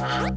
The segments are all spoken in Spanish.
Huh?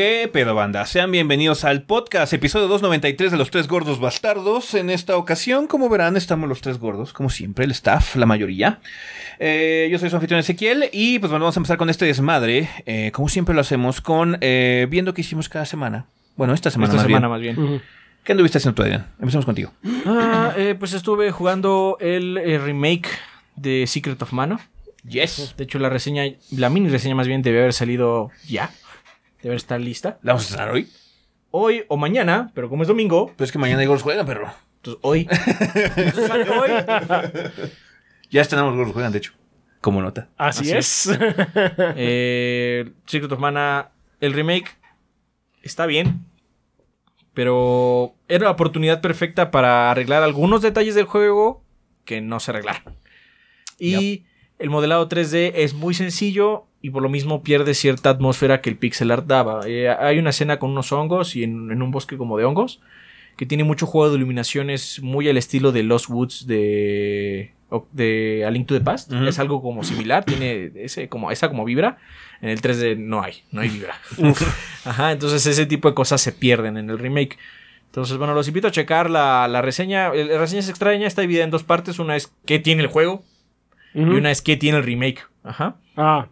¿Qué pedo, banda? Sean bienvenidos al podcast, episodio 293 de Los Tres Gordos Bastardos. En esta ocasión, como verán, estamos los tres gordos, como siempre, el staff, la mayoría. Eh, yo soy su anfitrión Ezequiel y pues vamos a empezar con este desmadre, eh, como siempre lo hacemos, con eh, viendo qué hicimos cada semana. Bueno, esta semana, esta más, bien. más bien. ¿Qué anduviste haciendo tú, Empezamos contigo. Ah, pues estuve jugando el remake de Secret of Mana. Yes. De hecho, la reseña, la mini reseña más bien debe haber salido ya debe estar lista. ¿La vamos a estrenar hoy? Hoy o mañana, pero como es domingo. Pues es que mañana hay juega, pero Entonces hoy. Entonces, hoy. ya estrenamos juegan, de hecho. Como nota. Así, es. Eh, Secret of Mana, el remake está bien. Pero era la oportunidad perfecta para arreglar algunos detalles del juego que no se arreglaron. Y el modelado 3D es muy sencillo y por lo mismo pierde cierta atmósfera que el pixel art daba. Eh, hay una escena con unos hongos y en, un bosque como de hongos, que tiene mucho juego de iluminaciones muy al estilo de Lost Woods de, de A to the Past. Es algo como similar, tiene ese, como, esa como vibra. En el 3D no hay, no hay vibra. Ajá, entonces ese tipo de cosas se pierden en el remake. Entonces, bueno, los invito a checar la, reseña. Eh, la reseña es extraña, está dividida en dos partes. Una es qué tiene el juego y una es qué tiene el remake. Ajá. Ah.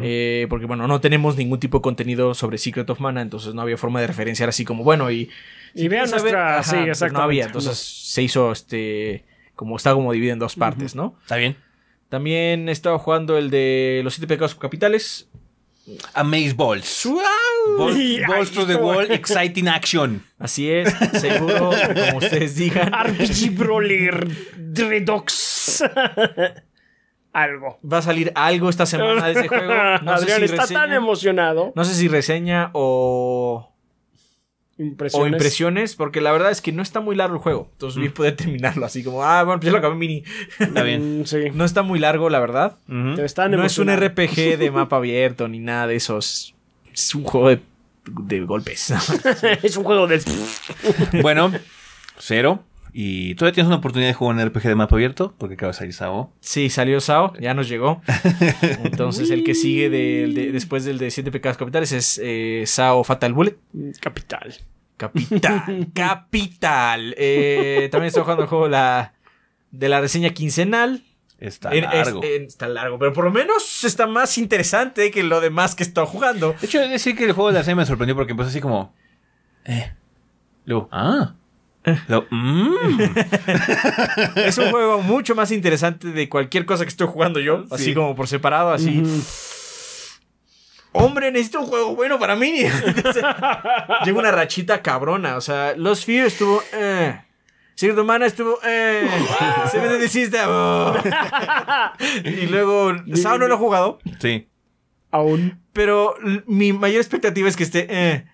Eh, porque bueno, no tenemos ningún tipo de contenido sobre Secret of Mana, entonces no había forma de referenciar así como, bueno, y... y vean nuestra... Pues, no había, entonces se hizo este... Como está como dividido en dos partes, ¿no? Está bien. También he estado jugando el de los siete pecados capitales. Amaze Balls. Balls, to the wall, exciting action. Así es, seguro, como ustedes digan. RPG Brawler Dredox. algo. Va a salir algo esta semana de ese juego. Adrián está tan emocionado. No sé si reseña o. Impresiones. O impresiones, porque la verdad es que no está muy largo el juego. Entonces bien mm. terminarlo así como, ah, bueno, pues ya lo acabé mini. Está bien. sí. No está muy largo, la verdad. no es un RPG de mapa abierto ni nada de esos. Es un juego de golpes. es un juego de. bueno, cero. Y todavía tienes una oportunidad de jugar en el RPG de mapa abierto, porque acaba de salir Sao. Sí, salió Sao, ya nos llegó. Entonces el que sigue después del de Siete pecados capitales es eh, Sao Fatal Bullet. Capital. Capital. capital. Eh, también estoy jugando el juego la, de la reseña quincenal. Está largo. está largo, pero por lo menos está más interesante que lo demás que estoy jugando. De hecho, es decir que el juego de la reseña me sorprendió porque empezó así como... Eh. Luego, ah Mm. es un juego mucho más interesante de cualquier cosa que estoy jugando yo, así como por separado, así. Hombre, necesito un juego bueno para mí. Llega una rachita cabrona. O sea, Los Fear estuvo. Eh. Secret of estuvo. Eh. Se me y luego. Sao no lo ha jugado. Sí aún. Pero mi mayor expectativa es que esté. Eh.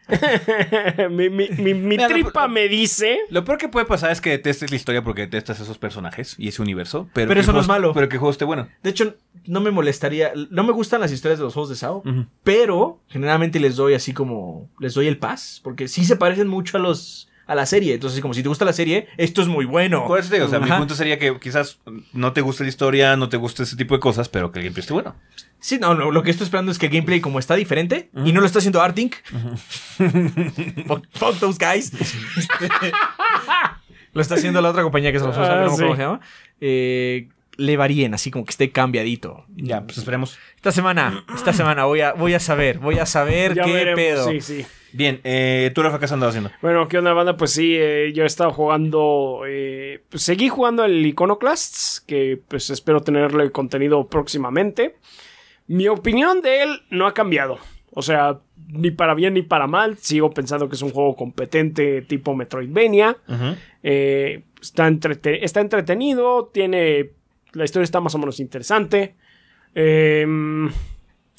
mi, tripa me dice. Lo peor que puede pasar es que detestes la historia porque detestas esos personajes y ese universo. Pero, eso no es malo. Pero que el juego esté bueno. De hecho, no me molestaría. No me gustan las historias de los juegos de Sao. Pero generalmente les doy así como. Les doy el paz. Porque sí se parecen mucho a los a la serie. Entonces, como si te gusta la serie, esto es muy bueno. o sea, mi punto sería que quizás no te guste la historia, no te guste ese tipo de cosas, pero que el gameplay esté bueno. Sí, no, lo que estoy esperando es que el gameplay como está diferente y no lo está haciendo Artink. fuck, those guys. lo está haciendo la otra compañía que se los va ah, cómo se llama. Eh, le varíen, así como que esté cambiadito. Ya, pues esperemos. Esta semana, esta semana voy a, voy a saber, voy a saber qué pedo. Sí, sí. Bien, eh, tú, Rafa, ¿qué has andado haciendo? Bueno, ¿qué onda, banda? Pues sí, eh, yo he estado jugando. Eh, pues seguí jugando el Iconoclasts, que pues espero tenerle contenido próximamente. Mi opinión de él no ha cambiado. O sea, ni para bien ni para mal. Sigo pensando que es un juego competente tipo Metroidvania. está, está, entretenido, tiene... La historia está más o menos interesante. Eh,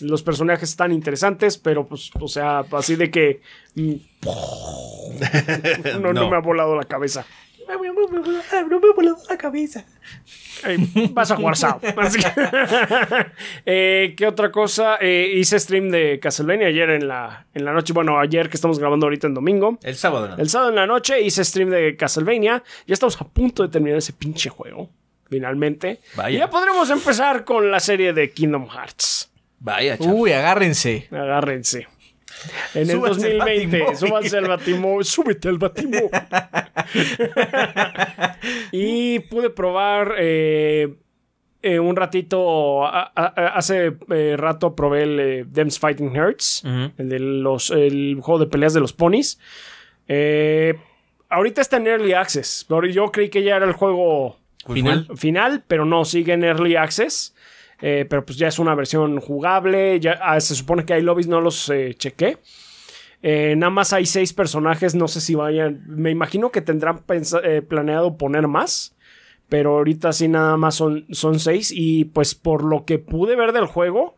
los personajes están interesantes, pero pues, o sea, así de que... Mm, no, no. me ha volado la cabeza. No me, ha volado la cabeza. Ah, vas a jugar eh, ¿Qué otra cosa? Eh, hice stream de Castlevania ayer en la, en la noche. Bueno, ayer que estamos grabando ahorita en domingo. El sábado. El sábado en la noche hice stream de Castlevania. Ya estamos a punto de terminar ese pinche juego. Finalmente. ya podremos empezar con la serie de Kingdom Hearts. Vaya, Uy, agárrense. Agárrense. En el 2020, súbanse al batimó, súbete al batimó y pude probar eh, eh, un ratito, hace eh, rato probé el Dems Fighting Hearts el, de los, el juego de peleas de los ponis. ahorita está en Early Access, yo creí que ya era el juego final pero no, sigue en Early Access. Eh, pero pues ya es una versión jugable, ya ah, se supone que hay lobbies, no los eh, chequé. Eh, nada más hay seis personajes, no sé si vayan, me imagino que tendrán planeado poner más, pero ahorita sí nada más son, son seis y pues por lo que pude ver del juego,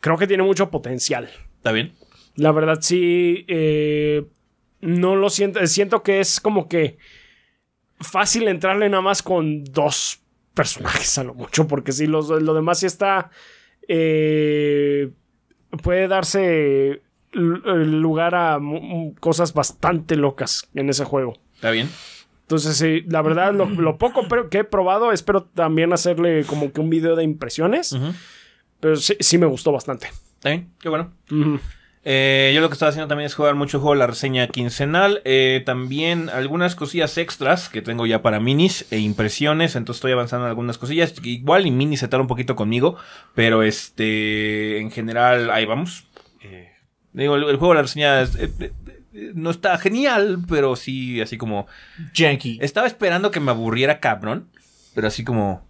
creo que tiene mucho potencial. Está bien. La verdad sí, no lo siento, siento que es como que fácil entrarle nada más con dos personajes a lo mucho, porque si los, lo demás sí está... Eh, puede darse lugar a cosas bastante locas en ese juego. Está bien. Entonces, sí, la verdad, lo, poco que he probado, espero también hacerle como que un video de impresiones. Pero sí, me gustó bastante. Está bien, qué bueno. Eh, yo lo que estaba haciendo también es jugar mucho juego la reseña quincenal. Eh, también algunas cosillas extras que tengo ya para minis e impresiones. Entonces estoy avanzando en algunas cosillas. Igual y minis se tarda un poquito conmigo. Pero este, en general, ahí vamos. Eh, digo, el, juego juego la reseña no está genial, pero sí, así como. Janky. Estaba esperando que me aburriera cabrón. Pero así como.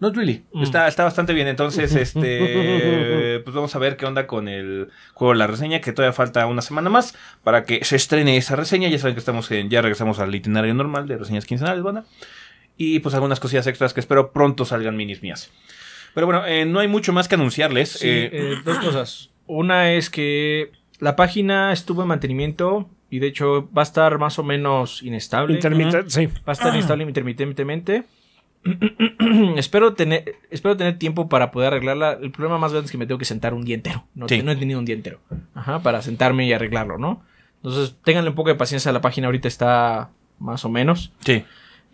Not really. Mm. Está, está bastante bien. Entonces, este. Pues vamos a ver qué onda con el juego de la reseña. Que todavía falta una semana más para que se estrene esa reseña. Ya saben que estamos ya regresamos al itinerario normal de reseñas quincenales, Y pues algunas cosillas extras que espero pronto salgan minis mías. Pero bueno, eh, no hay mucho más que anunciarles. Sí, eh. Eh, dos cosas. Una es que la página estuvo en mantenimiento y de hecho va a estar más o menos inestable. Intermitente, Va a estar ah. inestable intermitentemente. espero, tener, espero tener tiempo para poder arreglarla. El problema más grande es que me tengo que sentar un día entero. No, he tenido un día entero. para sentarme y arreglarlo, ¿no? Entonces, ténganle un poco de paciencia. La página ahorita está más o menos. Sí.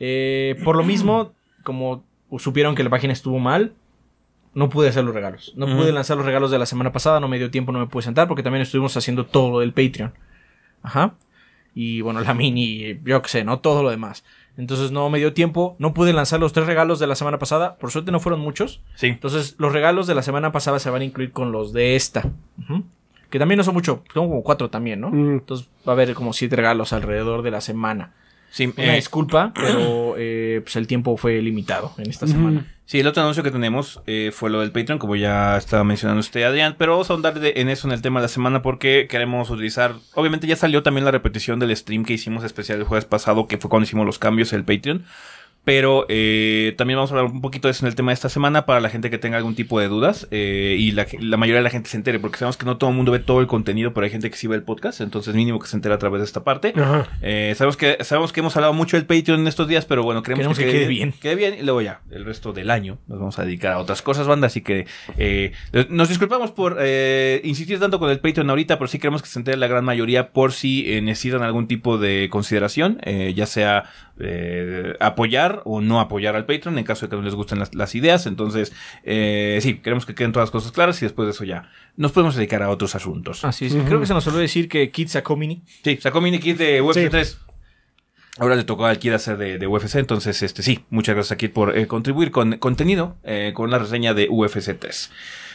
Eh, por lo mismo, como supieron que la página estuvo mal, no pude hacer los regalos. No pude lanzar los regalos de la semana pasada. No me dio tiempo, no me pude sentar porque también estuvimos haciendo todo el del Patreon. Ajá. Y bueno, la mini, yo qué sé, ¿no? Todo lo demás. Entonces no me dio tiempo, no pude lanzar los tres regalos de la semana pasada, por suerte no fueron muchos. Sí. Entonces los regalos de la semana pasada se van a incluir con los de esta. Que también no son mucho, son como cuatro también, ¿no? Mm. Entonces va a haber como siete regalos alrededor de la semana. Sí, una eh, disculpa, pero eh, pues el tiempo fue limitado en esta semana. Sí, el otro anuncio que tenemos eh, fue lo del Patreon, como ya estaba mencionando usted, Adrián. Pero vamos a ahondar en eso en el tema de la semana porque queremos utilizar. Obviamente, ya salió también la repetición del stream que hicimos especial el jueves pasado, que fue cuando hicimos los cambios el Patreon. Pero eh, también vamos a hablar un poquito de eso en el tema de esta semana para la gente que tenga algún tipo de dudas eh, y la, mayoría de la gente se entere, porque sabemos que no todo el mundo ve todo el contenido, pero hay gente que sí ve el podcast, entonces mínimo que se entere a través de esta parte. Eh, sabemos, que, sabemos que hemos hablado mucho del Patreon en estos días, pero bueno, creemos que, quede bien. Quede bien y luego ya, el resto del año nos vamos a dedicar a otras cosas, banda, así que nos disculpamos por insistir tanto con el Patreon ahorita, pero sí queremos que se entere la gran mayoría por si necesitan algún tipo de consideración, ya sea eh, apoyar o no apoyar al Patreon en caso de que no les gusten las, ideas. Entonces, eh, sí, queremos que queden todas las cosas claras y después de eso ya nos podemos dedicar a otros asuntos. Así es. Creo que se nos olvidó decir que Kid sacó mini. Sí, sacó mini Kit de UFC 3. Ahora le tocó al Kid hacer de, UFC, entonces este sí, muchas gracias a Kid por eh, contribuir con contenido, con la reseña de UFC 3.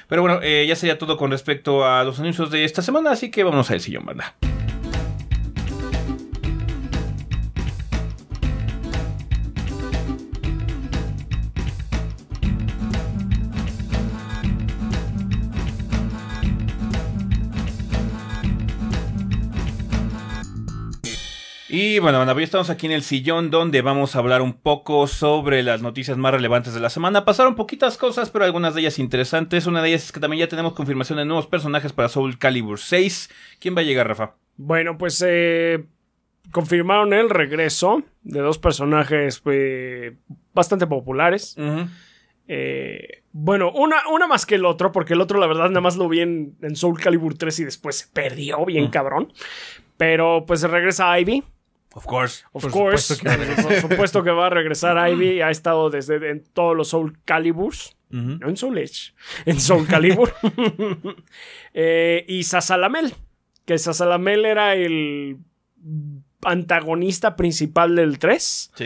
Pero bueno, ya sería todo con respecto a los anuncios de esta semana, así que vamos al sillón, banda. Y bueno, hoy pues estamos aquí en el sillón donde vamos a hablar un poco sobre las noticias más relevantes de la semana. Pasaron poquitas cosas, pero algunas de ellas interesantes. Una de ellas es que también ya tenemos confirmación de nuevos personajes para Soul Calibur 6. ¿Quién va a llegar, Rafa? Bueno, pues eh, confirmaron el regreso de dos personajes eh, bastante populares. Eh, bueno, una, una, más que el otro, porque el otro la verdad nada más lo vi en, Soul Calibur 3 y después se perdió bien cabrón. Pero pues regresa Ivy, Of course. Of course. Supuesto que, va a regresar Ivy. Ha estado desde en todos los Soul Caliburs. No en Soul Edge. En Soul Calibur. Eh, y Sasalamel. Que Sasalamel era el antagonista principal del 3. Sí.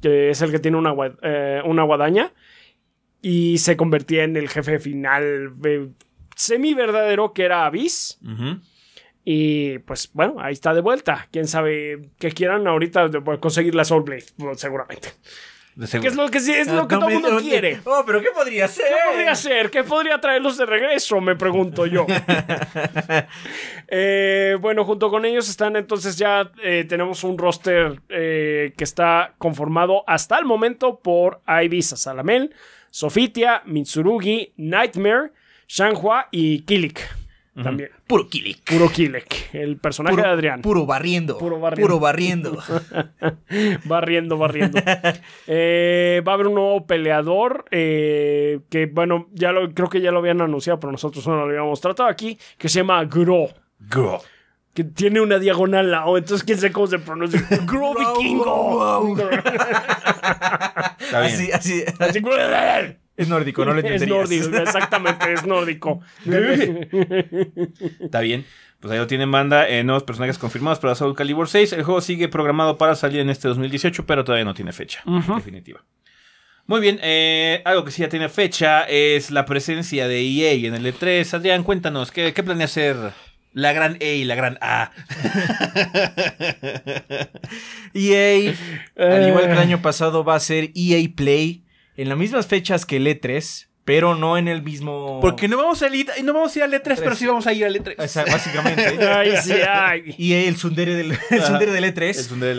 Que es el que tiene una, eh, una guadaña. Y se convertía en el jefe final eh, semi verdadero que era Abyss. Y pues bueno, ahí está de vuelta. Quién sabe que quieran ahorita conseguir la Soul Blade, pues, seguramente. Que es lo que, todo el mundo quiere. Oh, pero ¿qué podría ser? ¿Qué podría podría traerlos de regreso? Me pregunto yo. Eh, bueno, junto con ellos están entonces ya eh, tenemos un roster eh, que está conformado hasta el momento por Ibiza, Salamel, Sofitia, Mitsurugi, Nightmare, Shanghua y Kilik. También. Puro Kilek. Puro Kilek. El personaje de Adrián. Puro barriendo. Puro barriendo. barriendo. barriendo, eh, va a haber un nuevo peleador. Eh, que, bueno, ya lo, creo que ya lo habían anunciado, pero nosotros no lo habíamos tratado aquí. Que se llama Gro. Gro. Que tiene una diagonal o entonces quién sabe cómo se pronuncia. Gro Vikingo. así, así. así. Es nórdico, no le entendí. Es nórdico, exactamente, es nórdico. Está bien. Pues ahí lo tienen banda, eh, nuevos personajes confirmados para Soul Calibur 6. El juego sigue programado para salir en este 2018, pero todavía no tiene fecha definitiva. Muy bien, eh, algo que sí ya tiene fecha es la presencia de EA en el E3. Adrián, cuéntanos, ¿qué, qué planea hacer? La gran E y la gran A. EA, al igual que el año pasado, va a ser EA Play en las mismas fechas que el E3, pero no en el mismo. Porque no vamos a, ir, a ir al E3, e pero sí vamos a ir al E3. O sea, básicamente. Y el Sundere del, E3. E el Sundere del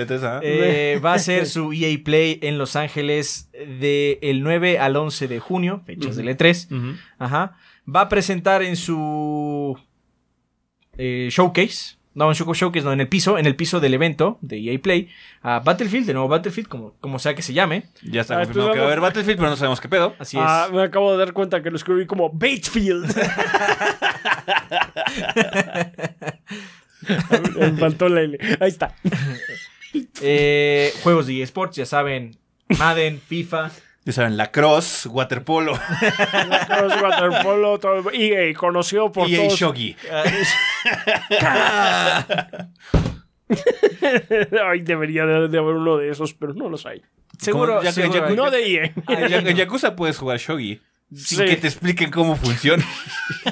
E3, ¿ah? Eh, va a hacer su EA Play en Los Ángeles del 9 al 11 de junio, fechas del E3. Ajá. Va a presentar en su eh, showcase no, en Showcase, no, en el piso, en el piso del evento de EA Play, a Battlefield, de nuevo Battlefield, como, como sea que se llame. Ya está ah, pues que va a haber Battlefield, pero no sabemos qué pedo. Así es. Ah, me acabo de dar cuenta que lo escribí como Batefield. me faltó Ahí está. Eh, juegos de eSports, ya saben, Madden, FIFA, ya saben, lacrosse, waterpolo. Lacrosse, waterpolo, todo, EA, conocido por EA todos. Shogi. Ah. Ay, debería de, haber uno de esos, pero no los hay. Seguro, ya, e no de EA. Yakuza puedes jugar Shogi sin que te expliquen cómo funciona.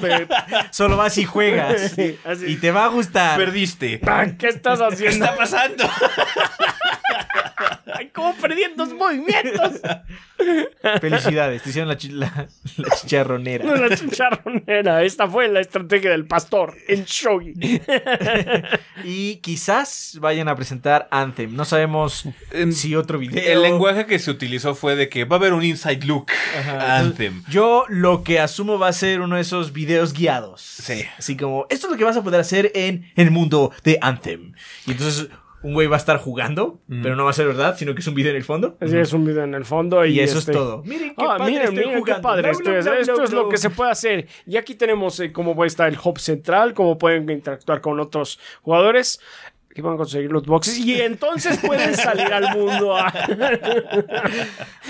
Solo vas y juegas. Y te va a gustar. Perdiste. ¿Qué estás haciendo? ¿Qué está pasando? ¿Cómo perdí en movimientos? Felicidades, te hicieron la, chicharronera. la chicharronera. Esta fue la estrategia del pastor, el shogi. Y quizás vayan a presentar Anthem. No sabemos si otro video. El lenguaje que se utilizó fue de que va a haber un inside look Anthem. Yo lo que asumo va a ser uno de esos videos guiados. Sí. Así como, esto es lo que vas a poder hacer en el mundo de Anthem. Y entonces un güey va a estar jugando, mm. pero no va a ser verdad, sino que es un video en el fondo. Sí, es un video en el fondo y, eso es este, todo. Miren qué ah, padre estoy jugando. padre Esto es lo que se puede hacer. Y aquí tenemos eh, cómo va a estar el hub central, cómo pueden interactuar con otros jugadores van a conseguir los boxes y entonces pueden salir al mundo.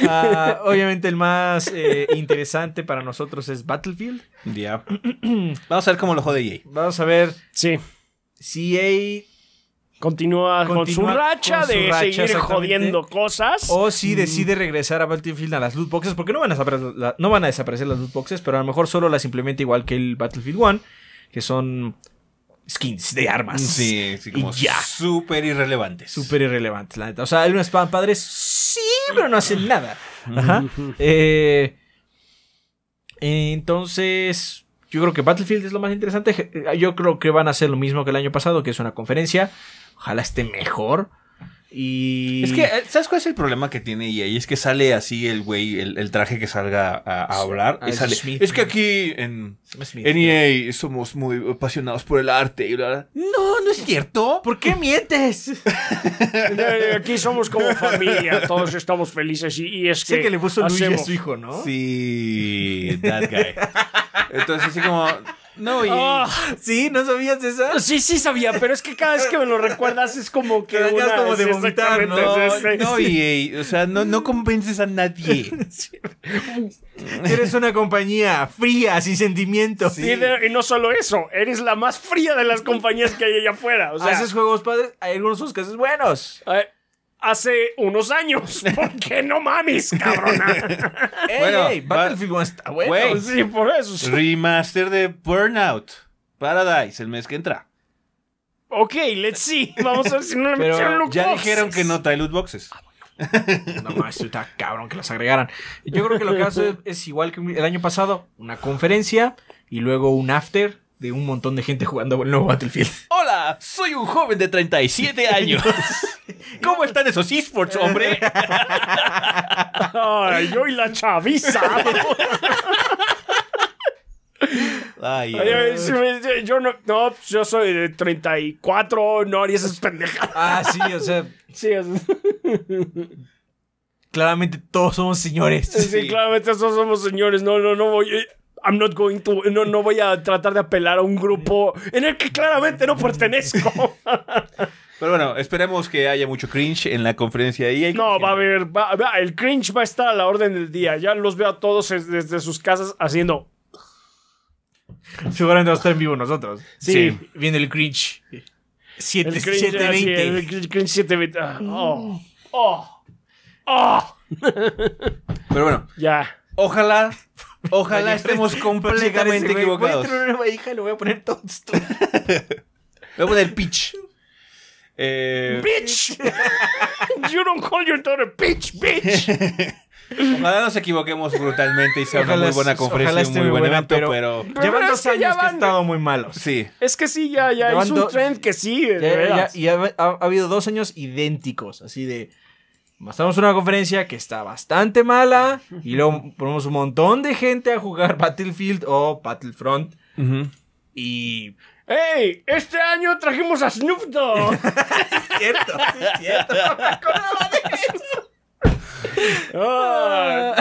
Ah, obviamente el más eh, interesante para nosotros es Battlefield. Ya. Vamos a ver cómo lo jode EA. Vamos a ver. Sí. Si EA Continúa, con su racha de seguir jodiendo cosas. O si mm. decide regresar a Battlefield a las loot boxes, porque no van, a no van a desaparecer las loot boxes, pero a lo mejor solo las implementa igual que el Battlefield 1, que son skins de armas. Sí, sí, como súper irrelevantes. Súper irrelevantes, la neta. O sea, algunos unos padres, sí, pero no hacen nada. Ajá. Eh, entonces, yo creo que Battlefield es lo más interesante. Yo creo que van a hacer lo mismo que el año pasado, que es una conferencia. Ojalá esté mejor. Y... Es que, eh, ¿sabes cuál es el problema que tiene EA? es que sale así el güey, el, traje que salga a, hablar. Ah, es que aquí en, Smith, en EA somos muy apasionados por el arte. Y bla, No, no es cierto. ¿Por qué mientes? Eh, aquí somos como familia, todos estamos felices. Y, es que. que le puso Luis a su hijo, ¿no? Sí, Entonces, así como. No, y... Ah. ¿Sí? ¿No sabías esa? Sí, sí sabía, pero es que cada vez que me lo recuerdas es como que... ¿no? no o sea, no, no convences a nadie. Eres una compañía fría, sin sentimientos. Y, no solo eso, eres la más fría de las compañías que hay allá afuera. O sea, Haces juegos padres, hay algunos que haces buenos. Eh, hace unos años. ¿Por qué no mames, cabrona? bueno, Battlefield 1 está bueno. sí, por eso. Remaster de Burnout Paradise el mes que entra. Ok, let's see. Vamos a ver si no le metieron loot ya dijeron que no trae loot boxes. Ah, no más, está cabrón que las agregaran. Yo creo que lo que hace es igual que el año pasado, una conferencia y luego un after de un montón de gente jugando el nuevo Battlefield. Hola, soy un joven de 37 años. ¿Cómo están esos esports, hombre? Ay, yo y la chaviza. yo no, no, yo soy de 34, no haría esas pendejas. Ah, sí, o sea. Sí, Claramente todos somos señores. Sí, sí, claramente todos somos señores. No, no, no voy. I'm not going to, no, voy a tratar de apelar a un grupo en el que claramente no pertenezco. Pero bueno, esperemos que haya mucho cringe en la conferencia. de e no, va a haber, el cringe va a estar a la orden del día. Ya los veo a todos desde sus casas haciendo. Seguramente va a estar en vivo nosotros. Sí. Viene el cringe. 720. El cringe 720. Ah, mm. Oh. Oh. Pero bueno. Ya. Ojalá Ojalá estemos completamente equivocados. Voy a una nueva hija y le voy a poner Toadstool. voy a poner Peach. Eh... Bitch! you don't call your daughter pitch, bitch! Ojalá nos equivoquemos brutalmente y sea una muy buena conferencia y un muy buen evento, pero... pero... Llevan dos años que ha estado muy malo. Sí. Es que sí, ya, ya, es un trend que sigue, sí, Y ha, habido dos años idénticos, así de... Pasamos una conferencia que está bastante mala y luego ponemos un montón de gente a jugar Battlefield o Battlefront. Y. ¡Ey! Este año trajimos a Snoop Dogg. cierto, cierto. de ah.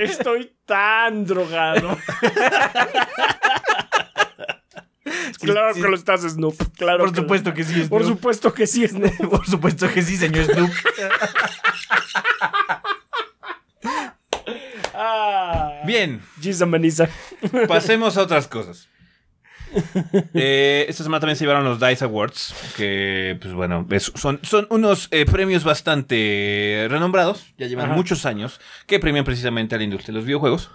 estoy tan drogado. Claro que lo estás, Snoop. por supuesto que sí, Snoop. Por supuesto que sí, Snoop. por supuesto que sí, señor Snoop. Ah. Bien. Pasemos a otras cosas. Eh, esta semana también se llevaron los DICE Awards, que pues bueno, son, unos eh, premios bastante renombrados, ya llevan muchos años, que premian precisamente a la industria de los videojuegos.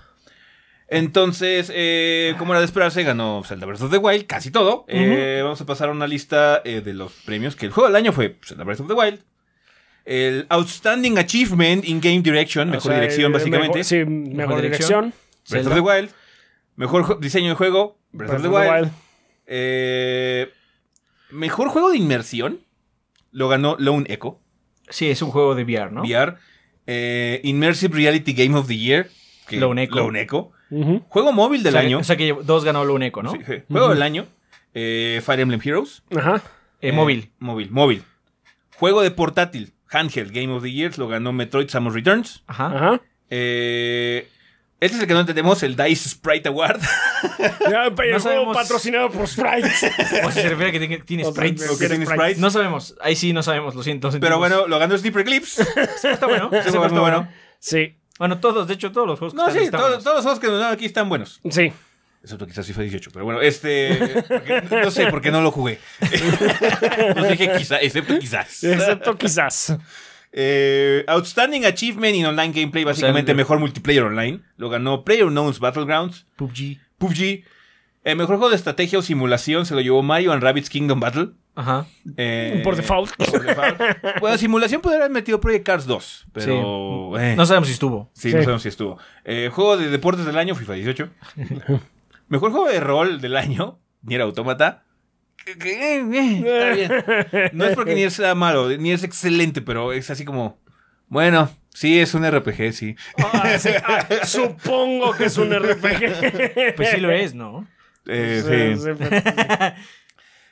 Entonces, eh, como era de esperarse, ganó Zelda Breath of the Wild, casi todo. Vamos a pasar a una lista de los premios, que el juego del año fue Zelda Breath of the Wild, el Outstanding Achievement in Game Direction, eh, mejor dirección, básicamente. Mejor, sí, mejor, dirección. Breath of the Wild. Mejor diseño de juego, Breath, of the Wild. Eh, mejor juego de inmersión, lo ganó Lone Echo. Sí, es un juego de VR, ¿no? VR. Eh, Immersive Reality Game of the Year. Lone Echo. Lone Echo. Juego móvil del año. O sea que dos ganó Lone Echo, ¿no? Sí, Juego del año. Fire Emblem Heroes. Ajá. móvil. Móvil, móvil. Juego de portátil. Handheld Game of the Years lo ganó Metroid Samus Returns. Ajá. Eh, este es el que no entendemos, el Dice Sprite Award. No patrocinado por Sprite. O si se refiere a que tiene, tiene que tiene No sabemos. Ahí sí no sabemos, lo siento. Pero bueno, lo ganó Sleeper Clips. está bueno. Sí, está bueno. Sí. Bueno, todos, de hecho, todos los juegos que no, están sí, todos, todos, los juegos que nos dan aquí están buenos. Sí. Excepto quizás FIFA 18, pero bueno, este. No sé por qué no lo jugué. sé pues dije quizás, excepto quizás. Excepto quizás. Eh, outstanding Achievement in Online Gameplay, básicamente mejor multiplayer online. Lo ganó Player Knowns Battlegrounds. PUBG. PUBG. mejor juego de estrategia o simulación se lo llevó Mario and Rabbids Kingdom Battle. Ajá. Eh, por default. Por default. bueno, simulación podría haber metido Project Cars 2, pero. Eh. No sabemos si estuvo. sí, no sabemos si estuvo. juego de deportes del año, FIFA 18. Mejor juego de rol del año, Nier Automata. Eh, eh, está bien. No es porque Nier sea malo, ni es excelente, pero es así como. Bueno, sí, es un RPG, sí. Ah, ah, supongo que es un RPG. Pues sí lo es, ¿no? Eh, sí.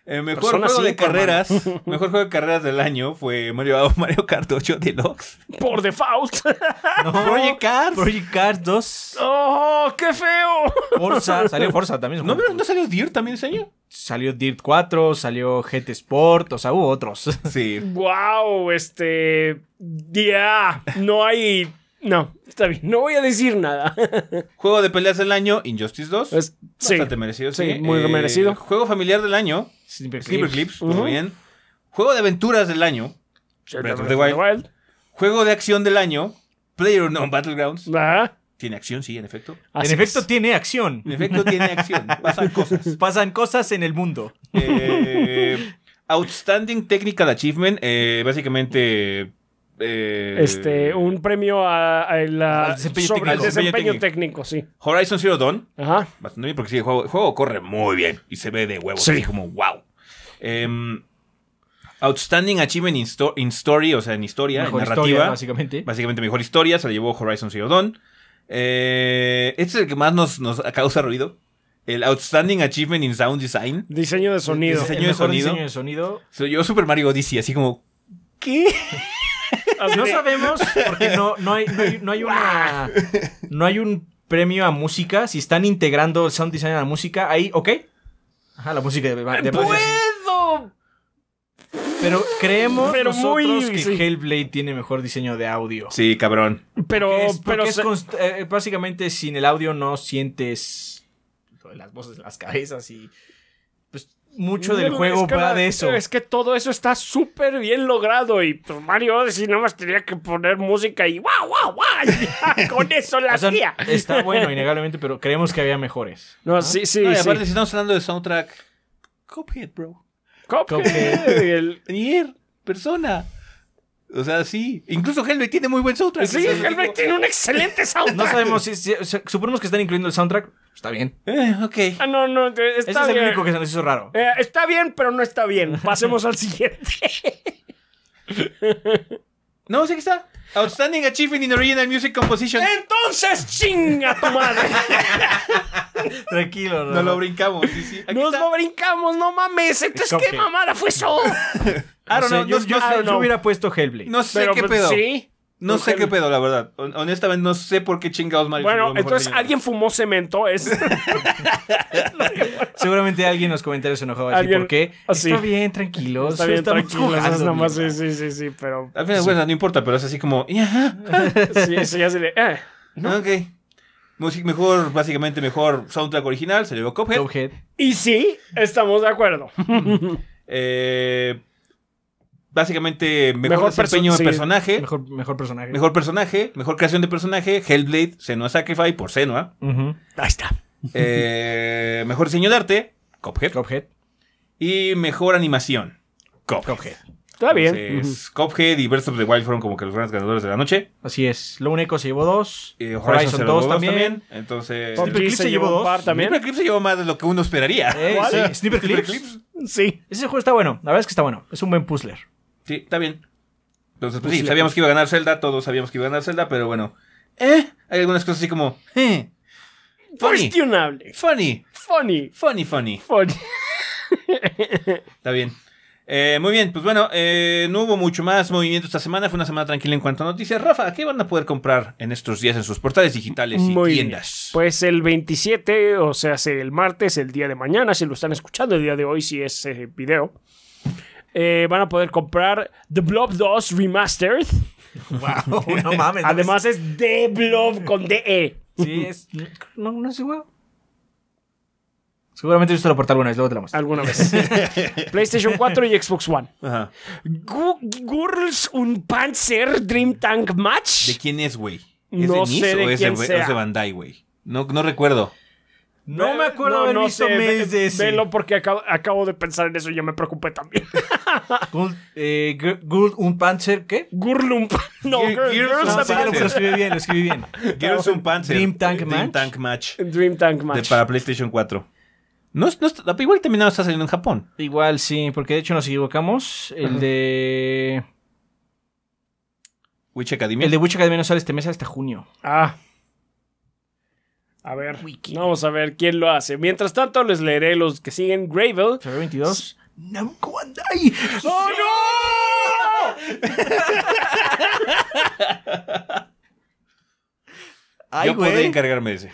El eh, mejor juego de carreras. Mejor juego de carreras del año fue Mario, Mario Kart 8 Deluxe. Por default. No, Project Cars. Project Cars 2. ¡Oh, qué feo! Forza. Salió Forza también. ¿No, no salió Dirt también ese año? Salió Dirt 4, salió GT Sport, o sea, hubo otros. Sí. ¡Wow! Este. Ya. no hay no, está bien, no voy a decir nada. juego de peleas del año, Injustice 2. bastante merecido, sí. muy eh, merecido. Juego familiar del año, Silver muy bien. Juego de aventuras del año, the Wild. Juego de acción del año, Player No Battlegrounds. Tiene acción, sí, en efecto. Ah, en efecto pues. tiene acción. En efecto tiene acción. Pasan cosas. Pasan cosas en el mundo. Eh, outstanding Technical Achievement, eh, básicamente eh, este, un premio a, al desempeño, sobre técnico, desempeño técnico. sí. Horizon Zero Dawn. Ajá. Bastante bien porque sí, el juego, juego corre muy bien y se ve de huevos. Sí. Así como wow. Em, outstanding Achievement in, Story, o sea, en historia, en narrativa. básicamente. Básicamente mejor historia, se la llevó Horizon Zero Dawn. Eh, este es el que más nos, causa ruido. El Outstanding Achievement in Sound Design. Diseño de sonido. Diseño, de, sonido. diseño de sonido. Soy yo Super Mario Odyssey, así como... ¿Qué? No sabemos porque no, hay, no, hay, un premio a música. Si están integrando el sound design a la música, ahí, ok. Ajá, la música de, eh, ¡Puedo! Pero creemos nosotros que Hellblade tiene mejor diseño de audio. Sí, cabrón. Pero, pero eh, básicamente sin el audio no sientes las voces, las cabezas y mucho del juego va de eso. Es que todo eso está súper bien logrado y pues, Mario si nada más tenía que poner música y guau, guau, guau, con eso la hacía. Está bueno, innegablemente, pero creemos que había mejores. y aparte, si estamos hablando de soundtrack, Hit, bro. Cuphead El... Er, persona. O sea, sí. Incluso Hellboy tiene muy buen soundtrack. Sí, Hellboy tiene un excelente soundtrack. No sabemos si, suponemos que están incluyendo el soundtrack. Está bien. Eh, ok. Ah, no, no. Eh, está bien. es el único que se nos hizo raro. Eh, está bien, pero no está bien. Pasemos al siguiente. no, sí que está. Outstanding Achievement in Original Music Composition. Entonces, chinga tu madre. Tranquilo, no. lo brincamos, sí, Nos lo brincamos, no mames. Entonces, ¿qué mamada fue eso? I no yo, ah, hubiera puesto Hellblade. No sé pero, qué pues, pedo. Sí. No sé qué pedo, la verdad. Honestamente, no sé por qué chingados mal. Bueno, entonces alguien fumó cemento. Es... Seguramente alguien en los comentarios se enojaba Así, ¿Por qué? Está bien, tranquilos. Está bien, tranquilos. Es nomás, sí, sí, sí, sí, pero... Al final, bueno, no importa, pero es así como... sí, sí, así de... Eh", ok. Música mejor, básicamente mejor soundtrack original, se le dio Y sí, estamos de acuerdo. eh básicamente mejor, desempeño de personaje. Mejor, personaje. Mejor personaje, mejor creación de personaje. Hellblade, Senua Sacrify por Senua. Ahí está. Eh, mejor diseño de arte, Cophead. Cophead. Y mejor animación, Cophead. Cophead. Está bien. Cophead y Breath of the Wild fueron como que los grandes ganadores de la noche. Así es. Lo único se llevó dos. Eh, Horizon, 2, también. Entonces. Sniper se llevó dos. Par también. Sniper se llevó más de lo que uno esperaría. Eh, ¿Sniper, Clips? Sí. Ese juego está bueno. La verdad es que está bueno. Es un buen puzzler. Sí, está bien. Entonces, pues, pues sí, sabíamos pues. que iba a ganar Zelda, todos sabíamos que iba a ganar Zelda, pero bueno. ¿Eh? Hay algunas cosas así como. Eh, funny. Cuestionable. Funny. Funny. Funny, funny. Funny. Está bien. Eh, muy bien, pues bueno, eh, no hubo mucho más movimiento esta semana. Fue una semana tranquila en cuanto a noticias. Rafa, ¿qué van a poder comprar en estos días en sus portales digitales y tiendas? Pues el 27, o sea, el martes, el día de mañana, si lo están escuchando el día de hoy, si es video. Eh, van a poder comprar The Blob 2 Remastered. Wow, no mames. Además es The Blob con DE. Sí, es. No, no es igual. Seguramente yo te lo porté alguna vez, luego te lo muestro. Alguna vez. PlayStation 4 y Xbox One. Ajá. ¿Gurls un Panzer Dream Tank Match. ¿De quién es, güey? ¿Es no de Nice sé de o, quién es de, o es de Bandai, güey? No, no recuerdo. No me acuerdo de haber visto sé, Maze ese. Velo porque acabo, de pensar en eso y ya me preocupé también. ¿Gurl eh, un Panzer, ¿qué? Gurl un Panzer. No, Girls, un panzer. lo escribí bien, lo escribí bien. Girls un Panzer. Dream Tank Match. Dream Tank Match. De, para PlayStation 4. No, no, igual terminado está saliendo en Japón. Igual sí, porque de hecho nos equivocamos. El de. Witch Academy. El de Witch Academy no sale este mes hasta junio. Ah. A ver, vamos a ver quién lo hace. Mientras tanto, les leeré los que siguen. Gravel. 22. Namco ¡Oh, no! yo podría encargarme de ese.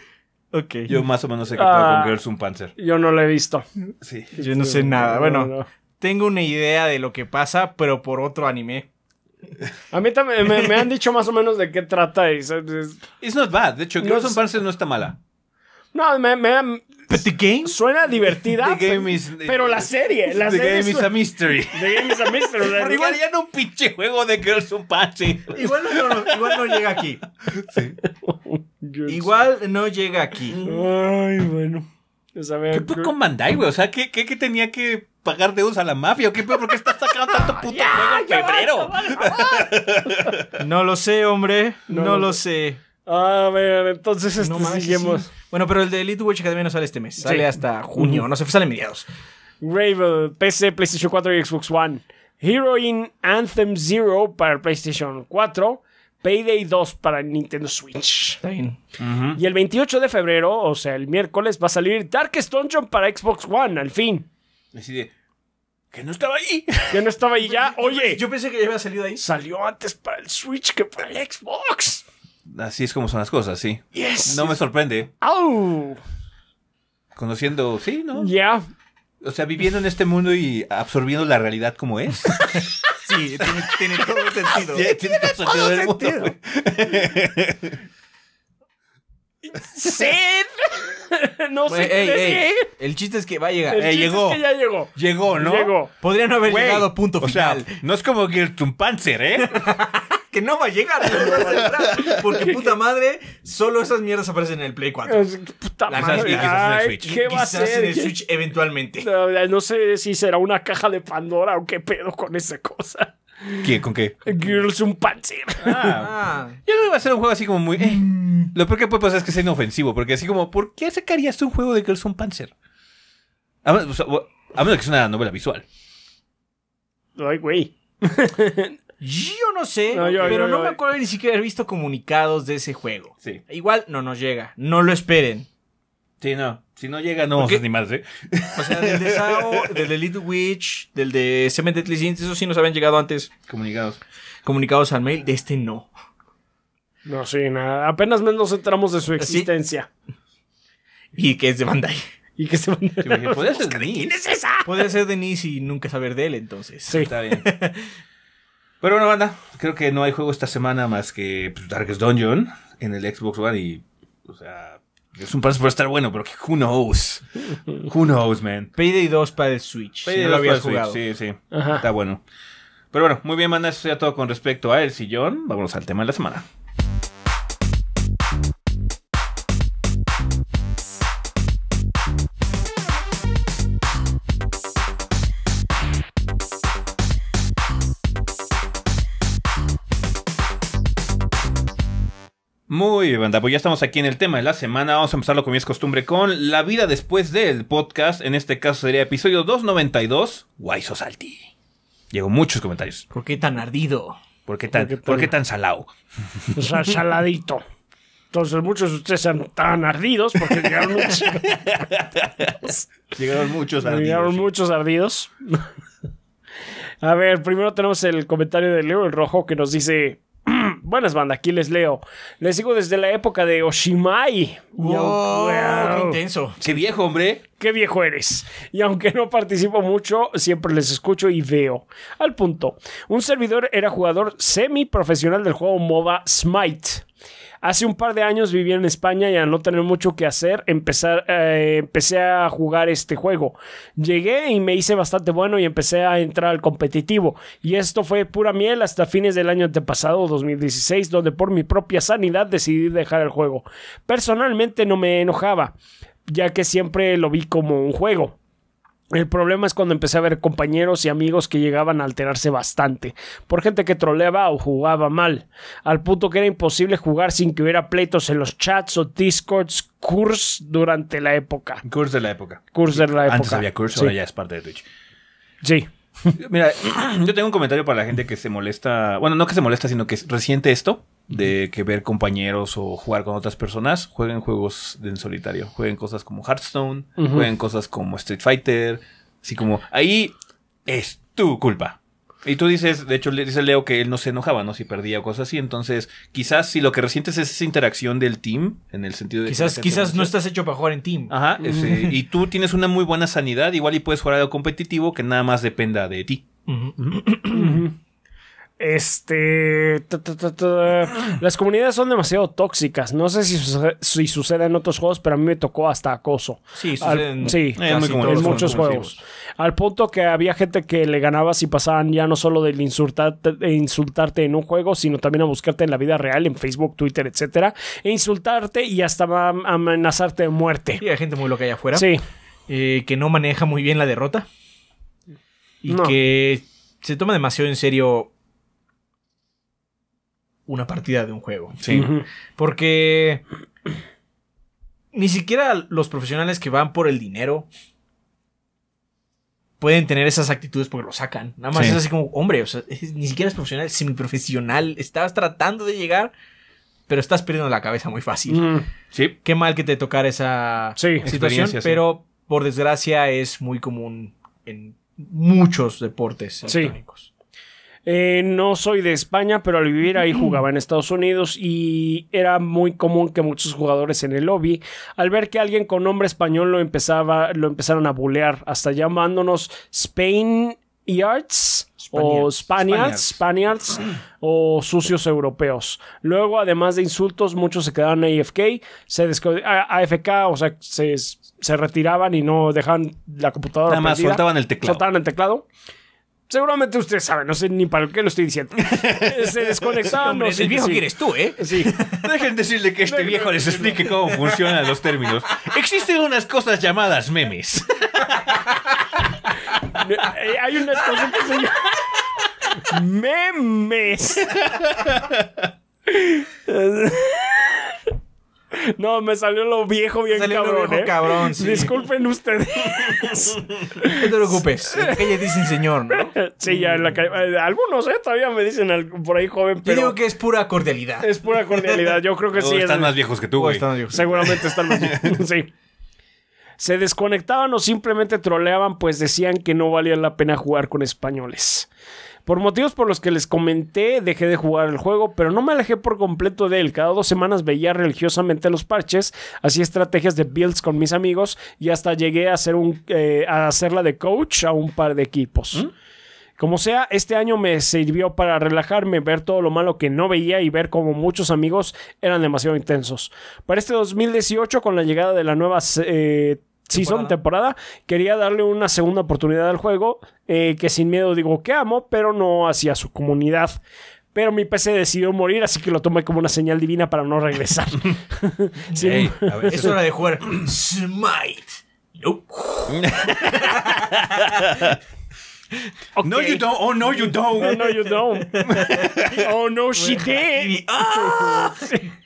Yo más o menos sé que puedo con ah, Girls Un Panzer. Yo no lo he visto. Sí. Yo no sé nada. Bueno, tengo una idea de lo que pasa, pero por otro anime. A mí también me, han dicho más o menos de qué trata. Y, es, It's not bad. De hecho, no on Pants no está mala. No, me, me But the game? Suena divertida. pero la serie. La the serie game is a mystery. The game is a mystery. pero igual ya no un pinche juego de Girls on Pants Igual no, llega aquí. Oh, igual no llega aquí. Ay, bueno. ¿Qué fue con Bandai, güey? O sea, ¿qué, qué, qué tenía que pagar deudas a la mafia? qué ¿Por qué estás sacando tanto puto juego en febrero? no lo sé, hombre. No, lo sé. Ah, a ver, entonces este seguimos. Bueno, pero el de Elite Witch Academy no sale este mes. Sale hasta junio. No sé, sale mediados. Ravel, PC, PlayStation 4 y Xbox One. Heroine Anthem Zero para PlayStation 4. Payday 2 para Nintendo Switch. Está bien. Y el 28 de febrero, o sea, el miércoles, va a salir Darkest Dungeon para Xbox One, al fin. Decide, que no estaba ahí. Que no estaba ahí ya. Oye. Yo pensé que ya había salido ahí. Salió antes para el Switch que para el Xbox. Así es como son las cosas, sí. Yes. No me sorprende. ¡Au! Conociendo, sí, ¿no? Ya. O sea, viviendo en este mundo y absorbiendo la realidad como es. Sí, tiene, todo el sentido. Tiene, todo, el sentido. Mundo, no sé qué El chiste es que va a llegar. El eh, chiste Es que ya llegó. Llegó, ¿no? Llegó. Podría no haber llegado punto final. O sea, no es como el Panzer, ¿eh? que no va a llegar. No va a llegar. porque puta madre, solo esas mierdas aparecen en el Play 4. puta madre. quizás en el Switch. ¿qué va en Switch eventualmente. No, sé si será una caja de Pandora o qué pedo con esa cosa. ¿Qué? ¿Con qué? Girls un Panzer. Ah, ah. Yo creo que va a ser un juego así como muy. Eh, mm. Lo peor que puede pasar es que sea inofensivo, porque así como, ¿por qué sacarías un juego de Girls un Panzer? A menos, o sea, que sea una novela visual. Ay, güey. Yo no sé, pero no me acuerdo ni siquiera haber visto comunicados de ese juego. Igual no nos llega, no lo esperen. Sí, no. Si no llega, no vamos a O sea, del de Sao, del de Little Witch, del de Seventh Deadly Sins, esos sí nos habían llegado antes. Comunicados. Comunicados al mail, de este no. No, sí, nada. Apenas menos entramos de su existencia. Y que es de Bandai. Y que es de Bandai Podría ser Denise. ¿Quién es esa? Podría ser Denise y nunca saber de él, entonces. Sí. Está bien. Pero bueno, banda, creo que no hay juego esta semana más que pues, Darkest Dungeon en el Xbox One y, o sea, es un paso por estar bueno, pero que who knows. Who knows, man. Payday 2 para el Switch. Payday 2 para el Switch, sí, sí. Está bueno. Pero bueno, muy bien, banda, eso ya todo con respecto a El Sillón. Vámonos al tema de la semana. pues ya estamos aquí en el tema de la semana. Vamos a empezarlo como es costumbre con la vida después del podcast. En este caso sería episodio 292, Guayso Salty. Llegó muchos comentarios. ¿Por qué tan ardido? ¿Por qué tan, salado? Saladito. Entonces muchos de ustedes están tan ardidos porque llegaron muchos. llegaron muchos ardidos. Llegaron muchos ardidos. A ver, primero tenemos el comentario de Leo el Rojo que nos dice Buenas, banda. Aquí les leo. Les sigo desde la época de Oshimai. Wow, intenso! ¡Qué viejo, hombre! ¡Qué viejo eres! Y aunque no participo mucho, siempre les escucho y veo. Al punto. Un servidor era jugador semi profesional del juego MOBA Smite Hace un par de años vivía en España y al no tener mucho que hacer, eh, empecé a jugar este juego. Llegué y me hice bastante bueno y empecé a entrar al competitivo. Y esto fue pura miel hasta fines del año antepasado, 2016, donde por mi propia sanidad decidí dejar el juego. Personalmente no me enojaba, ya que siempre lo vi como un juego el problema es cuando empecé a ver compañeros y amigos que llegaban a alterarse bastante, por gente que troleaba o jugaba mal, al punto que era imposible jugar sin que hubiera pleitos en los chats o discords Curse durante la época. Curs de la época. Curs de la época. Antes había Curse, ahora ya es parte de Twitch. Sí. Mira, yo tengo un comentario para la gente que se molesta, bueno, no que se molesta, sino que reciente esto de que ver compañeros o jugar con otras personas, jueguen juegos en solitario. Jueguen cosas como Hearthstone, jueguen cosas como Street Fighter. Así como, ahí es tu culpa. Y tú dices, de hecho, le dice Leo que él no se enojaba, ¿no? Si perdía o cosas así. Entonces, quizás si lo que resientes es esa interacción del team, en el sentido de. Quizás, quizás no estás hecho para jugar en team. Ajá. y tú tienes una muy buena sanidad, igual y puedes jugar algo competitivo que nada más dependa de ti. Este. Las comunidades son demasiado tóxicas. No sé si, sucede, en otros juegos, pero a mí me tocó hasta acoso. Sí, en, muchos juegos. Al punto que había gente que le ganaba si pasaban ya no solo del insultarte, de insultarte en un juego, sino también a buscarte en la vida real, en Facebook, Twitter, etcétera, e insultarte y hasta amenazarte de muerte. y hay gente muy loca allá afuera. Sí. Eh, que no maneja muy bien la derrota. Y que se toma demasiado en serio una partida de un juego. Sí. Porque ni siquiera los profesionales que van por el dinero pueden tener esas actitudes porque lo sacan. Nada más es así como, hombre, ni siquiera es profesional, es semiprofesional. Estabas tratando de llegar, pero estás perdiendo la cabeza muy fácil. sí. Qué mal que te tocar esa situación, pero por desgracia es muy común en muchos deportes electrónicos. Eh, no soy de España, pero al vivir ahí jugaba en Estados Unidos y era muy común que muchos jugadores en el lobby, al ver que alguien con nombre español lo, empezaba, lo empezaron a bulear, hasta llamándonos Spain Arts o Spaniards, Spaniards, o sucios europeos. Luego, además de insultos, muchos se quedaban AFK, se AFK, o sea, se, retiraban y no dejaban la computadora. más Soltaban el teclado. Seguramente usted sabe, no sé ni para qué lo estoy diciendo. Se desconectaron Hombre, los el viejo que tú, ¿eh? Sí. Dejen decirle que este viejo les explique cómo funcionan los términos. Existen unas cosas llamadas memes. Eh, hay unas cosas que se llaman memes. No, me salió lo viejo bien salió cabrón. Lo viejo, ¿eh? cabrón Disculpen ustedes. no te preocupes. En la calle dicen señor, ¿no? Sí, ya en la calle. Eh, algunos, ¿eh? Todavía me dicen por ahí joven, pero. Yo digo que es pura cordialidad. Es pura cordialidad. Yo creo que oh, sí. Están más viejos que tú, oh, güey. Están viejos. Seguramente están más viejos. sí. Se desconectaban o simplemente troleaban, pues decían que no valía la pena jugar con españoles. Por motivos por los que les comenté, dejé de jugar el juego, pero no me alejé por completo de él. Cada dos semanas veía religiosamente los parches, hacía estrategias de builds con mis amigos y hasta llegué a eh, hacer, un, a de coach a un par de equipos. ¿Mm? Como sea, este año me sirvió para relajarme, ver todo lo malo que no veía y ver cómo muchos amigos eran demasiado intensos. Para este 2018, con la llegada de la nueva eh, si son temporada. Quería darle una segunda oportunidad al juego, eh, que sin miedo digo que amo, pero no hacia su comunidad. Pero mi PC decidió morir, así que lo tomé como una señal divina para no regresar. sí. es hora de jugar Smite. No, you don't. Oh, no, you don't. Oh, no, you don't. oh, no, she did. Ah.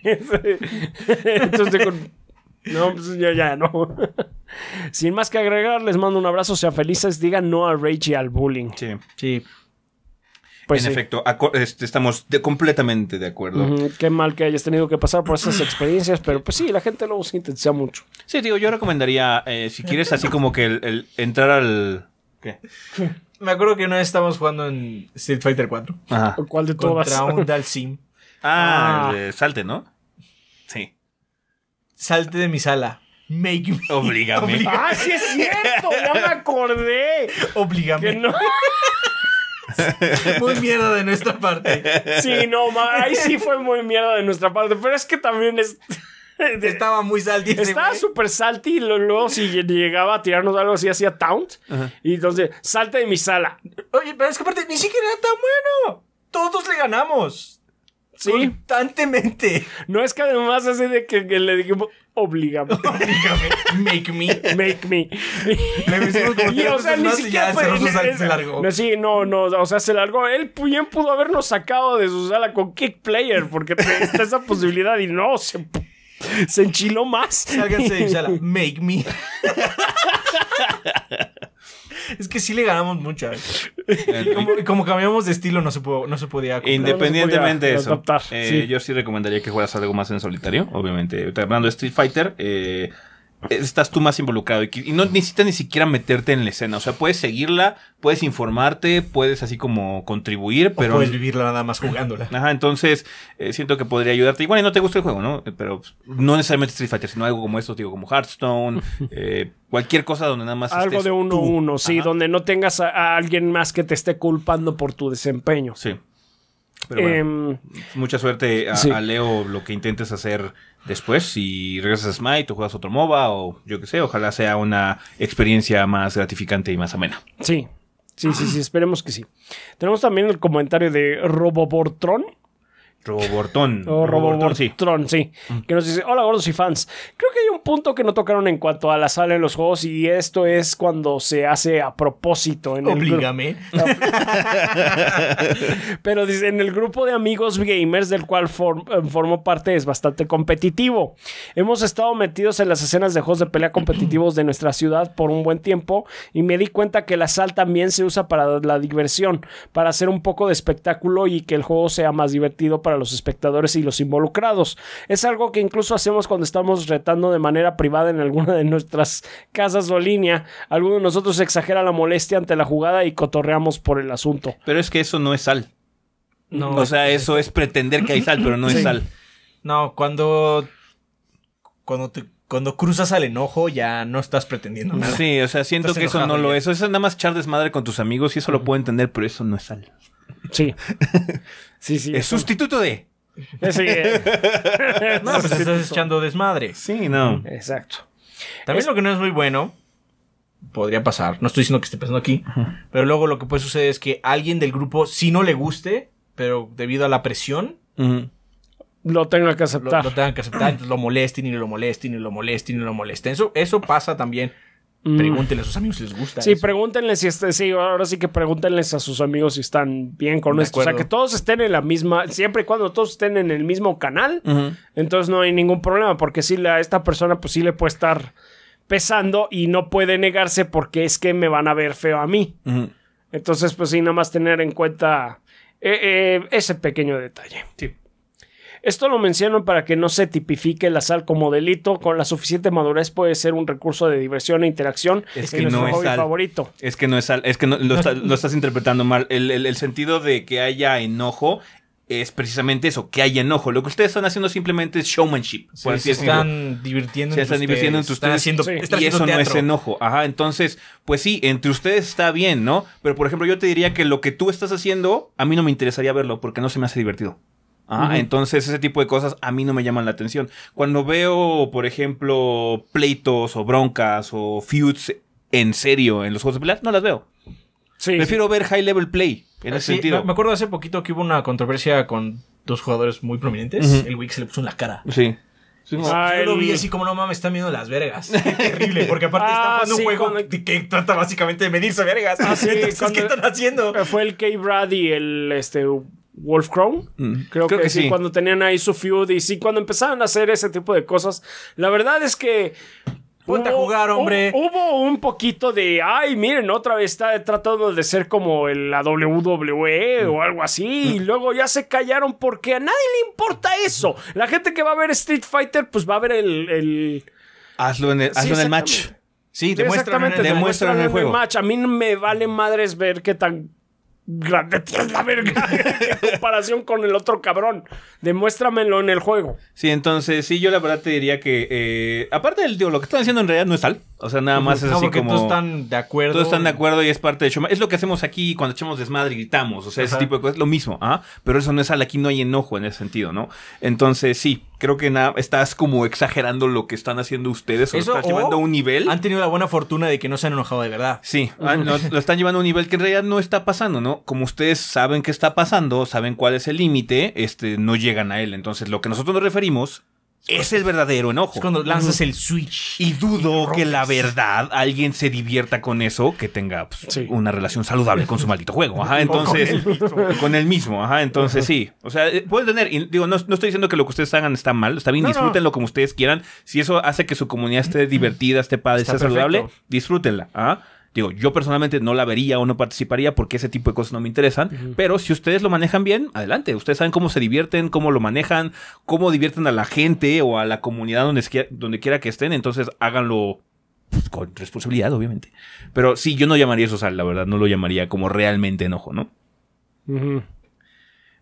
Entonces, con no, pues yo ya no. Sin más que agregar, les mando un abrazo, sean felices, digan no a rage y al bullying. Sí, sí. Pues en efecto, este, estamos completamente de acuerdo. Qué mal que hayas tenido que pasar por esas experiencias, pero pues sí, la gente lo sintetiza mucho. Sí, digo, yo recomendaría, eh, si quieres, así como que el, entrar al... ¿Qué? Me acuerdo que una vez estábamos jugando en Street Fighter 4. ¿Cuál de todas? Contra un Dalsim. Ah, ah. salte, ¿no? Sí salte de mi sala. Make ¡Ah, sí es cierto! ¡Ya me acordé! Oblígame. muy mierda de nuestra parte. Sí, no, ahí sí fue muy mierda de nuestra parte, pero es que también Estaba muy salty. Estaba súper salty y luego si llegaba a tirarnos algo así hacía taunt. Y entonces, salte de mi sala. Oye, pero es que aparte ni siquiera era tan bueno. Todos le ganamos. Constantemente. No es que además hace de que, le dijimos, obligame. Make me. Make me. y, o sea, ni siquiera, pues, No, sí, no, no, o sea, se largó. Él bien pudo habernos sacado de su sala con Kick Player porque está esa posibilidad y no, se, enchiló más. Sálganse de sala. Make me. es que sí le ganamos muchas ¿eh? como, cambiamos de estilo, no se, no se podía. Independientemente eso, eh, yo sí recomendaría que juegas algo más en solitario. Obviamente, hablando de Street Fighter, eh, estás tú más involucrado y, no necesitas ni siquiera meterte en la escena. O sea, puedes seguirla, puedes informarte, puedes así como contribuir, pero... puedes vivirla nada más jugándola. Ajá, entonces eh, siento que podría ayudarte. Igual bueno, no te gusta el juego, ¿no? Eh, pero no necesariamente Street Fighter, sino algo como esto, digo, como Hearthstone, eh, cualquier cosa donde nada más... Algo de uno a uno, sí, donde no tengas a alguien más que te esté culpando por tu desempeño. Sí. Em, mucha suerte a, Leo lo que intentes hacer después. Si regresas a Smite o juegas otro MOBA o yo que sé, ojalá sea una experiencia más gratificante y más amena. Sí, sí, sí, sí, esperemos que sí. Tenemos también el comentario de Robobortron. Robortón... Robortón, sí. Mm. Que nos dice, hola gordos y fans. Creo que hay un punto que no tocaron en cuanto a la sal en los juegos y esto es cuando se hace a propósito. En Oblígame. Pero dice, en el grupo de amigos gamers del cual formó eh, parte es bastante competitivo. Hemos estado metidos en las escenas de juegos de pelea competitivos de nuestra ciudad por un buen tiempo y me di cuenta que la sal también se usa para la diversión, para hacer un poco de espectáculo y que el juego sea más divertido para los espectadores y los involucrados. Es algo que incluso hacemos cuando estamos retando de manera privada en alguna de nuestras casas o línea. Alguno de nosotros exagera la molestia ante la jugada y cotorreamos por el asunto. Pero es que eso no es sal. No. O sea, eso es pretender que hay sal, pero no es sal. No, cuando. Cuando cuando cruzas al enojo ya no estás pretendiendo nada. Sí, o sea, siento que eso no lo es. Eso es nada más echar desmadre con tus amigos y eso lo puedo entender, pero eso no es sal. Sí. Sí, sí. Es sustituto de. Sí. no, pues estás echando desmadre. Sí, no. Exacto. También lo que no es muy bueno, podría pasar, no estoy diciendo que esté pasando aquí, pero luego lo que puede suceder es que alguien del grupo, si no le guste, pero debido a la presión, lo tenga que aceptar. Lo, lo tenga que aceptar, entonces lo molesten y lo molesten y lo molesten y lo molesten. Eso, eso pasa también. Mm. Pregúntenle a sus amigos si les gusta. Sí, pregúntenle si este, sí, ahora sí que pregúntenles a sus amigos si están bien con esto. O sea, que todos estén en la misma, siempre y cuando todos estén en el mismo canal, entonces no hay ningún problema, porque si la, esta persona pues sí le puede estar pesando y no puede negarse porque es que me van a ver feo a mí. Entonces, pues sí, nada más tener en cuenta eh, eh, ese pequeño detalle. Sí. Esto lo menciono para que no se tipifique la sal como delito. Con la suficiente madurez puede ser un recurso de diversión e interacción. Es que, no es hobby favorito. Es que no es sal. Es que lo, estás interpretando mal. El, sentido de que haya enojo es precisamente eso, que haya enojo. Lo que ustedes están haciendo simplemente es showmanship. Sí, se están divirtiendo se están divirtiendo entre están Haciendo, y eso no es enojo. Ajá, entonces, pues sí, entre ustedes está bien, ¿no? Pero por ejemplo, yo te diría que lo que tú estás haciendo, a mí no me interesaría verlo porque no se me hace divertido. Ah, Entonces ese tipo de cosas a mí no me llaman la atención. Cuando veo, por ejemplo, pleitos o broncas o feuds en serio en los juegos de plata no las veo. Sí, Prefiero ver high level play en ese sentido. Me acuerdo hace poquito que hubo una controversia con dos jugadores muy prominentes. El Wick se le puso en la cara. Sí. ah, yo lo vi así como, no mames, están viendo las vergas. Qué terrible, porque aparte están está ah, jugando un juego que, trata básicamente de medirse vergas. Ah, sí, ¿qué están haciendo? Fue el K. Brady, el este, Wolf Crown. Mm. Creo, que, sí, cuando tenían ahí su feud y sí, cuando empezaron a hacer ese tipo de cosas. La verdad es que. Ponte hubo, jugar, hombre. Hubo, un poquito de. Ay, miren, otra vez está tratando de ser como la WWE o mm. algo así. Y mm. luego ya se callaron porque a nadie le importa eso. La gente que va a ver Street Fighter, pues va a ver el. el... Hazlo en el, el match. Sí, demuéstralo en, el match. A mí me vale madres ver qué tan Grande, la verga en comparación con el otro cabrón. Demuéstramelo en el juego. Sí, entonces sí, yo la verdad te diría que, eh, aparte del, digo, lo que están haciendo en realidad no es tal. O sea, nada más pues, es así Como como... Todos están de acuerdo. Todos están de acuerdo y es parte de Schumacher. Es lo que hacemos aquí cuando echamos desmadre y gritamos. O sea, ese tipo de cosas. Lo mismo, ¿ah? Pero eso no es al aquí no hay enojo en ese sentido, ¿no? Entonces, sí, creo que nada, estás como exagerando lo que están haciendo ustedes o lo llevando a un nivel. Han tenido la buena fortuna de que no se han enojado de verdad. Sí, lo, están llevando a un nivel que en realidad no está pasando, ¿no? Como ustedes saben qué está pasando, saben cuál es el límite, este, no llegan a él. Entonces, lo que nosotros nos referimos es el verdadero enojo. Es cuando lanzas el switch. Y dudo que la verdad alguien se divierta con eso, que tenga pues, una relación saludable con su maldito juego. Ajá, entonces. con, el mismo. Ajá, entonces sí. O sea, eh, pueden tener. Digo, no, estoy diciendo que lo que ustedes hagan está mal. Está bien, Disfrutenlo como ustedes quieran. Si eso hace que su comunidad esté divertida, esté padre, esté saludable, disfrútenla. Ajá. Digo, yo personalmente no la vería o no participaría porque ese tipo de cosas no me interesan, pero si ustedes lo manejan bien, adelante. Ustedes saben cómo se divierten, cómo lo manejan, cómo divierten a la gente o a la comunidad donde quiera, que estén, entonces háganlo pues, con responsabilidad, obviamente. Pero sí, yo no llamaría eso sal, la verdad, no lo llamaría como realmente enojo, ¿no?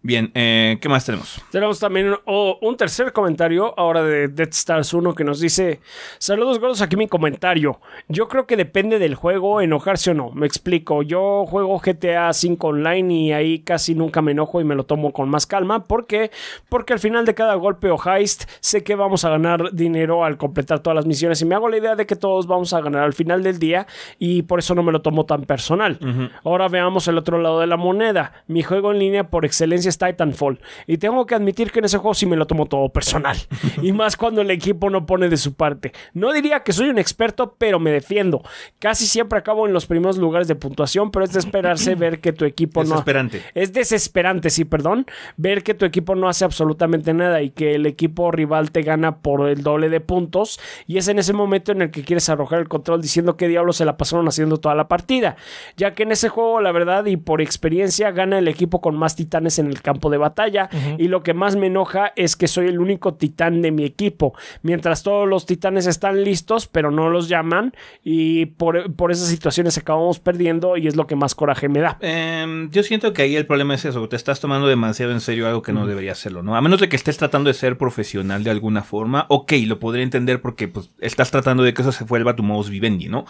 Bien, eh, ¿qué más tenemos? Tenemos también oh, un, tercer comentario ahora de Dead Stars 1 que nos dice: Saludos, gordos, aquí mi comentario. Yo creo que depende del juego enojarse o no. Me explico. Yo juego GTA 5 online y ahí casi nunca me enojo y me lo tomo con más calma. ¿Por qué? Porque al final de cada golpe o heist sé que vamos a ganar dinero al completar todas las misiones y me hago la idea de que todos vamos a ganar al final del día y por eso no me lo tomo tan personal. Ahora veamos el otro lado de la moneda. Mi juego en línea por excelencia Titanfall. Y tengo que admitir que en ese juego sí me lo tomo todo personal. Y más cuando el equipo no pone de su parte. No diría que soy un experto, pero me defiendo. Casi siempre acabo en los primeros lugares de puntuación, pero es de ver que tu equipo no... Desesperante. Es desesperante, sí, perdón. Ver que tu equipo no hace absolutamente nada y que el equipo rival te gana por el doble de puntos. Y es en ese momento en el que quieres arrojar el control diciendo que diablos se la pasaron haciendo toda la partida. Ya que en ese juego, la verdad, y por experiencia, gana el equipo con más titanes en el campo de batalla. Y lo que más me enoja es que soy el único titán de mi equipo. Mientras todos los titanes están listos, pero no los llaman. Y por, esas situaciones acabamos perdiendo y es lo que más coraje me da. Em, yo siento que ahí el problema es eso. Te estás tomando demasiado en serio algo que no deberías debería hacerlo, ¿no? A menos de que estés tratando de ser profesional de alguna forma. Ok, lo podría entender porque pues, estás tratando de que eso se vuelva tu modus vivendi, ¿no?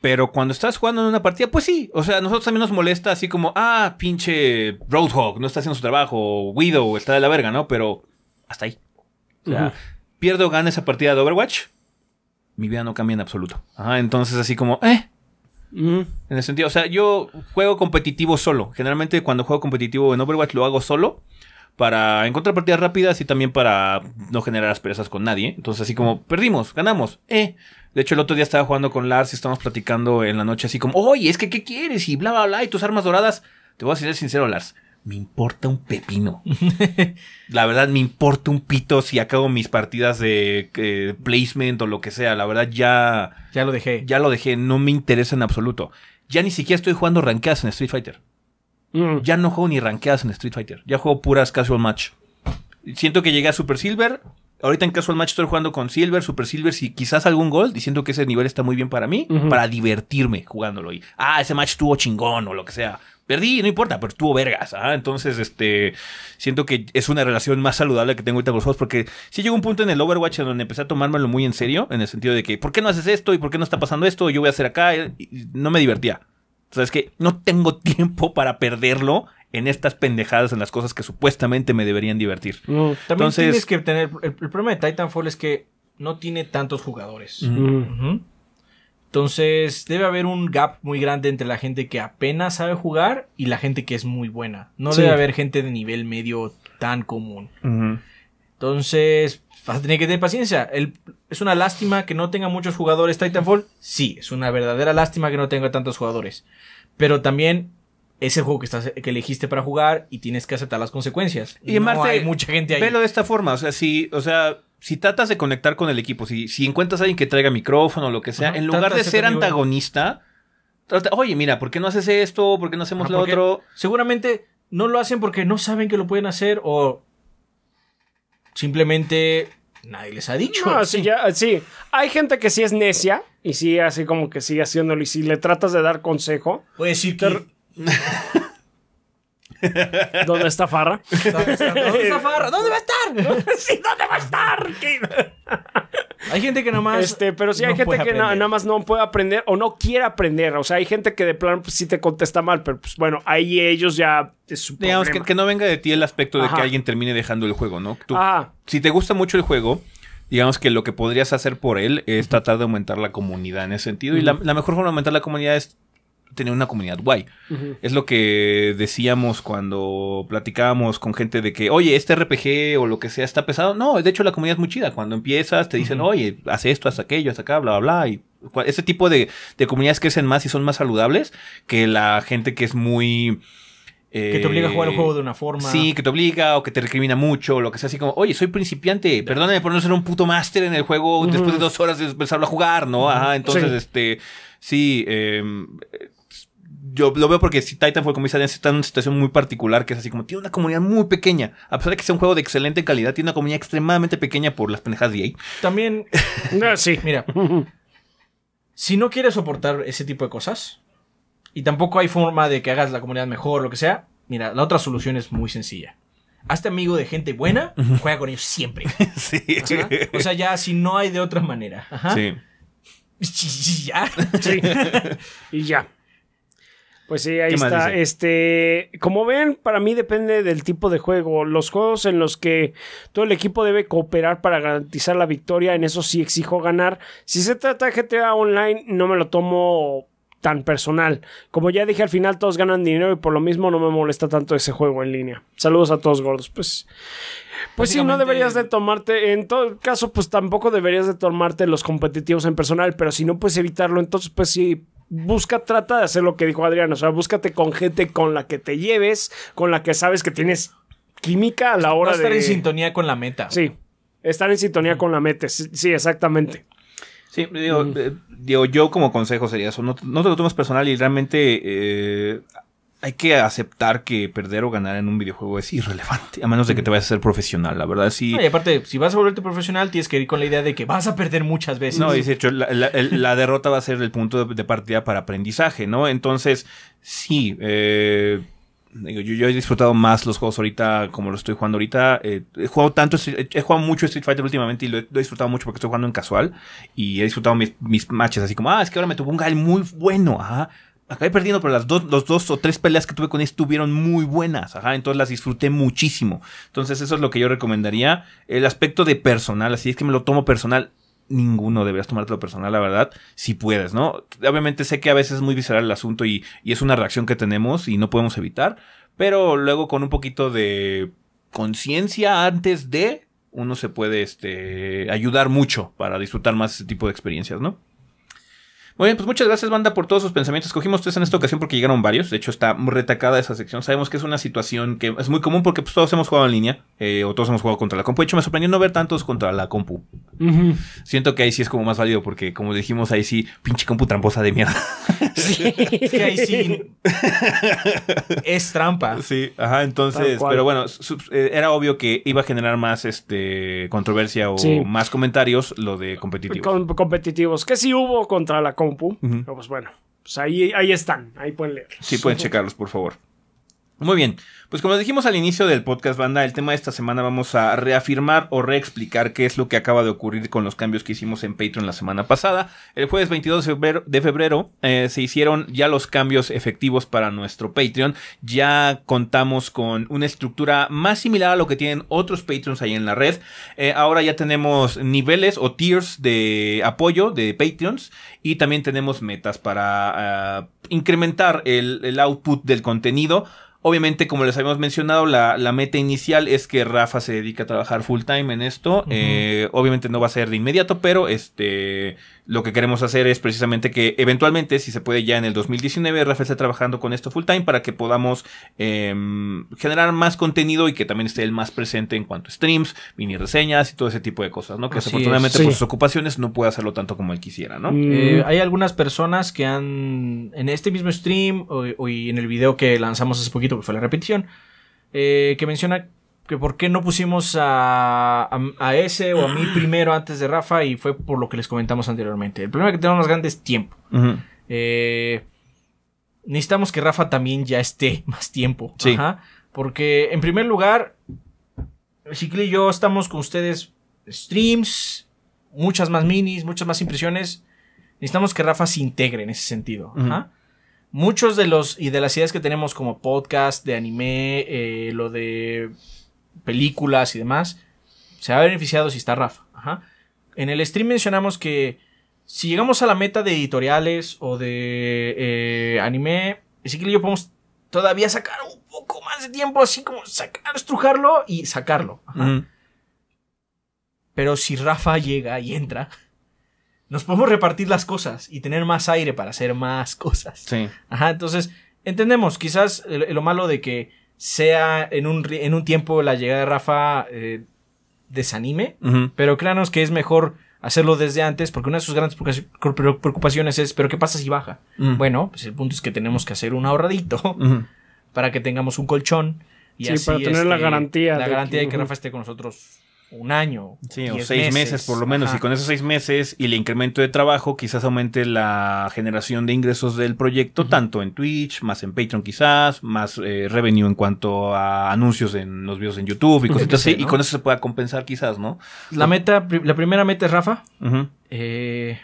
Pero cuando estás jugando en una partida, pues sí. O sea, a nosotros también nos molesta así como, ah, pinche Roadhog, no está haciendo su trabajo, o Widow está de la verga, ¿no? Pero hasta ahí. O sea, pierdo o gano esa partida de Overwatch, mi vida no cambia en absoluto. Ajá, entonces así como, eh. En el sentido, o sea, yo juego competitivo solo. Generalmente cuando juego competitivo en Overwatch lo hago solo para encontrar partidas rápidas y también para no generar asperezas con nadie. Entonces así como, perdimos, ganamos, eh. De hecho, el otro día estaba jugando con Lars y estábamos platicando en la noche así como, oye, es que ¿qué quieres? Y bla, bla, bla, y tus armas doradas. Te voy a ser sincero, Lars. Me importa un pepino. la verdad, me importa un pito si acabo mis partidas de eh, placement o lo que sea. La verdad, ya. Ya lo dejé. Ya lo dejé. No me interesa en absoluto. Ya ni siquiera estoy jugando ranqueadas en Street Fighter. Mm. Ya no juego ni ranqueadas en Street Fighter. Ya juego puras casual match. Siento que llegué a Super Silver, Ahorita en caso match estoy jugando con Silver, Super Silver y quizás algún gol, diciendo que ese nivel está muy bien para mí, para divertirme jugándolo. Y, ah, ese match estuvo chingón o lo que sea. Perdí, no importa, pero estuvo vergas. Ah. Entonces, este, siento que es una relación más saludable que tengo ahorita con los juegos, porque sí llegó un punto en el Overwatch en donde empecé a tomármelo muy en serio, en el sentido de que, ¿por qué no haces esto? ¿Y por qué no está pasando esto? yo voy a hacer acá. no me divertía. O sea, es que no tengo tiempo para perderlo en estas pendejadas, en las cosas que supuestamente me deberían divertir. Mm, también Entonces, tienes que tener. El, problema de Titanfall es que no tiene tantos jugadores. Mm. Entonces, debe haber un gap muy grande entre la gente que apenas sabe jugar y la gente que es muy buena. No debe haber gente de nivel medio tan común. Entonces, vas a tener que tener paciencia. es una lástima que no tenga muchos jugadores Titanfall. Sí, es una verdadera lástima que no tenga tantos jugadores. Pero también es juego que, estás, que elegiste para jugar y tienes que aceptar las consecuencias. Y no Marte, hay mucha gente ahí. Pero de esta forma, o sea, si, o sea, si tratas de conectar con el equipo, si, si encuentras a alguien que traiga micrófono o lo que sea, en lugar de ser antagonista, trata, oye, mira, ¿por qué no haces esto? ¿Por qué no hacemos lo otro? Seguramente no lo hacen porque no saben que lo pueden hacer o simplemente nadie les ha dicho. No, sí. Ya, sí. Hay gente que sí es necia y sí, así como que sigue haciéndolo y si le tratas de dar consejo. Puede decir que ¿Dónde está Farra? ¿Dónde está Farra? ¿Dónde va a estar? sí, ¿dónde va a estar? Hay gente que nada Este, pero sí hay gente que nada más no puede aprender o no quiere aprender. O sea, hay gente que de plano pues, sí te contesta mal, pero pues bueno, ahí ellos ya. Digamos que, no venga de ti el aspecto de que alguien termine dejando el juego, ¿no? si te gusta mucho el juego, digamos que lo que podrías hacer por él es tratar de aumentar la comunidad en ese sentido. Y la, mejor forma de aumentar la comunidad es tener una comunidad guay. Es lo que decíamos cuando platicábamos con gente de que, oye, este RPG o lo que sea está pesado. No, de hecho la comunidad es muy chida. Cuando empiezas te dicen, oye, haz esto, haz aquello, haz acá, bla, bla, bla. Y ese tipo de, de comunidades crecen más y son más saludables que la gente que es muy... Eh, que te obliga a jugar el juego de una forma. Sí, que te obliga o que te recrimina mucho, lo que sea así como, oye, soy principiante, perdóname por no ser un puto máster en el juego después de dos horas de empezarlo a jugar, ¿no? Ajá, entonces, este, sí, eh, yo lo veo porque si fue como dice está en una situación muy particular, que es así como tiene una comunidad muy pequeña. A pesar de que sea un juego de excelente calidad, tiene una comunidad extremadamente pequeña por las pendejas de ahí También. sí, mira. si no quieres soportar ese tipo de cosas, y tampoco hay forma de que hagas la comunidad mejor, lo que sea, mira, la otra solución es muy sencilla. Hazte amigo de gente buena, juega con ellos siempre. sí. O sea, ya si no hay de otra manera. Ajá. Sí. ya. Sí. y ya. Pues sí, ahí está. Este, como ven, para mí depende del tipo de juego. Los juegos en los que todo el equipo debe cooperar para garantizar la victoria, en eso sí exijo ganar. Si se trata de GTA Online, no me lo tomo tan personal. Como ya dije al final, todos ganan dinero y por lo mismo no me molesta tanto ese juego en línea. Saludos a todos gordos. Pues, pues sí, no deberías de tomarte, en todo caso, pues tampoco deberías de tomarte los competitivos en personal, pero si no puedes evitarlo, entonces pues sí, busca, trata de hacer lo que dijo Adrián, o sea, búscate con gente con la que te lleves, con la que sabes que tienes química a la hora de... estar en sintonía con la meta. Sí, estar en sintonía con la meta, sí, exactamente. Sí, mm. eh, digo, yo como consejo sería eso, no, te lo tomes personal y realmente... Eh, hay que aceptar que perder o ganar en un videojuego es irrelevante, a menos de que te vayas a ser profesional, la verdad sí. aparte, si vas a volverte profesional, tienes que ir con la idea de que vas a perder muchas veces. No, dice, de hecho, la, derrota va a ser el punto de, partida para aprendizaje, ¿no? Entonces, sí, eh, yo, he disfrutado más los juegos ahorita como lo estoy jugando ahorita. Eh, he jugado tanto, he jugado mucho Street Fighter últimamente y lo he, disfrutado mucho porque estoy jugando en casual y he disfrutado mis, matches así como, ah, es que ahora me tuvo un gal muy bueno, ajá. Ah, acabé perdiendo, pero las dos, los dos o tres peleas que tuve con él estuvieron muy buenas, ajá, entonces las disfruté muchísimo. Entonces eso es lo que yo recomendaría. El aspecto de personal, así es que me lo tomo personal. Ninguno deberías tomártelo personal, la verdad, si puedes, ¿no? Obviamente sé que a veces es muy visceral el asunto y, es una reacción que tenemos y no podemos evitar, pero luego con un poquito de conciencia antes de, uno se puede este, ayudar mucho para disfrutar más ese tipo de experiencias, ¿no? Muy bien, pues muchas gracias, banda, por todos sus pensamientos. Cogimos tres en esta ocasión porque llegaron varios. De hecho, está retacada esa sección. Sabemos que es una situación que es muy común porque pues, todos hemos jugado en línea eh, o todos hemos jugado contra la compu. De hecho, me sorprendió no ver tantos contra la compu. Siento que ahí sí es como más válido porque, como dijimos, ahí sí, pinche compu tramposa de mierda. Sí. es que ahí sí. es trampa. Sí, ajá, entonces, pero bueno, eh, era obvio que iba a generar más este controversia o más comentarios lo de competitivos. competitivos, que sí hubo contra la compu pues bueno, pues ahí, están, ahí pueden leerlos. Sí, pueden checarlos, por favor. Muy bien, pues como dijimos al inicio del podcast, banda, el tema de esta semana vamos a reafirmar o reexplicar qué es lo que acaba de ocurrir con los cambios que hicimos en Patreon la semana pasada. El jueves 22 de febrero, eh, se hicieron ya los cambios efectivos para nuestro Patreon. Ya contamos con una estructura más similar a lo que tienen otros Patreons ahí en la red. Eh, ahora ya tenemos niveles o tiers de apoyo de Patreons y también tenemos metas para eh, incrementar el output del contenido Obviamente, como les habíamos mencionado, la, meta inicial es que Rafa se dedique a trabajar full time en esto. Eh, obviamente no va a ser de inmediato, pero este, lo que queremos hacer es precisamente que eventualmente, si se puede ya en el 2019, Rafa esté trabajando con esto full time para que podamos em, generar más contenido y que también esté él más presente en cuanto a streams, mini reseñas y todo ese tipo de cosas, ¿no? Que desafortunadamente por sus ocupaciones no puede hacerlo tanto como él quisiera, ¿no? Mm. Eh, eh, hay algunas personas que han, en este mismo stream o, en el video que lanzamos hace poquito, fue la repetición, eh, que menciona que por qué no pusimos a, ese o a mí primero antes de Rafa y fue por lo que les comentamos anteriormente. El problema que tenemos más grande es tiempo. Eh, necesitamos que Rafa también ya esté más tiempo. porque en primer lugar, Chicle y yo estamos con ustedes streams, muchas más minis, muchas más impresiones. Necesitamos que Rafa se integre en ese sentido muchos de los y de las ideas que tenemos como podcast de anime, eh, lo de películas y demás, se ha beneficiado si está Rafa. En el stream mencionamos que si llegamos a la meta de editoriales o de eh, anime, sí que yo podemos todavía sacar un poco más de tiempo, así como sacar, estrujarlo y sacarlo. Pero si Rafa llega y entra, nos podemos repartir las cosas y tener más aire para hacer más cosas. Sí. Ajá, entonces entendemos quizás eh, lo malo de que sea en un, en un tiempo la llegada de Rafa eh, desanime, pero créanos que es mejor hacerlo desde antes porque una de sus grandes preocupaciones es, pero ¿qué pasa si baja? Mm. Bueno, pues el punto es que tenemos que hacer un ahorradito para que tengamos un colchón. Y sí, para tener la este, garantía. La garantía de que Rafa esté con nosotros un año. Sí, o seis meses, por lo menos. Y con esos seis meses y el incremento de trabajo, quizás aumente la generación de ingresos del proyecto, tanto en Twitch, más en Patreon quizás, más eh, revenue en cuanto a anuncios en los videos en YouTube y cosas así. Y con eso se pueda compensar quizás, ¿no? La meta, la primera meta es Rafa. Eh,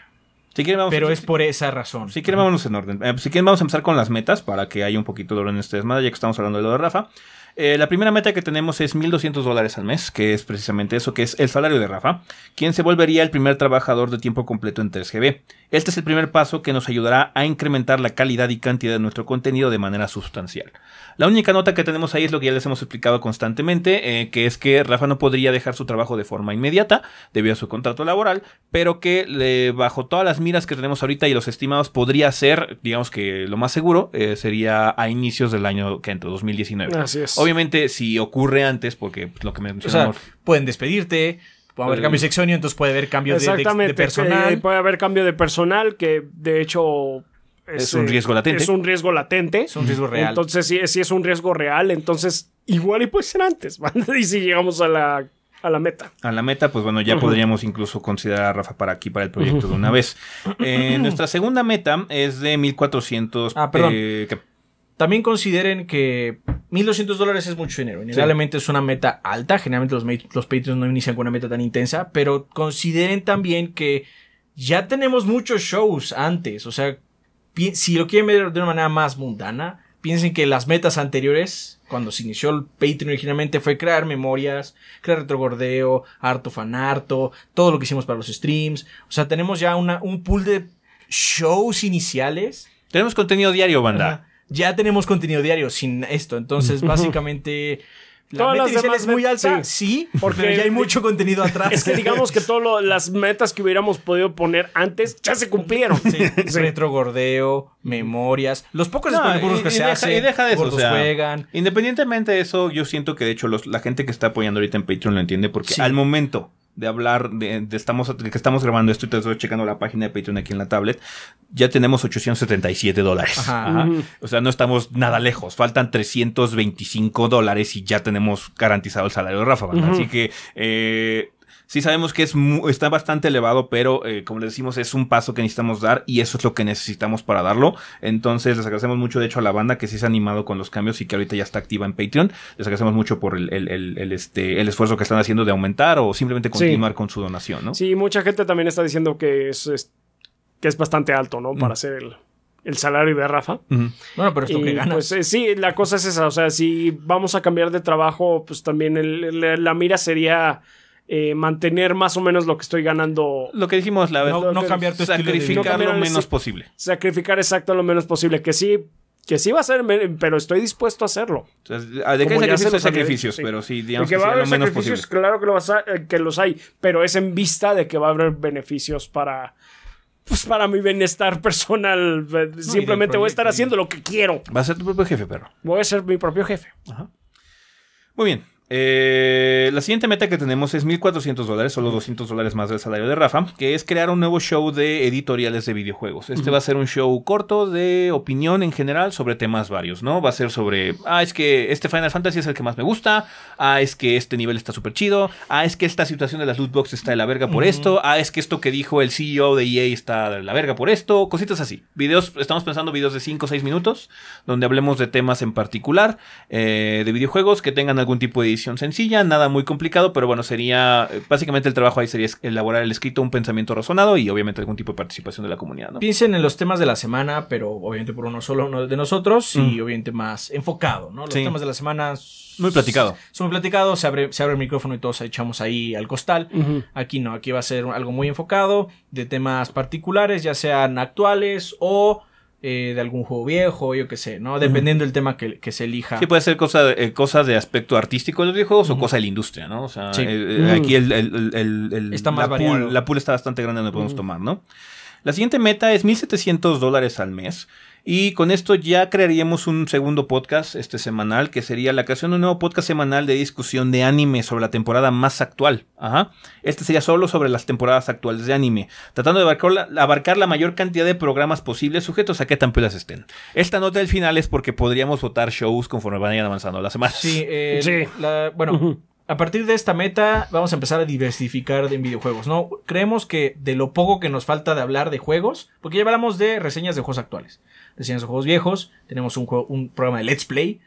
pero es por esa razón. Si quieren, vámonos en orden. Eh, si quieren, vamos a empezar con las metas para que haya un poquito de orden en este desmadre, ya que estamos hablando de lo de Rafa. Eh, la primera meta que tenemos es 1.200 dólares al mes, que es precisamente eso, que es el salario de Rafa, quien se volvería el primer trabajador de tiempo completo en 3GB. Este es el primer paso que nos ayudará a incrementar la calidad y cantidad de nuestro contenido de manera sustancial. La única nota que tenemos ahí es lo que ya les hemos explicado constantemente, eh, que es que Rafa no podría dejar su trabajo de forma inmediata debido a su contrato laboral, pero que bajo todas las miras que tenemos ahorita y los estimados podría ser, digamos que lo más seguro, eh, sería a inicios del año que entre 2019. Así es. Obviamente, si ocurre antes, porque pues, lo que mencionamos. pueden despedirte, puede haber eh, cambio de y entonces puede haber cambio de, personal. Exactamente, eh, puede haber cambio de personal, que de hecho. Es, un riesgo latente. Es un riesgo latente. Es un riesgo real. Entonces, si, es un riesgo real, entonces igual y puede ser antes. y si llegamos a la a la meta. A la meta, pues bueno, ya podríamos incluso considerar a Rafa para aquí, para el proyecto de una vez. Eh, nuestra segunda meta es de 1400. Ah, también consideren que 1.200 dólares es mucho dinero. Generalmente es una meta alta. Generalmente los, los Patreons no inician con una meta tan intensa. Pero consideren también que ya tenemos muchos shows antes. O sea, si lo quieren ver de una manera más mundana, piensen que las metas anteriores, cuando se inició el Patreon originalmente, fue crear memorias, crear retrogordeo, harto fanarto, todo lo que hicimos para los streams. O sea, tenemos ya un pool de shows iniciales. Tenemos contenido diario, banda ya tenemos contenido diario sin esto. Entonces, básicamente. La meta es muy alta, sí, porque ya hay mucho contenido atrás. Es que digamos que todas las metas que hubiéramos podido poner antes ya se cumplieron. Sí, Retrogordeo, memorias, los pocos no, que se hacen, y deja de eso, juegan. Independientemente de eso, yo siento que de hecho la gente que está apoyando ahorita en Patreon lo entiende porque al momento de hablar de, estamos, que estamos grabando esto y te estoy checando la página de Patreon aquí en la tablet, ya tenemos 877 dólares. O sea, no estamos nada lejos. Faltan 325 dólares y ya tenemos garantizado el salario de Rafa. Así que eh, Sí sabemos que es está bastante elevado, pero eh, como les decimos, es un paso que necesitamos dar y eso es lo que necesitamos para darlo. Entonces les agradecemos mucho, de hecho, a la banda que sí se ha animado con los cambios y que ahorita ya está activa en Patreon. Les agradecemos mucho por el, este, el esfuerzo que están haciendo de aumentar o simplemente continuar con su donación, ¿no? Sí, mucha gente también está diciendo que es, que es bastante alto, ¿no? Para mm. hacer el salario de Rafa. Bueno, pero esto que gana. Pues, eh, sí, la cosa es esa. O sea, si vamos a cambiar de trabajo, pues también la mira sería eh, mantener más o menos lo que estoy ganando. Lo que dijimos la vez. No, cambiar tu Sacrificar lo menos posible. Sacrificar exacto lo menos posible. Que sí, que sí va a ser, pero estoy dispuesto a hacerlo. ¿De sacrificios? Pero sí, digamos lo menos claro eh, que, los hay, pero es en vista de que va a haber beneficios para, pues para mi bienestar personal. Simplemente voy a estar haciendo lo que quiero. Va a ser tu propio jefe, pero Voy a ser mi propio jefe. Muy bien. Eh, la siguiente meta que tenemos es 1.400 dólares, solo 200 dólares más del salario de Rafa, que es crear un nuevo show de editoriales de videojuegos. Este va a ser un show corto de opinión en general sobre temas varios, ¿no? Va a ser sobre, ah, es que este Final Fantasy es el que más me gusta, ah, es que este nivel está súper chido, ah, es que esta situación de las loot boxes está de la verga por esto, ah, es que esto que dijo el CEO de EA está de la verga por esto, cositas así. Videos, estamos pensando videos de 5 o 6 minutos, donde hablemos de temas en particular, eh, de videojuegos que tengan algún tipo de sencilla, nada muy complicado, pero bueno, sería, eh, básicamente el trabajo ahí sería elaborar el escrito, un pensamiento razonado y obviamente algún tipo de participación de la comunidad. ¿no? Piensen en los temas de la semana, pero obviamente por uno solo uno de nosotros y mm. obviamente más enfocado, ¿no? Los temas de la semana... Muy platicado. Son muy platicados, se abre, se abre el micrófono y todos echamos ahí al costal. Aquí no, aquí va a ser algo muy enfocado, de temas particulares, ya sean actuales o eh, de algún juego viejo, yo qué sé, ¿no? Dependiendo del tema que, que, se elija. Sí, puede ser cosa, eh, cosas de aspecto artístico de los viejos... o cosa de la industria, ¿no? O sea, aquí el, la, pool, la, pool, está bastante grande donde podemos mm. tomar, ¿no? La siguiente meta es 1.700 dólares al mes. Y con esto ya crearíamos un segundo podcast, este semanal, que sería la creación de un nuevo podcast semanal de discusión de anime sobre la temporada más actual. Ajá. Este sería solo sobre las temporadas actuales de anime, tratando de abarcar la, mayor cantidad de programas posibles sujetos a qué tan pelas estén. Esta nota del final es porque podríamos votar shows conforme vayan avanzando las semanas. Sí, eh, sí. bueno a partir de esta meta vamos a empezar a diversificar en videojuegos, ¿no? Creemos que de lo poco que nos falta de hablar de juegos, porque ya hablamos de reseñas de juegos actuales, reseñas de juegos viejos, tenemos un, un programa de Let's Play,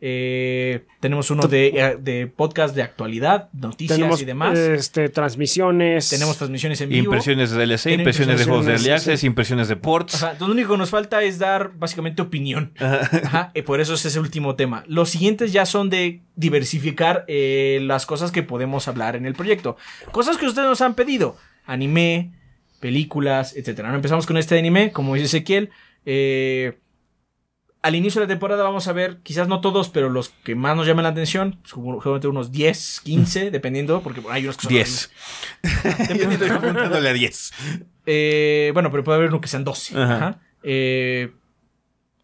eh, tenemos uno eh, de, podcast de actualidad, noticias y demás. Este, transmisiones. Tenemos transmisiones en vivo. Impresiones de DLC, impresiones, de juegos de Early impresiones de ports. lo único que nos falta es dar básicamente opinión. Ajá, y por eso es ese último tema. Los siguientes ya son de diversificar eh, las cosas que podemos hablar en el proyecto. Cosas que ustedes nos han pedido. Anime, películas, etcétera empezamos con este anime, como dice Ezequiel. Eh, al inicio de la temporada vamos a ver, quizás no todos, pero los que más nos llaman la atención, seguramente pues, unos 10, 15, dependiendo, porque hay unos que son 10. a 10. Eh, bueno, pero puede haber uno que sean 12. Eh,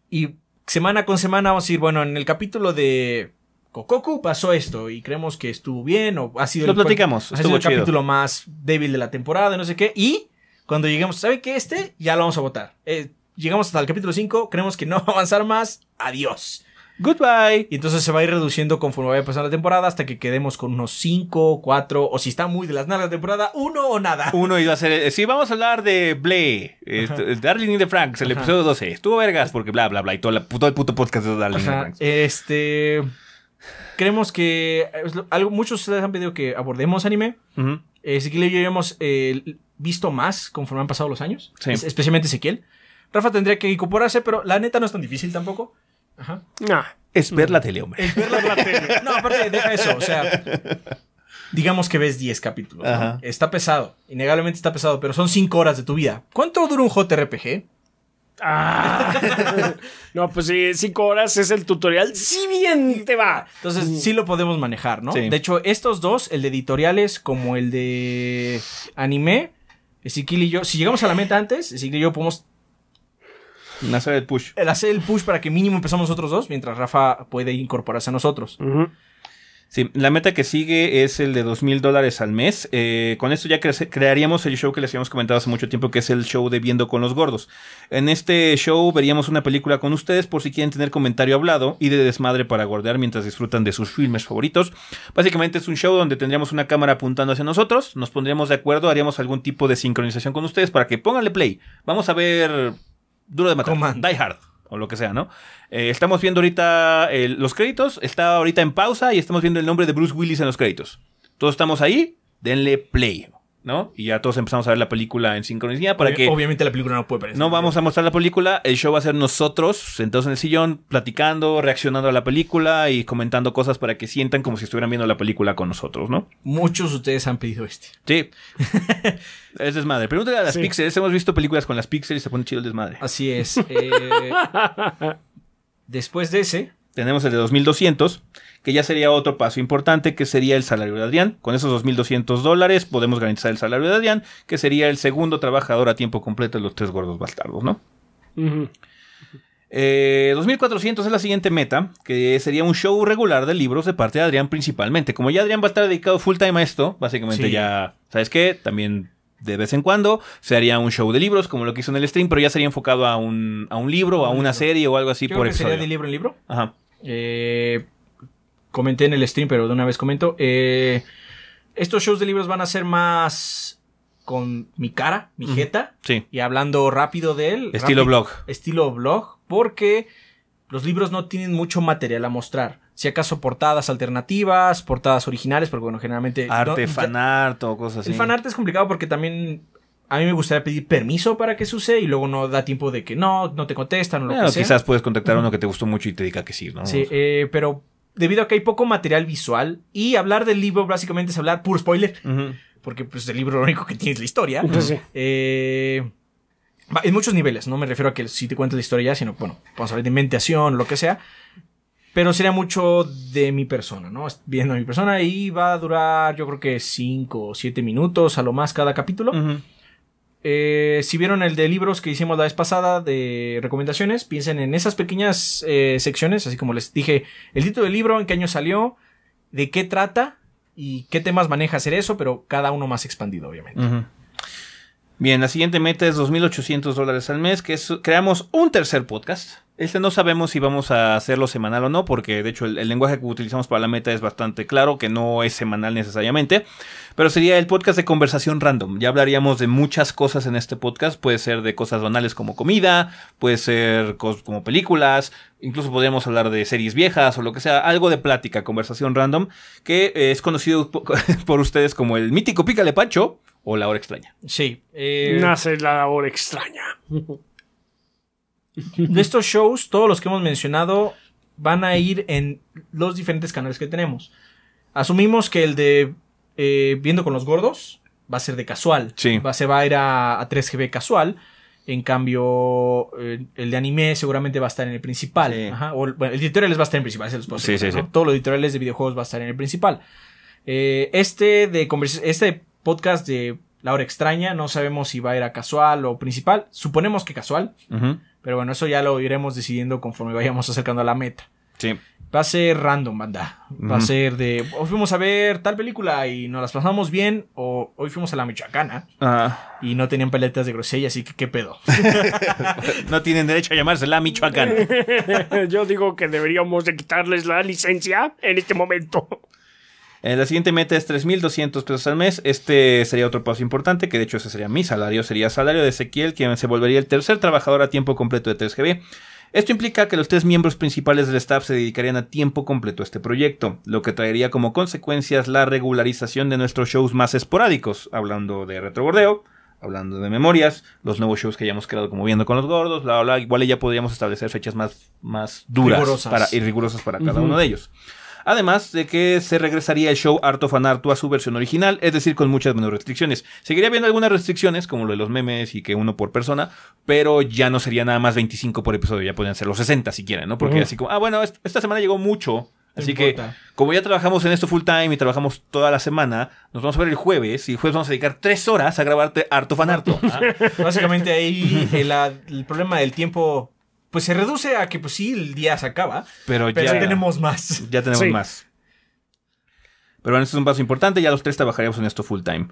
y semana con semana vamos a ir, bueno, en el capítulo de Kokoku pasó esto y creemos que estuvo bien o ha sido Lo platicamos, ha el capítulo más débil de la temporada, no sé qué. Y cuando lleguemos, ¿sabe qué? Este ya lo vamos a votar. Eh, llegamos hasta el capítulo 5, creemos que no va a avanzar más, adiós. Goodbye. Y entonces se va a ir reduciendo conforme vaya pasando la temporada hasta que quedemos con unos 5, 4, o si está muy de las nalgas la temporada, uno o nada. Uno iba a ser. Eh, sí, vamos a hablar de Blay, este, Darling in the Franks, el episodio 12. Estuvo vergas porque bla, bla, bla, y todo, el puto podcast de Darling in the Franks. Este. Creemos que. Eh, algo, muchos ustedes han pedido que abordemos anime. Ezequiel y yo hemos eh, visto más conforme han pasado los años, especialmente Ezequiel. Rafa tendría que incorporarse, pero la neta no es tan difícil tampoco. Ajá. No. es ver la tele, hombre. Es ver la, tele. No, aparte, deja eso. O sea, digamos que ves 10 capítulos. ¿no? Está pesado. Innegablemente está pesado, pero son 5 horas de tu vida. ¿Cuánto dura un JRPG? Ah. no, pues sí, 5 horas es el tutorial. Sí, bien te va. Entonces, sí lo podemos manejar, ¿no? De hecho, estos dos, el de editoriales como el de anime, Ezequiel y yo, si llegamos a la meta antes, Ezequiel y yo podemos hacer el push. El hacer el push para que mínimo empezamos nosotros dos, mientras Rafa puede incorporarse a nosotros. Sí, la meta que sigue es el de dos mil dólares al mes. Eh, con esto ya crearíamos el show que les habíamos comentado hace mucho tiempo, que es el show de Viendo con los Gordos. En este show veríamos una película con ustedes por si quieren tener comentario hablado y de desmadre para guardar mientras disfrutan de sus filmes favoritos. Básicamente es un show donde tendríamos una cámara apuntando hacia nosotros, nos pondríamos de acuerdo, haríamos algún tipo de sincronización con ustedes para que pónganle play. Vamos a ver Duro de matar. Die Hard o lo que sea, ¿no? Eh, estamos viendo ahorita los créditos, está ahorita en pausa y estamos viendo el nombre de Bruce Willis en los créditos. Todos estamos ahí, denle play. ¿no? Y ya todos empezamos a ver la película en sincronía para que... Obviamente la película no puede parecer No vamos a mostrar la película, el show va a ser nosotros sentados en el sillón, platicando, reaccionando a la película y comentando cosas para que sientan como si estuvieran viendo la película con nosotros, ¿no? Muchos de ustedes han pedido este. Sí. es desmadre. Pregúntale a las Pixels, hemos visto películas con las Pixels y se pone chido el desmadre. Así es. Eh, después de ese... Tenemos el de 2200 que ya sería otro paso importante, que sería el salario de Adrián. Con esos 2.200 dólares podemos garantizar el salario de Adrián, que sería el segundo trabajador a tiempo completo de los tres gordos bastardos, ¿no? 2400 eh, es la siguiente meta, que sería un show regular de libros de parte de Adrián principalmente. Como ya Adrián va a estar dedicado full time a esto, básicamente ya, ¿sabes qué? También de vez en cuando se haría un show de libros, como lo que hizo en el stream, pero ya sería enfocado a un, libro, a una serie o algo así por eso de libro en libro? Ajá. Eh, comenté en el stream, pero de una vez comento. Eh, estos shows de libros van a ser más con mi cara, mi jeta. Sí. Y hablando rápido de él. Estilo blog. Estilo blog, porque los libros no tienen mucho material a mostrar. Si acaso portadas alternativas, portadas originales, porque bueno, generalmente. Arte, fanart o cosas así. El fanart es complicado porque también. A mí me gustaría pedir permiso para que se y luego no da tiempo de que no, no te contestan o lo que sea. Quizás puedes contactar a uno que te gustó mucho y te diga que sí, ¿no? Sí, eh, pero debido a que hay poco material visual y hablar del libro básicamente es hablar puro spoiler, porque pues el libro lo único que tiene es la historia. Pues hay eh, en muchos niveles, no me refiero a que si te cuento la historia ya, sino bueno, vamos a hablar de inventación, lo que sea. Pero sería mucho de mi persona, ¿no? Viendo a mi persona y va a durar yo creo que 5 o 7 minutos a lo más cada capítulo. Eh, si vieron el de libros que hicimos la vez pasada de recomendaciones, piensen en esas pequeñas eh, secciones, así como les dije, el título del libro, en qué año salió, de qué trata y qué temas maneja hacer eso, pero cada uno más expandido, obviamente. Bien, la siguiente meta es 2.800 dólares al mes, que es, creamos un tercer podcast. Este no sabemos si vamos a hacerlo semanal o no, porque de hecho el, lenguaje que utilizamos para la meta es bastante claro, que no es semanal necesariamente, pero sería el podcast de conversación random. Ya hablaríamos de muchas cosas en este podcast, puede ser de cosas banales como comida, puede ser como películas, incluso podríamos hablar de series viejas o lo que sea, algo de plática, conversación random, que eh, es conocido por ustedes como el mítico Pícale Pacho o la hora extraña. Sí. Eh, Nace la hora extraña. de estos shows, todos los que hemos mencionado van a ir en los diferentes canales que tenemos. Asumimos que el de eh, Viendo con los Gordos va a ser de casual. Va, se va a ir a, 3GB casual. En cambio, eh, el de anime seguramente va a estar en el principal. Ajá. bueno, el editorial va a estar en el principal, los Todos los editoriales de videojuegos va a estar en el principal. Eh, este, de este podcast de La Hora Extraña, no sabemos si va a ir a casual o principal. Suponemos que casual. Ajá pero bueno, eso ya lo iremos decidiendo conforme vayamos acercando a la meta. Sí. Va a ser random, banda. Va a ser de. Hoy fuimos a ver tal película y nos las pasamos bien. O hoy fuimos a la Michoacana y no tenían paletas de grosella, así que qué pedo. no tienen derecho a llamarse la Michoacana. Yo digo que deberíamos de quitarles la licencia en este momento. Eh, la siguiente meta es 3.200 pesos al mes. Este sería otro paso importante, que de hecho ese sería mi salario, sería salario de Ezequiel, quien se volvería el tercer trabajador a tiempo completo de 3GB. Esto implica que los tres miembros principales del staff se dedicarían a tiempo completo a este proyecto, lo que traería como consecuencias la regularización de nuestros shows más esporádicos, hablando de retrobordeo, hablando de memorias, los nuevos shows que hayamos creado como Viendo con los Gordos, bla, bla, igual ya podríamos establecer fechas más, más duras Para, y rigurosas para cada uno de ellos. Además de que se regresaría el show Harto Fan a su versión original, es decir, con muchas menos restricciones. Seguiría habiendo algunas restricciones, como lo de los memes y que uno por persona, pero ya no sería nada más 25 por episodio, ya podrían ser los 60 si quieren, ¿no? Porque así como, ah, bueno, esta semana llegó mucho. Así que, como ya trabajamos en esto full time y trabajamos toda la semana, nos vamos a ver el jueves y el jueves vamos a dedicar tres horas a grabarte harto fan harto. Ah. Básicamente ahí el, problema del tiempo pues se reduce a que, pues sí, el día se acaba, pero, ya, tenemos más. Ya tenemos más. Pero bueno, este es un paso importante, ya los tres trabajaremos en esto full time.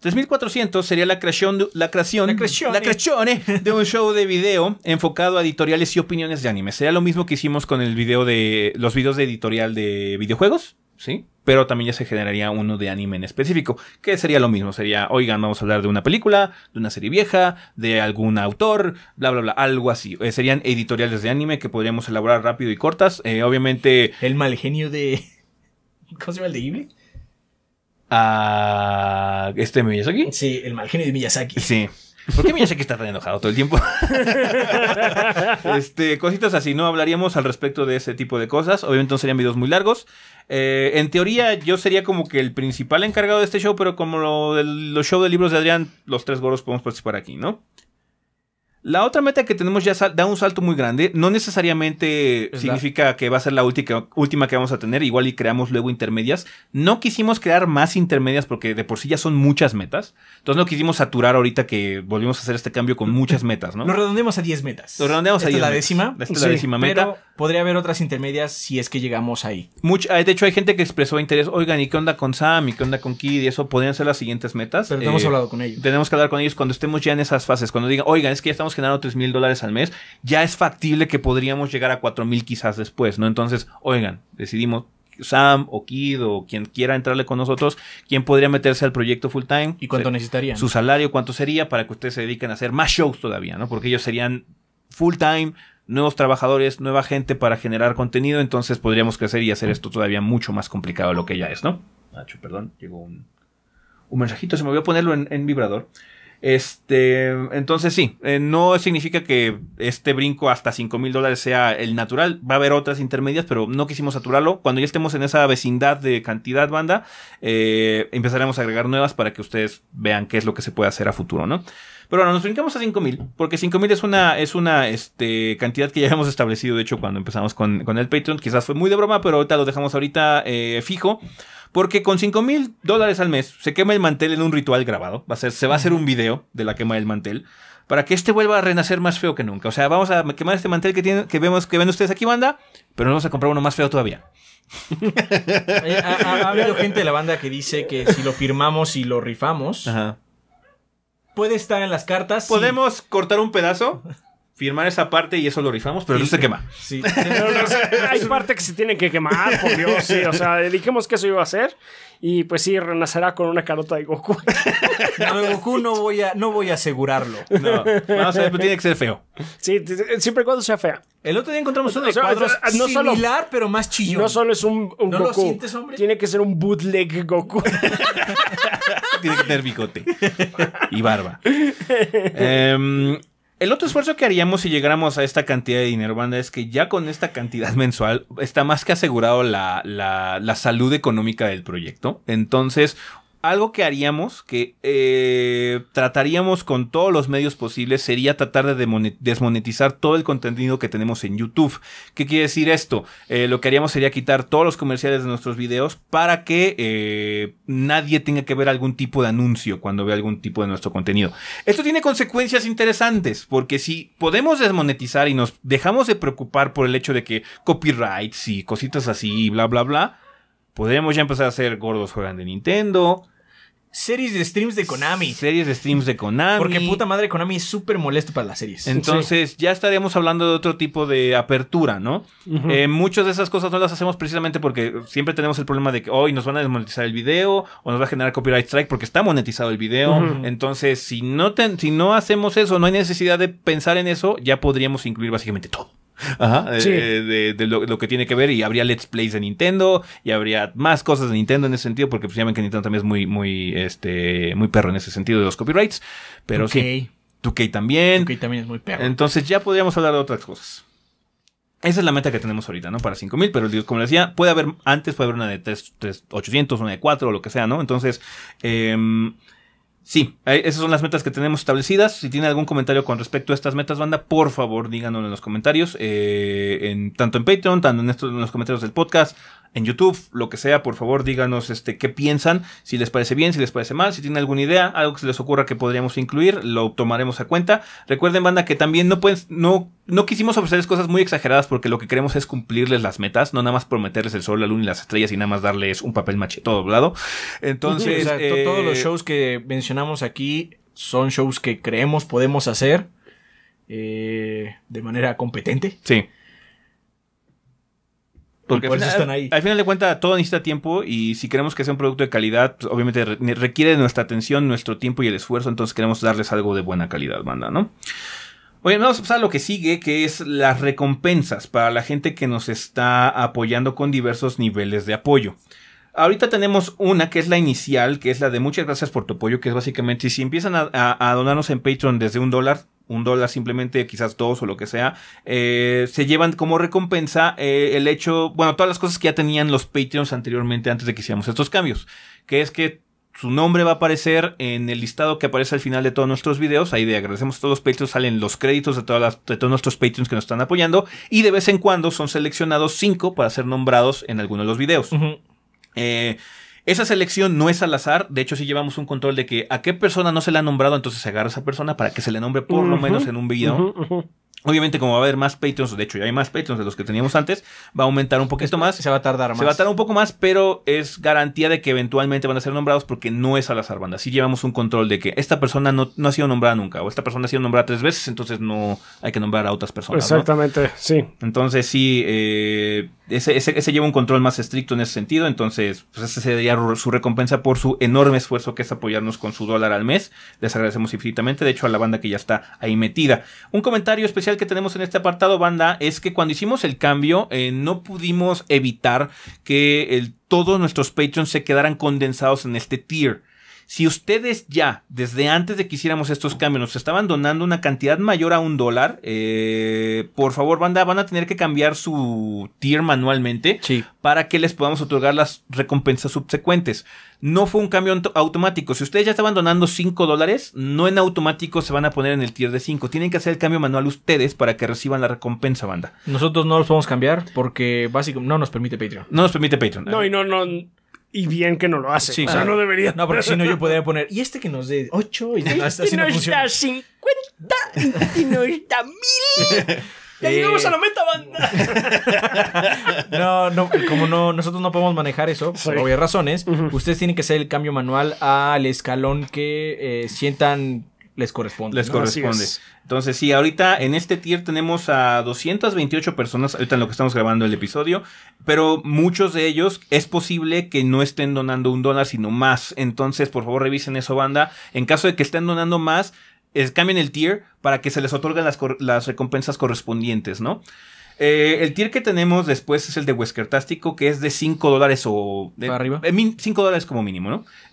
3400 sería la creación, de, la creación, la, creación, la eh. creación eh, de un show de video enfocado a editoriales y opiniones de anime. Sería lo mismo que hicimos con el video de los videos de editorial de videojuegos. ¿sí? Pero también ya se generaría uno de anime en específico, que sería lo mismo, sería, oigan, vamos a hablar de una película, de una serie vieja, de algún autor, bla, bla, bla, algo así. Eh, serían editoriales de anime que podríamos elaborar rápido y cortas. Eh, obviamente... El mal genio de... ¿Cómo se llama el de Ghibli? Ah, ¿Este Miyazaki? Sí, el mal genio de Miyazaki. Sí. ¿Por qué que está tan enojado todo el tiempo? este, cositas así, ¿no? Hablaríamos al respecto de ese tipo de cosas. Obviamente no serían videos muy largos. Eh, en teoría, yo sería como que el principal encargado de este show, pero como lo, los show de libros de Adrián, los tres gorros podemos participar aquí, ¿no? La otra meta que tenemos ya da un salto muy grande. No necesariamente significa que va a ser la última que vamos a tener. Igual y creamos luego intermedias. No quisimos crear más intermedias porque de por sí ya son muchas metas. Entonces no quisimos saturar ahorita que volvimos a hacer este cambio con muchas metas, ¿no? Lo redondeamos a 10 metas. Lo redondeamos a 10. la décima. Esta la décima meta. podría haber otras intermedias si es que llegamos ahí. Much ah, de hecho, hay gente que expresó interés. Oigan, ¿y qué onda con Sam? ¿Y qué onda con Kid? Y eso podrían ser las siguientes metas. Pero no hemos eh, hablado con ellos. Tenemos que hablar con ellos cuando estemos ya en esas fases. Cuando digan, oigan, es que ya estamos generando 3 mil dólares al mes, ya es factible que podríamos llegar a 4000 mil quizás después, ¿no? Entonces, oigan, decidimos, Sam o Kid o quien quiera entrarle con nosotros, quién podría meterse al proyecto full time. ¿Y cuánto necesitaría Su salario, cuánto sería para que ustedes se dediquen a hacer más shows todavía, ¿no? Porque ellos serían full time, nuevos trabajadores, nueva gente para generar contenido, entonces podríamos crecer y hacer esto todavía mucho más complicado de lo que ya es, ¿no? Nacho, perdón, llegó un, mensajito, se me voy a ponerlo en vibrador. Este, entonces sí, eh, no significa que este brinco hasta 5 mil dólares sea el natural. Va a haber otras intermedias, pero no quisimos saturarlo. Cuando ya estemos en esa vecindad de cantidad banda, eh, empezaremos a agregar nuevas para que ustedes vean qué es lo que se puede hacer a futuro, ¿no? Pero bueno, nos brincamos a 5000, porque 5000 es una, es una este, cantidad que ya hemos establecido, de hecho, cuando empezamos con, con el Patreon. Quizás fue muy de broma, pero ahorita lo dejamos ahorita eh, fijo. Porque con 5 mil dólares al mes se quema el mantel en un ritual grabado. Va a ser, se va a hacer un video de la quema del mantel. Para que este vuelva a renacer más feo que nunca. O sea, vamos a quemar este mantel que, tiene, que, vemos, que ven ustedes aquí, banda. Pero nos vamos a comprar uno más feo todavía. Eh, ha, habido gente de la banda que dice que si lo firmamos y lo rifamos, puede estar en las cartas. ¿Podemos cortar un pedazo? firmar esa parte y eso lo rifamos, pero no se quema. hay parte que se tiene que quemar, por Dios, sí. O sea, dijimos que eso iba a ser y pues sí, renacerá con una carota de Goku. No, Goku no voy a, no voy a asegurarlo. No, vamos a tiene que ser feo. Sí, siempre y cuando sea fea. El otro día encontramos uno de cuadros similar, pero más chillón. No solo es un, Goku. ¿No Lo sientes, hombre? Tiene que ser un bootleg Goku. tiene que tener bigote y barba. Em, el otro esfuerzo que haríamos si llegáramos a esta cantidad de dinero, banda, es que ya con esta cantidad mensual está más que asegurado la, la, la salud económica del proyecto. Entonces, algo que haríamos, que eh, trataríamos con todos los medios posibles, sería tratar de desmonetizar todo el contenido que tenemos en YouTube. ¿Qué quiere decir esto? Eh, lo que haríamos sería quitar todos los comerciales de nuestros videos para que eh, nadie tenga que ver algún tipo de anuncio cuando vea algún tipo de nuestro contenido. Esto tiene consecuencias interesantes, porque si podemos desmonetizar y nos dejamos de preocupar por el hecho de que copyrights y cositas así, bla, bla, bla. Podríamos ya empezar a hacer gordos juegan de Nintendo, series de streams de Konami. Series de streams de Konami. Porque puta madre, Konami es súper molesto para las series. Entonces, ya estaríamos hablando de otro tipo de apertura, ¿no? Eh, muchas de esas cosas no las hacemos precisamente porque siempre tenemos el problema de que hoy nos van a desmonetizar el video o nos va a generar copyright strike porque está monetizado el video. Entonces, si no, si no hacemos eso, no hay necesidad de pensar en eso, ya podríamos incluir básicamente todo. Ajá, eh, de, lo, que tiene que ver y habría Let's Plays de Nintendo y habría más cosas de Nintendo en ese sentido porque pues ya que Nintendo también es muy, muy, este, muy perro en ese sentido de los copyrights, pero sí. 2K también. también es muy perro. Entonces ya podríamos hablar de otras cosas. Esa es la meta que tenemos ahorita, ¿no? Para 5000, pero como les decía, puede haber antes, puede haber una de 3, 800, una de 4 o lo que sea, ¿no? Entonces, eh, Sí, esas son las metas que tenemos establecidas. Si tiene algún comentario con respecto a estas metas, banda, por favor díganos en los comentarios, eh, tanto en Patreon, tanto en, estos, en los comentarios del podcast, en YouTube, lo que sea, por favor díganos este, qué piensan, si les parece bien, si les parece mal, si tienen alguna idea, algo que se les ocurra que podríamos incluir, lo tomaremos a cuenta. Recuerden, banda, que también no pueden, no, no quisimos ofrecerles cosas muy exageradas porque lo que queremos es cumplirles las metas, no nada más prometerles el sol, la luna y las estrellas y nada más darles un papel maché todo doblado. Entonces, eh, todos los shows que mencionamos aquí son shows que creemos podemos hacer eh, de manera competente. Sí. Porque al, final, de cuentas, todo necesita tiempo y si queremos que sea un producto de calidad, pues, obviamente requiere de nuestra atención, nuestro tiempo y el esfuerzo, entonces queremos darles algo de buena calidad, banda, ¿no? Oye, vamos a pasar a lo que sigue, que es las recompensas para la gente que nos está apoyando con diversos niveles de apoyo. Ahorita tenemos una que es la inicial, que es la de muchas gracias por tu apoyo, que es básicamente si empiezan a, donarnos en Patreon desde un dólar, un dólar simplemente, quizás dos o lo que sea, eh, se llevan como recompensa eh, el hecho, bueno, todas las cosas que ya tenían los Patreons anteriormente antes de que hiciéramos estos cambios, que es que su nombre va a aparecer en el listado que aparece al final de todos nuestros videos. Ahí de agradecemos a todos los Patreons, salen los créditos de, todas de todos nuestros Patreons que nos están apoyando. Y de vez en cuando son seleccionados cinco para ser nombrados en alguno de los videos. Eh, esa selección no es al azar, de hecho si llevamos un control de que a qué persona no se le ha nombrado, entonces se agarra a esa persona para que se le nombre por lo menos en un video. Obviamente, como va a haber más Patreons, de hecho ya hay más Patreons de los que teníamos antes, va a aumentar un poquito más. Se va a tardar más. Se va a tardar un poco más, pero es garantía de que eventualmente van a ser nombrados porque no es a la zarbanda Sí llevamos un control de que esta persona no, ha sido nombrada nunca, o esta persona ha sido nombrada tres veces, entonces no hay que nombrar a otras personas. Exactamente, sí. Entonces sí, eh, ese, ese, ese, lleva un control más estricto en ese sentido, entonces pues esa sería su recompensa por su enorme esfuerzo que es apoyarnos con su dólar al mes. Les agradecemos infinitamente, de hecho a la banda que ya está ahí metida. Un comentario especial que tenemos en este apartado, banda, es que cuando hicimos el cambio eh, no pudimos evitar que todos nuestros patrons se quedaran condensados en este tier. Si ustedes ya, desde antes de que hiciéramos estos cambios, nos estaban donando una cantidad mayor a un dólar, eh, por favor, banda, van a tener que cambiar su tier manualmente para que les podamos otorgar las recompensas subsecuentes. No fue un cambio automático. Si ustedes ya estaban donando 5 dólares, no en automático se van a poner en el tier de 5. Tienen que hacer el cambio manual ustedes para que reciban la recompensa, banda. Nosotros no los podemos cambiar porque básicamente no nos permite Patreon. No nos permite Patreon. No, y no, no y bien que no lo hace. o sea, no debería. No, porque si no yo podría poner, y este que nos dé 8 y este no, hasta este Y nos da 50, Y nos da 1000. ¡Ya llegamos a la eh. meta, banda! no, no, como no, nosotros no podemos manejar eso, por obvias razones, ustedes tienen que hacer el cambio manual al escalón que eh, sientan les corresponde. Les corresponde. Entonces, sí, ahorita en este tier tenemos a 228 personas, ahorita en lo que estamos grabando el episodio, pero muchos de ellos es posible que no estén donando un dólar, sino más. Entonces, por favor, revisen eso, banda. En caso de que estén donando más, es, cambien el tier para que se les otorguen las, las recompensas correspondientes, ¿no? Eh, el tier que tenemos después es el de Tástico, que es de 5 dólares o... De, arriba. 5 eh, dólares como mínimo, ¿no? 5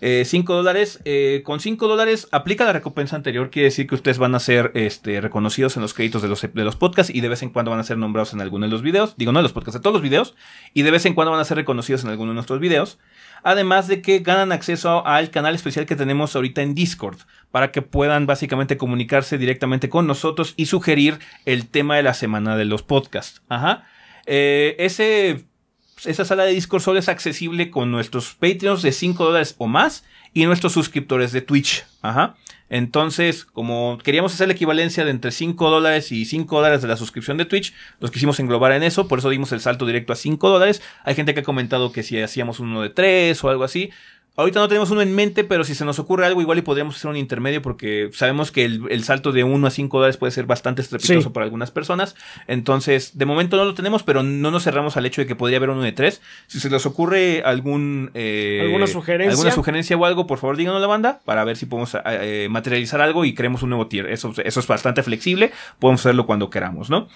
eh, dólares. con 5 dólares aplica la recompensa anterior, quiere decir que ustedes van a ser este, reconocidos en los créditos de los, de los podcasts y de vez en cuando van a ser nombrados en alguno de los videos. Digo, no en los podcasts, de todos los videos. Y de vez en cuando van a ser reconocidos en alguno de nuestros videos. Además de que ganan acceso al canal especial que tenemos ahorita en Discord, para que puedan básicamente comunicarse directamente con nosotros y sugerir el tema de la semana de los podcasts. Ajá. Eh, ese, esa sala de Discord solo es accesible con nuestros Patreons de 5 dólares o más y nuestros suscriptores de Twitch. Ajá. Entonces, como queríamos hacer la equivalencia de entre 5 dólares y 5 dólares de la suscripción de Twitch, los quisimos englobar en eso, por eso dimos el salto directo a 5 dólares. Hay gente que ha comentado que si hacíamos uno de 3 o algo así, Ahorita no tenemos uno en mente, pero si se nos ocurre algo, igual y podríamos hacer un intermedio, porque sabemos que el, el salto de 1 a 5 dólares puede ser bastante estrepitoso para algunas personas. Entonces, de momento no lo tenemos, pero no nos cerramos al hecho de que podría haber uno de 3. Si se nos ocurre algún, eh, alguna, sugerencia? alguna sugerencia o algo, por favor díganos la banda para ver si podemos eh, eh, materializar algo y creemos un nuevo tier. Eso, eso es bastante flexible, podemos hacerlo cuando queramos, ¿no?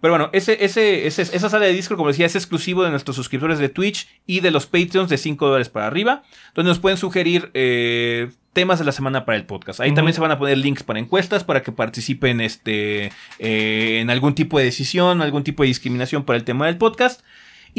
Pero bueno, ese, ese, esa sala de disco, como decía, es exclusivo de nuestros suscriptores de Twitch y de los Patreons de 5 dólares para arriba, donde nos pueden sugerir eh, temas de la semana para el podcast. Ahí también se van a poner links para encuestas, para que participen este, eh, en algún tipo de decisión, algún tipo de discriminación para el tema del podcast.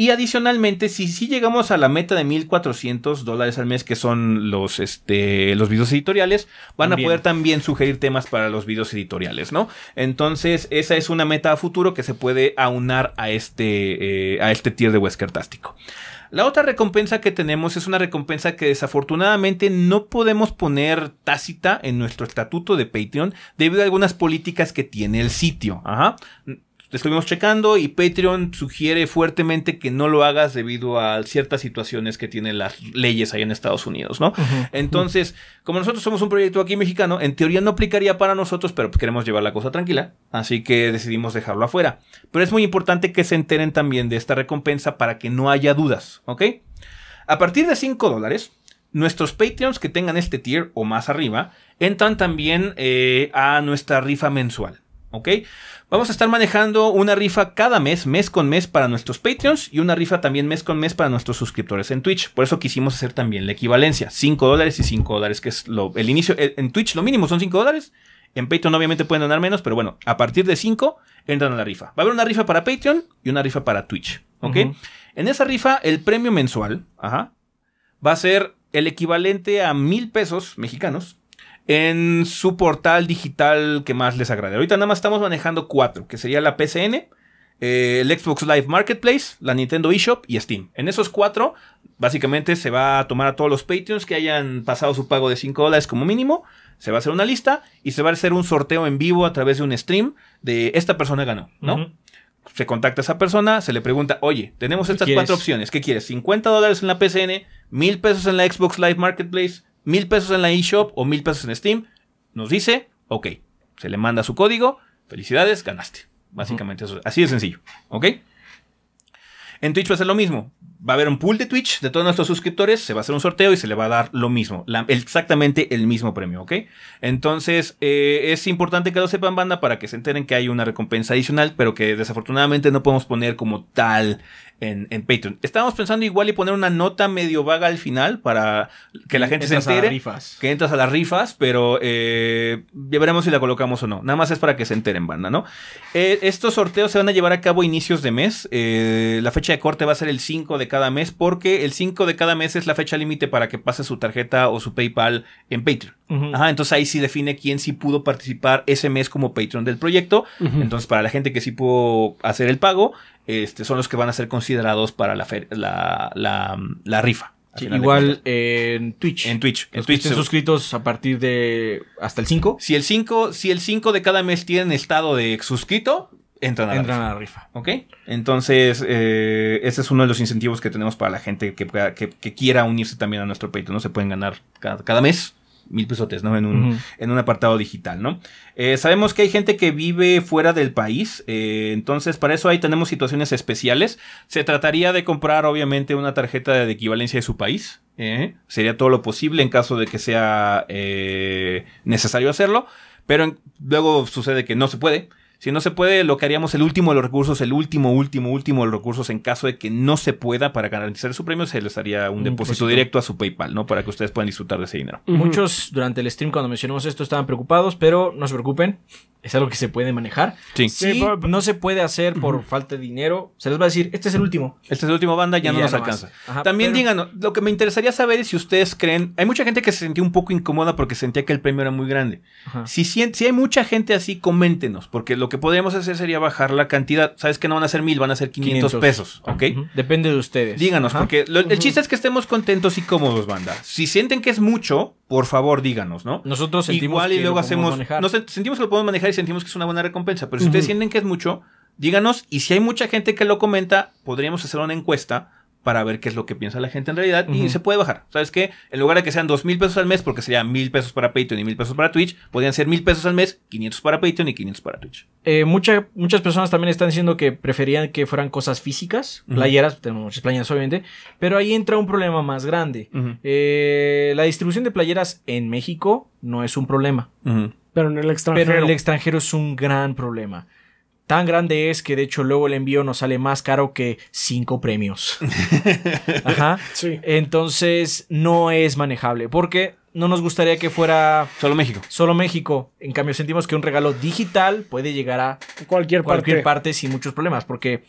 Y adicionalmente, si, sí llegamos a la meta de 1400 dólares al mes, que son los, este, los videos editoriales, van a poder también sugerir temas para los videos editoriales, ¿no? Entonces, esa es una meta a futuro que se puede aunar a este, eh, a este tier de Wesker Tástico. La otra recompensa que tenemos es una recompensa que desafortunadamente no podemos poner tácita en nuestro estatuto de Patreon debido a algunas políticas que tiene el sitio. Ajá estuvimos checando y Patreon sugiere fuertemente que no lo hagas debido a ciertas situaciones que tienen las leyes ahí en Estados Unidos, ¿no? Entonces, como nosotros somos un proyecto aquí mexicano, en teoría no aplicaría para nosotros, pero queremos llevar la cosa tranquila, así que decidimos dejarlo afuera. Pero es muy importante que se enteren también de esta recompensa para que no haya dudas, ¿ok? A partir de 5 dólares, Nuestros Patreons que tengan este tier o más arriba entran también eh, a nuestra rifa mensual. ¿Ok? Vamos a estar manejando una rifa cada mes, mes con mes para nuestros Patreons y una rifa también mes con mes para nuestros suscriptores en Twitch. Por eso quisimos hacer también la equivalencia, 5 dólares y 5 dólares, que es lo, el inicio, en Twitch lo mínimo son 5 dólares. En Patreon obviamente pueden donar menos, pero bueno, a partir de 5 entran a la rifa. Va a haber una rifa para Patreon y una rifa para Twitch, ¿ok? En esa rifa el premio mensual, va a ser el equivalente a mil pesos mexicanos en su portal digital que más les agrade. Ahorita nada más estamos manejando cuatro, que sería la PCN, eh, el Xbox Live Marketplace, la Nintendo eShop y Steam. En esos cuatro, básicamente se va a tomar a todos los Patreons que hayan pasado su pago de 5 dólares como mínimo. Se va a hacer una lista y se va a hacer un sorteo en vivo a través de un stream de esta persona ganó, ¿no? Se contacta a esa persona, se le pregunta, oye, tenemos estas cuatro opciones, ¿qué quieres? ¿50 dólares en la PCN? ¿1000 pesos en la Xbox Live Marketplace? mil pesos en la eShop o mil pesos en Steam, nos dice, ok, se le manda su código, felicidades, ganaste. Básicamente, eso, así de sencillo, ¿ok? En Twitch va a ser lo mismo va a haber un pool de Twitch de todos nuestros suscriptores, se va a hacer un sorteo y se le va a dar lo mismo, exactamente el mismo premio, ¿ok? Entonces, eh, es importante que lo sepan, banda, para que se enteren que hay una recompensa adicional, pero que desafortunadamente no podemos poner como tal en, en Patreon. Estábamos pensando igual y poner una nota medio vaga al final para que la mm, gente se entere. A rifas. Que entras a las rifas, pero eh, ya veremos si la colocamos o no. Nada más es para que se enteren, banda, ¿no? Eh, estos sorteos se van a llevar a cabo inicios de mes. la fecha de corte va a ser el 5 de cada mes porque el 5 de cada mes es la fecha límite para que pase su tarjeta o su PayPal en Patreon. entonces ahí sí define quién sí pudo participar ese mes como Patreon del proyecto. Entonces para la gente que sí pudo hacer el pago, este, son los que van a ser considerados para la, la, la, rifa. igual en Twitch. En Twitch. en Twitch. suscritos a partir de. hasta el 5. Si el 5, si el 5 de cada mes tienen estado de suscrito, entran a, la, rifa. ¿Ok? Entonces, eh, ese es uno de los incentivos que tenemos para la gente que, quiera unirse también a nuestro Patreon. No se pueden ganar cada, mes mil pesotes, ¿no? En un, en un apartado digital, ¿no? Eh, sabemos que hay gente que vive fuera del país, eh, entonces para eso ahí tenemos situaciones especiales. Se trataría de comprar obviamente una tarjeta de equivalencia de su país, sería todo lo posible en caso de que sea necesario hacerlo, pero luego sucede que no se puede. Si no se puede, lo que haríamos el último de los recursos, el último, último, último de los recursos, en caso de que no se pueda, para garantizar su premio, se les haría un, depósito directo a su PayPal, ¿no? Para que ustedes puedan disfrutar de ese dinero. Muchos durante el stream, cuando mencionamos esto, estaban preocupados, pero no se preocupen. Es algo que se puede manejar. Sí. no se puede hacer por falta de dinero, se les va a decir, este es el último. Este es el último banda, ya no nos alcanza. También díganos, lo que me interesaría saber es si ustedes creen. Hay mucha gente que se sentía un poco incómoda porque sentía que el premio era muy grande. Si, si hay mucha gente así, coméntenos, porque lo que podríamos hacer sería bajar la cantidad. Sabes que no van a ser mil, van a ser 500, pesos, ¿ok? Depende de ustedes. Díganos, porque el chiste es que estemos contentos y cómodos, banda. Si sienten que es mucho, por favor, díganos, ¿no? Nosotros sentimos Igual y luego hacemos. Manejar. sentimos que lo podemos manejar y sentimos que es una buena recompensa. Pero si ustedes sienten que es mucho, díganos. Y si hay mucha gente que lo comenta, podríamos hacer una encuesta para ver qué es lo que piensa la gente en realidad y se puede bajar. ¿Sabes qué? En lugar de que sean dos mil pesos al mes, porque sería mil pesos para Patreon y mil pesos para Twitch, podrían ser mil pesos al mes, 500 para Patreon y 500 para Twitch. Eh, muchas personas también están diciendo que preferían que fueran cosas físicas, playeras, tenemos muchas playeras obviamente, pero ahí entra un problema más grande. Eh, la distribución de playeras en México no es un problema. Pero en el extranjero. Pero en el extranjero es un gran problema. Tan grande es que de hecho luego el envío nos sale más caro que cinco premios. Ajá. Sí. Entonces no es manejable porque no nos gustaría que fuera solo México. Solo México. En cambio sentimos que un regalo digital puede llegar a cualquier, cualquier parte. sin muchos problemas porque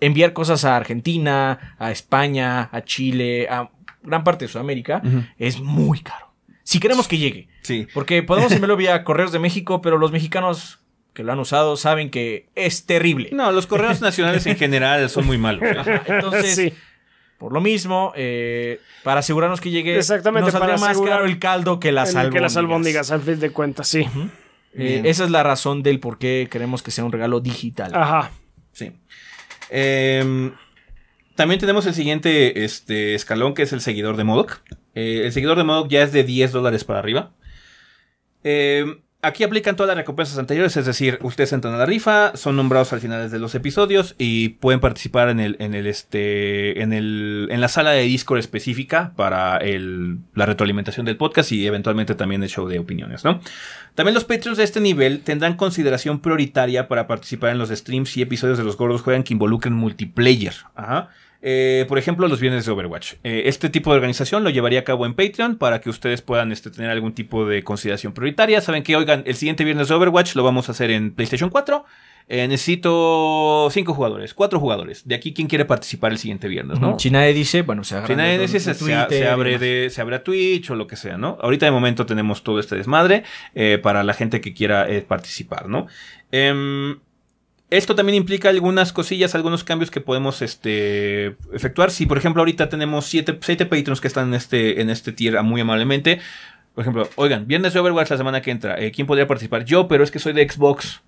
enviar cosas a Argentina, a España, a Chile, a gran parte de Sudamérica es muy caro. Si queremos que llegue. Sí. Porque podemos enviarlo vía correos de México, pero los mexicanos que lo han usado saben que es terrible. No, los correos nacionales en general son muy malos. entonces, por lo mismo, eh, para asegurarnos que llegue, Exactamente, nos más caro el caldo que las albóndigas. Que las albóndigas, al fin de cuentas, sí. Eh, esa es la razón del por qué queremos que sea un regalo digital. Ajá. Sí. Em, también tenemos el siguiente este, escalón, que es el seguidor de Modoc. Eh, el seguidor de Modoc ya es de 10 dólares para arriba. Eh, Aquí aplican todas las recompensas anteriores, es decir, ustedes entran a la rifa, son nombrados al final de los episodios y pueden participar en el, en el este, en el, en la sala de Discord específica para el, la retroalimentación del podcast y eventualmente también el show de opiniones, ¿no? También los Patreons de este nivel tendrán consideración prioritaria para participar en los streams y episodios de los gordos juegan que involucren multiplayer. Ajá. Eh, por ejemplo, los viernes de Overwatch. Eh, este tipo de organización lo llevaría a cabo en Patreon para que ustedes puedan este, tener algún tipo de consideración prioritaria. Saben que, oigan, el siguiente viernes de Overwatch lo vamos a hacer en PlayStation 4. Eh, necesito cinco jugadores, cuatro jugadores. De aquí, ¿quién quiere participar el siguiente viernes? ¿no? China dice, bueno, se, agarra dice, se, abre de, se abre a Twitch o lo que sea, ¿no? Ahorita de momento tenemos todo este desmadre para la gente que quiera participar, ¿no? Em, esto también implica algunas cosillas, algunos cambios que podemos este, efectuar. Si, por ejemplo, ahorita tenemos 7 siete, patrons que están en este, en este tier muy amablemente. Por ejemplo, oigan, viernes de Overwatch la semana que entra. Eh, ¿Quién podría participar? Yo, pero es que soy de Xbox.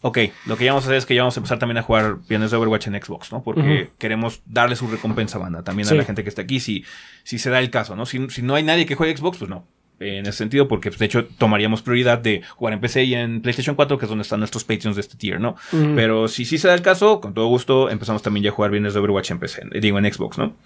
Ok, lo que ya vamos a hacer es que ya vamos a empezar también a jugar viernes de Overwatch en Xbox, ¿no? Porque queremos darle su recompensa, banda, también a la gente que está aquí, si, si se da el caso, ¿no? Si, si no hay nadie que juegue Xbox, pues no en ese sentido, porque pues, de hecho tomaríamos prioridad de jugar en PC y en PlayStation 4, que es donde están nuestros Patreons de este tier, ¿no? Mm. Pero si sí se da el caso, con todo gusto empezamos también ya a jugar bienes de Overwatch en PC, digo en Xbox, ¿no?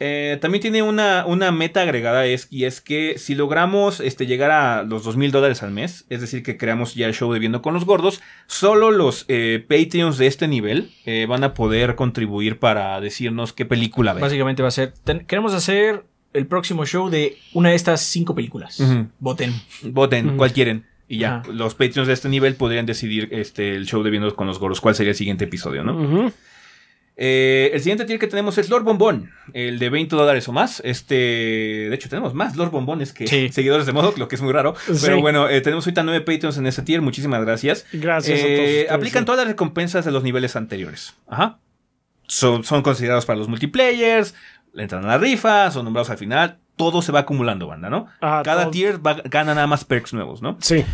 Eh, también tiene una, una, meta agregada es, y es que si logramos este, llegar a los $2,000 dólares al mes, es decir, que creamos ya el show de Viendo con los Gordos, solo los eh, Patreons de este nivel eh, van a poder contribuir para decirnos qué película ver. Básicamente va a ser, queremos hacer el próximo show de una de estas cinco películas. Voten. Voten, cual quieren. Y ya, los Patreons de este nivel podrían decidir este, el show de Viendo con los Goros, cuál sería el siguiente episodio, ¿no? Eh, el siguiente tier que tenemos es Lord Bombón, el de 20 dólares o más. Este, de hecho, tenemos más Lord Bombones que seguidores de modo lo que es muy raro. Pero bueno, eh, tenemos ahorita nueve Patreons en ese tier. Muchísimas gracias. Gracias. Eh, aplican todas las recompensas de los niveles anteriores. Ajá. Son, son, considerados para los multiplayers, entran a la rifa, son nombrados al final, todo se va acumulando, banda, ¿no? Cada tier gana nada más perks nuevos, ¿no? Sí.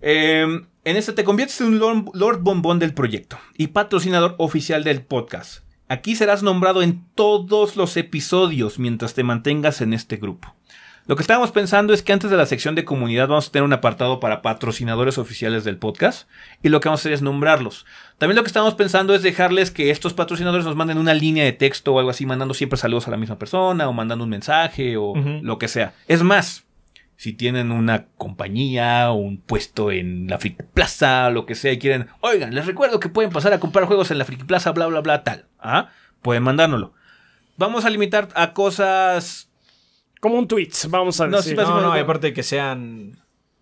Em, en este te conviertes en un Lord Bombón del proyecto y patrocinador oficial del podcast. Aquí serás nombrado en todos los episodios mientras te mantengas en este grupo. Lo que estábamos pensando es que antes de la sección de comunidad vamos a tener un apartado para patrocinadores oficiales del podcast y lo que vamos a hacer es nombrarlos. También lo que estábamos pensando es dejarles que estos patrocinadores nos manden una línea de texto o algo así, mandando siempre saludos a la misma persona o mandando un mensaje o lo que sea. Es más, si tienen una compañía o un puesto en la Friki Plaza, lo que sea, y quieren, oigan, les recuerdo que pueden pasar a comprar juegos en la Friki Plaza, bla, bla, bla, tal. ¿Ah? Pueden mandárnoslo. Vamos a limitar a cosas como un tweet, vamos a no, decir. no, no, aparte que sean...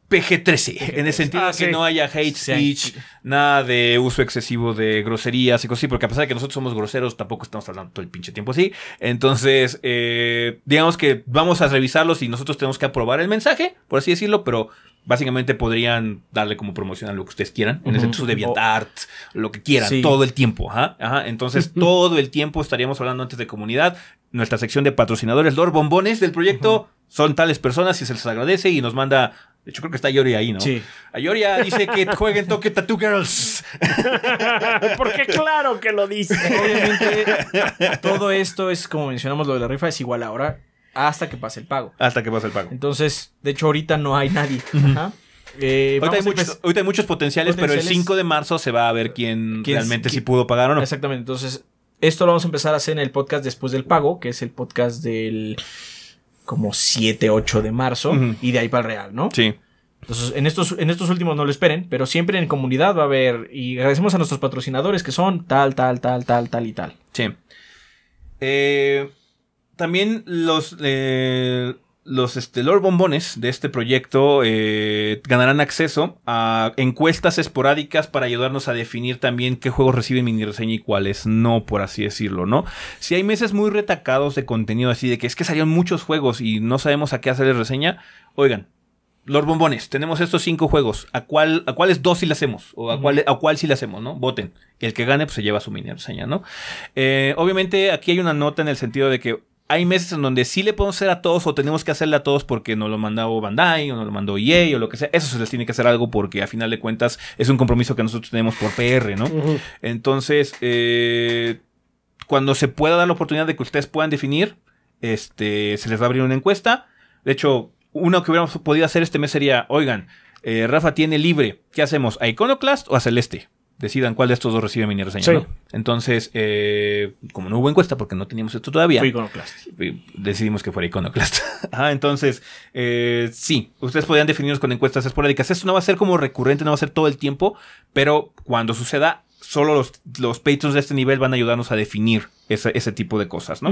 PG-13, en el sentido ah, de que no haya hate speech, nada de uso excesivo de groserías y cosas así, porque a pesar de que nosotros somos groseros, tampoco estamos hablando todo el pinche tiempo así. Entonces, eh, digamos que vamos a revisarlos y nosotros tenemos que aprobar el mensaje, por así decirlo, pero básicamente podrían darle como promoción a lo que ustedes quieran, en el sentido de DeviantArt, lo que quieran, todo el tiempo. Entonces, todo el tiempo estaríamos hablando antes de comunidad nuestra sección de patrocinadores, los bombones del proyecto. Son tales personas y se les agradece y nos manda. De hecho, creo que está Yori ahí, ¿no? Sí. Ayoria dice que jueguen Toque Tattoo Girls. Porque claro que lo dice. Obviamente, todo esto es, como mencionamos, lo de la rifa es igual ahora hasta que pase el pago. Hasta que pase el pago. Entonces, de hecho, ahorita no hay nadie. Eh, ahorita, hay muchos, potenciales, pero el 5 de marzo se va a ver quién, realmente si pudo pagar o no. Exactamente. Entonces, esto lo vamos a empezar a hacer en el podcast después del pago, que es el podcast del como 7, 8 de marzo y de ahí para el real, ¿no? Sí. Entonces, en estos, en estos últimos no lo esperen, pero siempre en comunidad va a haber. Y agradecemos a nuestros patrocinadores que son tal, tal, tal, tal, tal y tal. Sí. Eh, también los. Eh, los este, Lord Bombones de este proyecto eh, ganarán acceso a encuestas esporádicas para ayudarnos a definir también qué juegos reciben mini reseña y cuáles no, por así decirlo, ¿no? Si hay meses muy retacados de contenido así de que es que salieron muchos juegos y no sabemos a qué hacerle reseña, oigan, Lord Bombones, tenemos estos cinco juegos, ¿a, cuál, a cuáles dos sí le hacemos? ¿O a, cuál, a cuál sí le hacemos, no? Voten. El que gane, pues se lleva su mini reseña, ¿no? Eh, obviamente aquí hay una nota en el sentido de que hay meses en donde sí le podemos hacer a todos o tenemos que hacerle a todos porque nos lo mandó Bandai o nos lo mandó EA o lo que sea. Eso se les tiene que hacer algo porque a final de cuentas es un compromiso que nosotros tenemos por PR, ¿no? Entonces, eh, cuando se pueda dar la oportunidad de que ustedes puedan definir, este, se les va a abrir una encuesta. De hecho, uno que hubiéramos podido hacer este mes sería, oigan, eh, Rafa tiene libre, ¿qué hacemos? ¿A Iconoclast o a Celeste? decidan cuál de estos dos recibe mineros reseña. Entonces, eh, como no hubo encuesta porque no teníamos esto todavía, Fue Iconoclast. decidimos que fuera Iconoclast. Ah, entonces, eh, sí, ustedes podrían definirnos con encuestas esporádicas. Esto no va a ser como recurrente, no va a ser todo el tiempo, pero cuando suceda, solo los, los patrons de este nivel van a ayudarnos a definir ese, tipo de cosas, ¿no?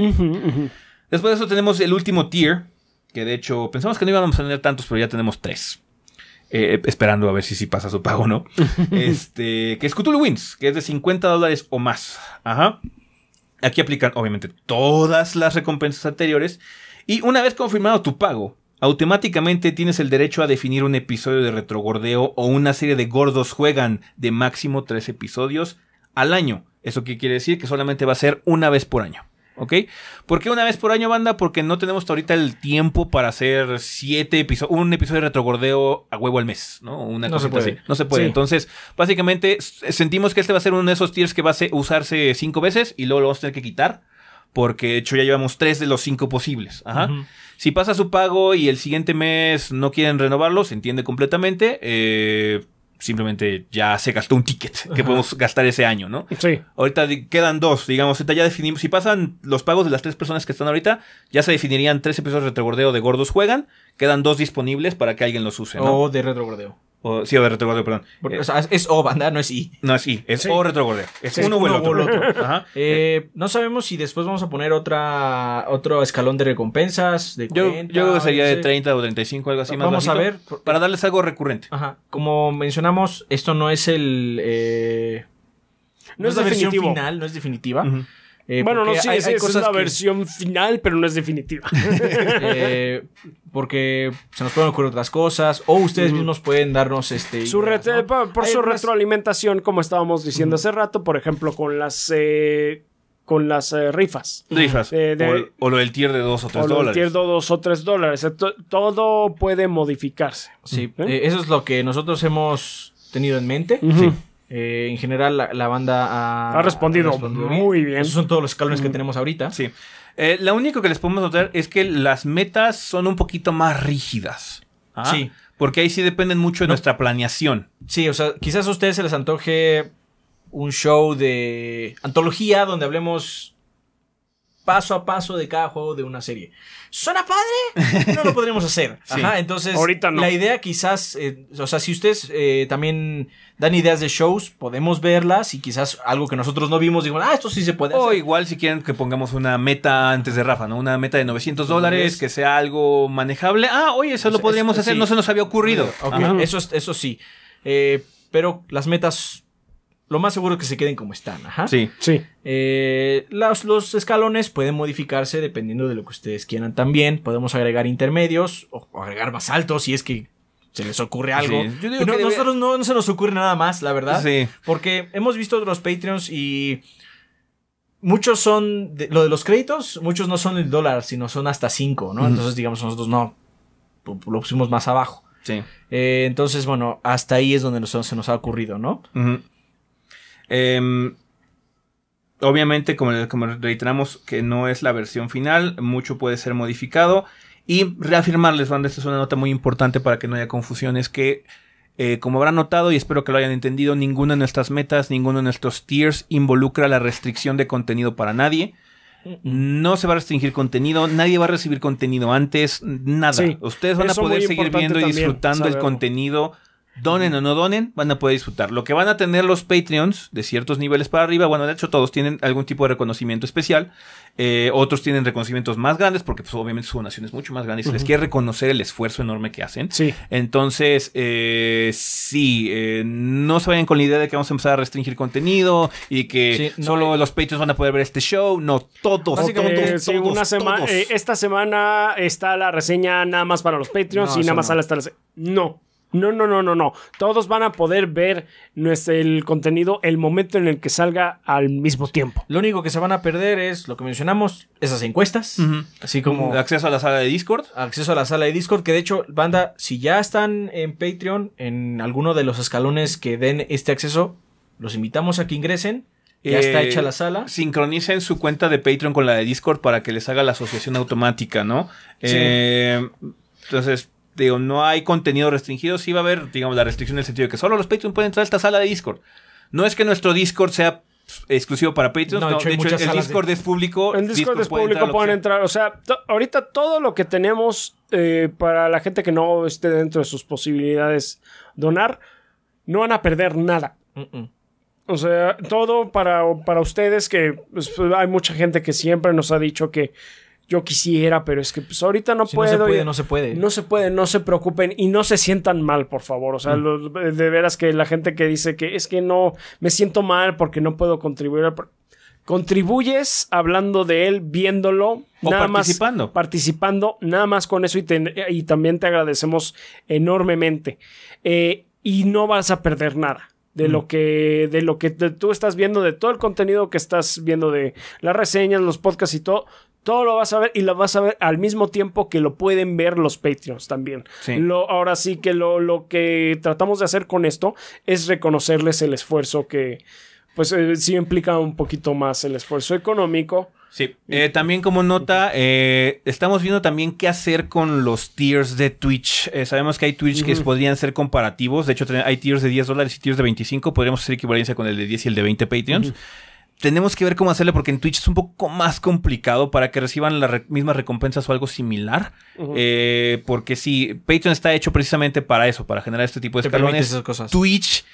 Después de eso tenemos el último tier, que de hecho pensamos que no íbamos a tener tantos, pero ya tenemos tres. Eh, esperando a ver si si pasa su pago no. este, que es Cthulhu Wins, que es de 50 dólares o más. Ajá. Aquí aplican, obviamente, todas las recompensas anteriores. Y una vez confirmado tu pago, automáticamente tienes el derecho a definir un episodio de retrogordeo o una serie de gordos juegan de máximo tres episodios al año. ¿Eso qué quiere decir? Que solamente va a ser una vez por año. ¿ok? ¿Por qué una vez por año, banda? Porque no tenemos ahorita el tiempo para hacer siete episodios, un episodio de retrogordeo a huevo al mes, ¿no? Una no se puede. No se puede. Entonces, básicamente, sentimos que este va a ser uno de esos tiers que va a usarse cinco veces y luego lo vamos a tener que quitar. Porque de hecho ya llevamos tres de los cinco posibles. Ajá. Si pasa su pago y el siguiente mes no quieren renovarlo, se entiende completamente. Eh, simplemente ya se gastó un ticket que podemos gastar ese año, ¿no? Sí. Ahorita quedan dos, digamos, ya definimos, si pasan los pagos de las tres personas que están ahorita, ya se definirían tres episodios de retrogordeo de gordos juegan, quedan dos disponibles para que alguien los use. ¿no? O de retrogordeo. O, sí, o de retrogoleo, perdón. Eh, es O, banda, no es I. No es I, es O retrogoleo. Es uno o el otro. Eh, no sabemos si después vamos a poner otra otro escalón de recompensas. De 40, yo, sería de 30 o 35, algo así más. Vamos a ver. para darles algo recurrente. Ajá. Como mencionamos, esto no es el. Eh, no, es, la versión final, no es definitiva. Eh, bueno, no sé, es, una versión final, pero no es definitiva. Eh, porque se nos pueden ocurrir otras cosas, o ustedes mismos pueden darnos este... Por, su retroalimentación, como estábamos diciendo hace rato, por ejemplo, con las... Eh, con las rifas. Rifas. o, lo del tier de 2 o 3 dólares. O tier de 2 o 3 dólares. Todo puede modificarse. Sí, eso es lo que nosotros hemos tenido en mente. Sí eh, en general, la, banda ha, respondido muy bien. Esos son todos los escalones que mm. tenemos ahorita. Sí. Eh, lo único que les podemos notar es que las metas son un poquito más rígidas. ¿ah? Sí. Porque ahí sí dependen mucho de nuestra planeación. Sí, o sea, quizás a ustedes se les antoje un show de antología donde hablemos paso a paso de cada juego de una serie. ¿Suena padre? No lo podremos hacer. Ajá, entonces Ahorita no. la idea quizás, eh, o sea, si ustedes eh, también dan ideas de shows, podemos verlas y quizás algo que nosotros no vimos, digo, ah, esto sí se puede hacer. O igual si quieren que pongamos una meta antes de Rafa, ¿no? Una meta de 900 dólares, que sea algo manejable. Ah, oye, eso lo podríamos hacer, no se nos había ocurrido. Eso, eso sí. Eh, pero las metas lo más seguro que se queden como están, ajá. Sí. Sí. Eh, los, escalones pueden modificarse dependiendo de lo que ustedes quieran también. Podemos agregar intermedios o, agregar más altos si es que se les ocurre algo. Yo digo que nosotros no, se nos ocurre nada más, la verdad. Sí. Porque hemos visto otros Patreons y muchos son lo de los créditos, muchos no son el dólar, sino son hasta 5, ¿no? Entonces, digamos, nosotros no lo pusimos más abajo. Sí. Eh, entonces, bueno, hasta ahí es donde se nos ha ocurrido, ¿no? Ajá. Em, obviamente, como, reiteramos, que no es la versión final, mucho puede ser modificado. Y reafirmarles, banda, esta es una nota muy importante para que no haya confusión, es que, eh, como habrán notado y espero que lo hayan entendido, ninguna de nuestras metas, ninguno de nuestros tiers involucra la restricción de contenido para nadie. No se va a restringir contenido, nadie va a recibir contenido antes, nada. Ustedes van a poder seguir viendo y disfrutando el contenido Donen o no donen, van a poder disfrutar. Lo que van a tener los Patreons de ciertos niveles para arriba, bueno, de hecho todos tienen algún tipo de reconocimiento especial. Eh, otros tienen reconocimientos más grandes porque pues, obviamente su donación es mucho más grande y se les quiere reconocer el esfuerzo enorme que hacen. Entonces, eh, sí, eh, no se vayan con la idea de que vamos a empezar a restringir contenido y que solo los Patreons van a poder ver este show. No, todos. Básicamente, todos, esta semana está la reseña nada más para los Patreons y nada más sale a la... No. No, no, no, no, no. Todos van a poder ver nuestro, el contenido el momento en el que salga al mismo tiempo. Lo único que se van a perder es lo que mencionamos, esas encuestas, así como... Acceso a la sala de Discord. Acceso a la sala de Discord, que de hecho, banda, si ya están en Patreon, en alguno de los escalones que den este acceso, los invitamos a que ingresen. Ya está eh, hecha la sala. sincronicen su cuenta de Patreon con la de Discord para que les haga la asociación automática, ¿no? Eh, entonces, digo, no hay contenido restringido, sí va a haber, digamos, la restricción en el sentido de que solo los Patreons pueden entrar a esta sala de Discord. No es que nuestro Discord sea exclusivo para Patreons. No, de hecho, el, Discord es público. El Discord, es público, pueden entrar. O sea, ahorita todo lo que tenemos eh, para la gente que no esté dentro de sus posibilidades donar, no van a perder nada. O sea, todo para, para ustedes que pues, hay mucha gente que siempre nos ha dicho que yo quisiera, pero es que pues, ahorita no puedo. No se puede, no se puede. No se puede, no se preocupen y no se sientan mal, por favor. O sea, mm. de veras que la gente que dice que es que no, me siento mal porque no puedo contribuir. contribuyes hablando de él, viéndolo, nada participando. Más, participando, nada más con eso y, también te agradecemos enormemente. Eh, y no vas a perder nada de lo mm. que de lo que tú estás viendo de todo el contenido que estás viendo de las reseñas, los podcasts y todo, todo lo vas a ver y lo vas a ver al mismo tiempo que lo pueden ver los Patreons también. Lo, ahora sí que lo, que tratamos de hacer con esto es reconocerles el esfuerzo que, pues eh, sí implica un poquito más el esfuerzo económico. Sí, eh, también como nota, eh, estamos viendo también qué hacer con los tiers de Twitch. sabemos que hay Twitch que podrían ser comparativos, de hecho hay tiers de 10 dólares y tiers de 25, podríamos hacer equivalencia con el de 10 y el de 20 Patreons tenemos que ver cómo hacerle porque en Twitch es un poco más complicado para que reciban las mismas recompensas o algo similar. Eh, porque si sí, Patreon está hecho precisamente para eso, para generar este tipo de escalones. Esas cosas. Twitch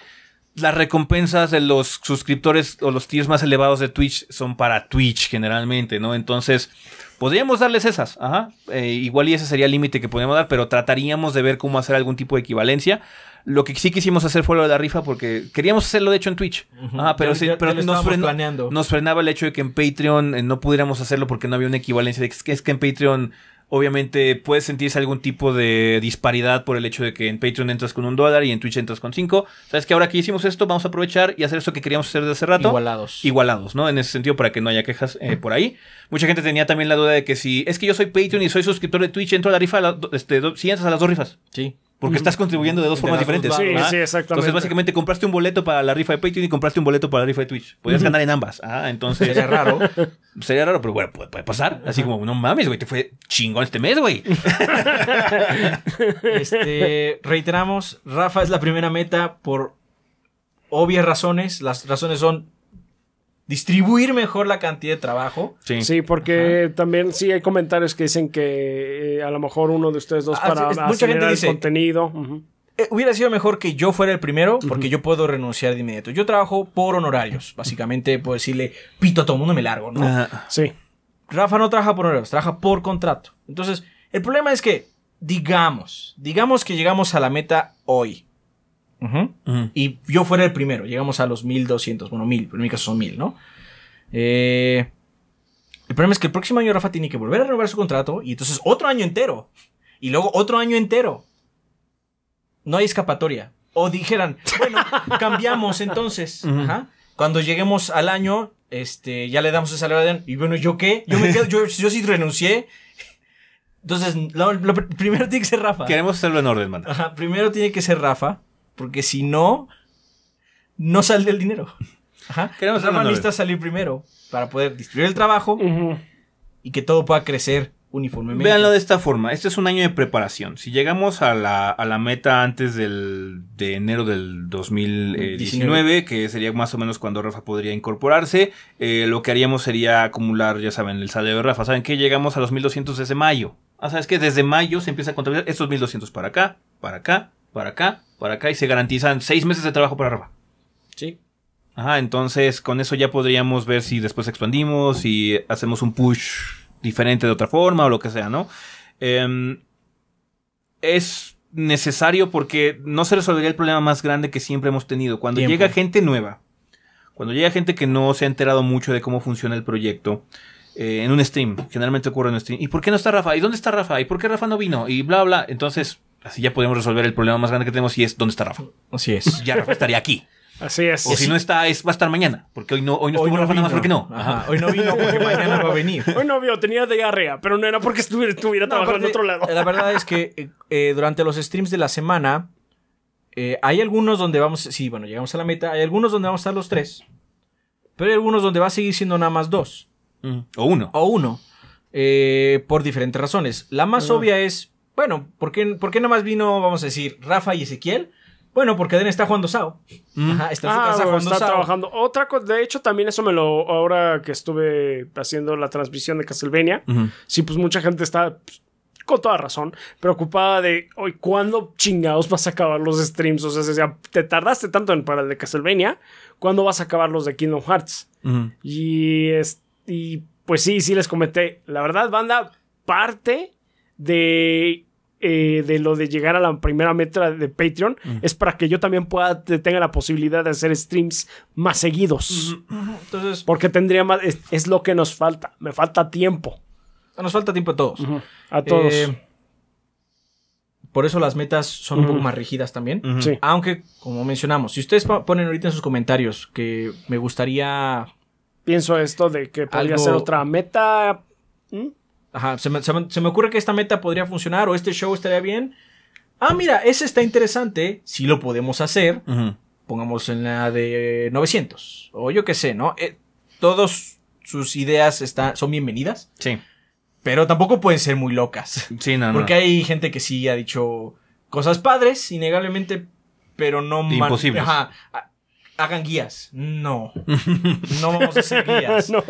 las recompensas de los suscriptores o los tiers más elevados de Twitch son para Twitch generalmente, ¿no? Entonces, podríamos darles esas, ajá. Eh, igual y ese sería el límite que podríamos dar, pero trataríamos de ver cómo hacer algún tipo de equivalencia. Lo que sí quisimos hacer fue lo de la rifa porque queríamos hacerlo de hecho en Twitch. Ajá, pero, sí, pero nos, frenaba el hecho de que en Patreon eh, no pudiéramos hacerlo porque no había una equivalencia. que es que en Patreon Obviamente puedes sentirse algún tipo de disparidad por el hecho de que en Patreon entras con un dólar y en Twitch entras con cinco. Sabes que ahora que hicimos esto, vamos a aprovechar y hacer eso que queríamos hacer desde hace rato. Igualados. Igualados, ¿no? En ese sentido, para que no haya quejas eh, por ahí. Mucha gente tenía también la duda de que si es que yo soy Patreon y soy suscriptor de Twitch, entro a la rifa, este, si entras a las dos rifas. Sí. Porque estás contribuyendo de dos formas diferentes. Sí, sí, exactamente. Entonces, básicamente, compraste un boleto para la rifa de Patreon y compraste un boleto para la rifa de Twitch. Podías ganar en ambas. Ah, entonces. Sería raro. Sería raro, pero bueno, puede, puede pasar. Así como, no mames, güey, te fue chingón este mes, güey. este, reiteramos, Rafa es la primera meta por obvias razones. Las razones son distribuir mejor la cantidad de trabajo. Sí, sí porque también sí hay comentarios que dicen que eh, a lo mejor uno de ustedes dos ah, para hacer el contenido. Eh, hubiera sido mejor que yo fuera el primero porque yo puedo renunciar de inmediato. Yo trabajo por honorarios, básicamente puedo decirle pito a todo mundo me largo, ¿no? Sí. Rafa no trabaja por honorarios, trabaja por contrato. Entonces, el problema es que digamos, digamos que llegamos a la meta hoy. Y yo fuera el primero, llegamos a los 1200, bueno, 1000, pero en mi caso son 1000, ¿no? Eh, el problema es que el próximo año Rafa tiene que volver a renovar su contrato y entonces otro año entero. Y luego otro año entero. No hay escapatoria. O dijeran, bueno, cambiamos entonces. Cuando lleguemos al año, este, ya le damos el salario Y bueno, ¿yo qué? Yo me quedo, yo, sí renuncié. Entonces, primero tiene que ser Rafa. Queremos hacerlo en orden, man. primero tiene que ser Rafa. Porque si no, no sale el dinero. Ajá. Queremos ser lista salir primero para poder distribuir el trabajo y que todo pueda crecer uniformemente. Véanlo de esta forma. Este es un año de preparación. Si llegamos a la, meta antes del, de enero del 2019, que sería más o menos cuando Rafa podría incorporarse, eh, lo que haríamos sería acumular, ya saben, el salario de Rafa. ¿Saben qué? Llegamos a los 1200 desde mayo. O ah, sea, que desde mayo se empieza a contabilizar estos 1200 para acá, para acá, para acá, para acá y se garantizan seis meses de trabajo para Rafa. Sí. Ajá, entonces con eso ya podríamos ver si después expandimos, si hacemos un push diferente de otra forma o lo que sea, ¿no? Em, es necesario porque no se resolvería el problema más grande que siempre hemos tenido. Cuando llega gente nueva, cuando llega gente que no se ha enterado mucho de cómo funciona el proyecto, eh, en un stream, generalmente ocurre en un stream, ¿y por qué no está Rafa? ¿Y dónde está Rafa? ¿Y por qué Rafa no vino? Y bla, bla. Entonces, Así ya podemos resolver el problema más grande que tenemos y es dónde está Rafa. Así es. Ya Rafa estaría aquí. Así es. O si no está, va a estar mañana. Porque hoy no, hoy no Rafa nada más porque no. Hoy no vino porque mañana va a venir. Hoy no vio, tenía diarrea, pero no era porque estuviera, trabajando en otro lado. La verdad es que eh, eh, durante los streams de la semana eh, hay algunos donde vamos, sí, bueno, llegamos a la meta. Hay algunos donde vamos a estar los tres. Pero hay algunos donde va a seguir siendo nada más dos. Mm, o uno. O uno. por diferentes razones. La más obvia es bueno, ¿por qué, ¿por más vino, vamos a decir, Rafa y Ezequiel? Bueno, porque Den está jugando Sao. Mm. Ajá, está ah, está trabajando. Otra cosa, de hecho, también eso me lo. Ahora que estuve haciendo la transmisión de Castlevania, sí, pues mucha gente está. Pues, con toda razón, preocupada de hoy cuándo chingados vas a acabar los streams. O sea, te tardaste tanto en para el de Castlevania, ¿cuándo vas a acabar los de Kingdom Hearts? y, y pues sí, sí les comenté. La verdad, banda, parte de eh, de lo de llegar a la primera meta de Patreon es para que yo también pueda tenga la posibilidad de hacer streams más seguidos. Entonces, porque tendría más es, lo que nos falta, me falta tiempo. Nos falta tiempo a todos. A todos. Eh, por eso las metas son un poco más rígidas también. Aunque, como mencionamos, si ustedes ponen ahorita en sus comentarios que me gustaría. Pienso esto de que podría ser otra meta. Ajá, se me, se, me, ocurre que esta meta podría funcionar o este show estaría bien. Ah, mira, ese está interesante, si lo podemos hacer. Pongamos en la de 900 o yo qué sé, ¿no? Eh, todos sus ideas están, son bienvenidas. Sí. Pero tampoco pueden ser muy locas. Sí, no, Porque hay gente que sí ha dicho cosas padres, innegablemente, pero no... Imposibles. Ajá hagan guías. No. No vamos a hacer guías.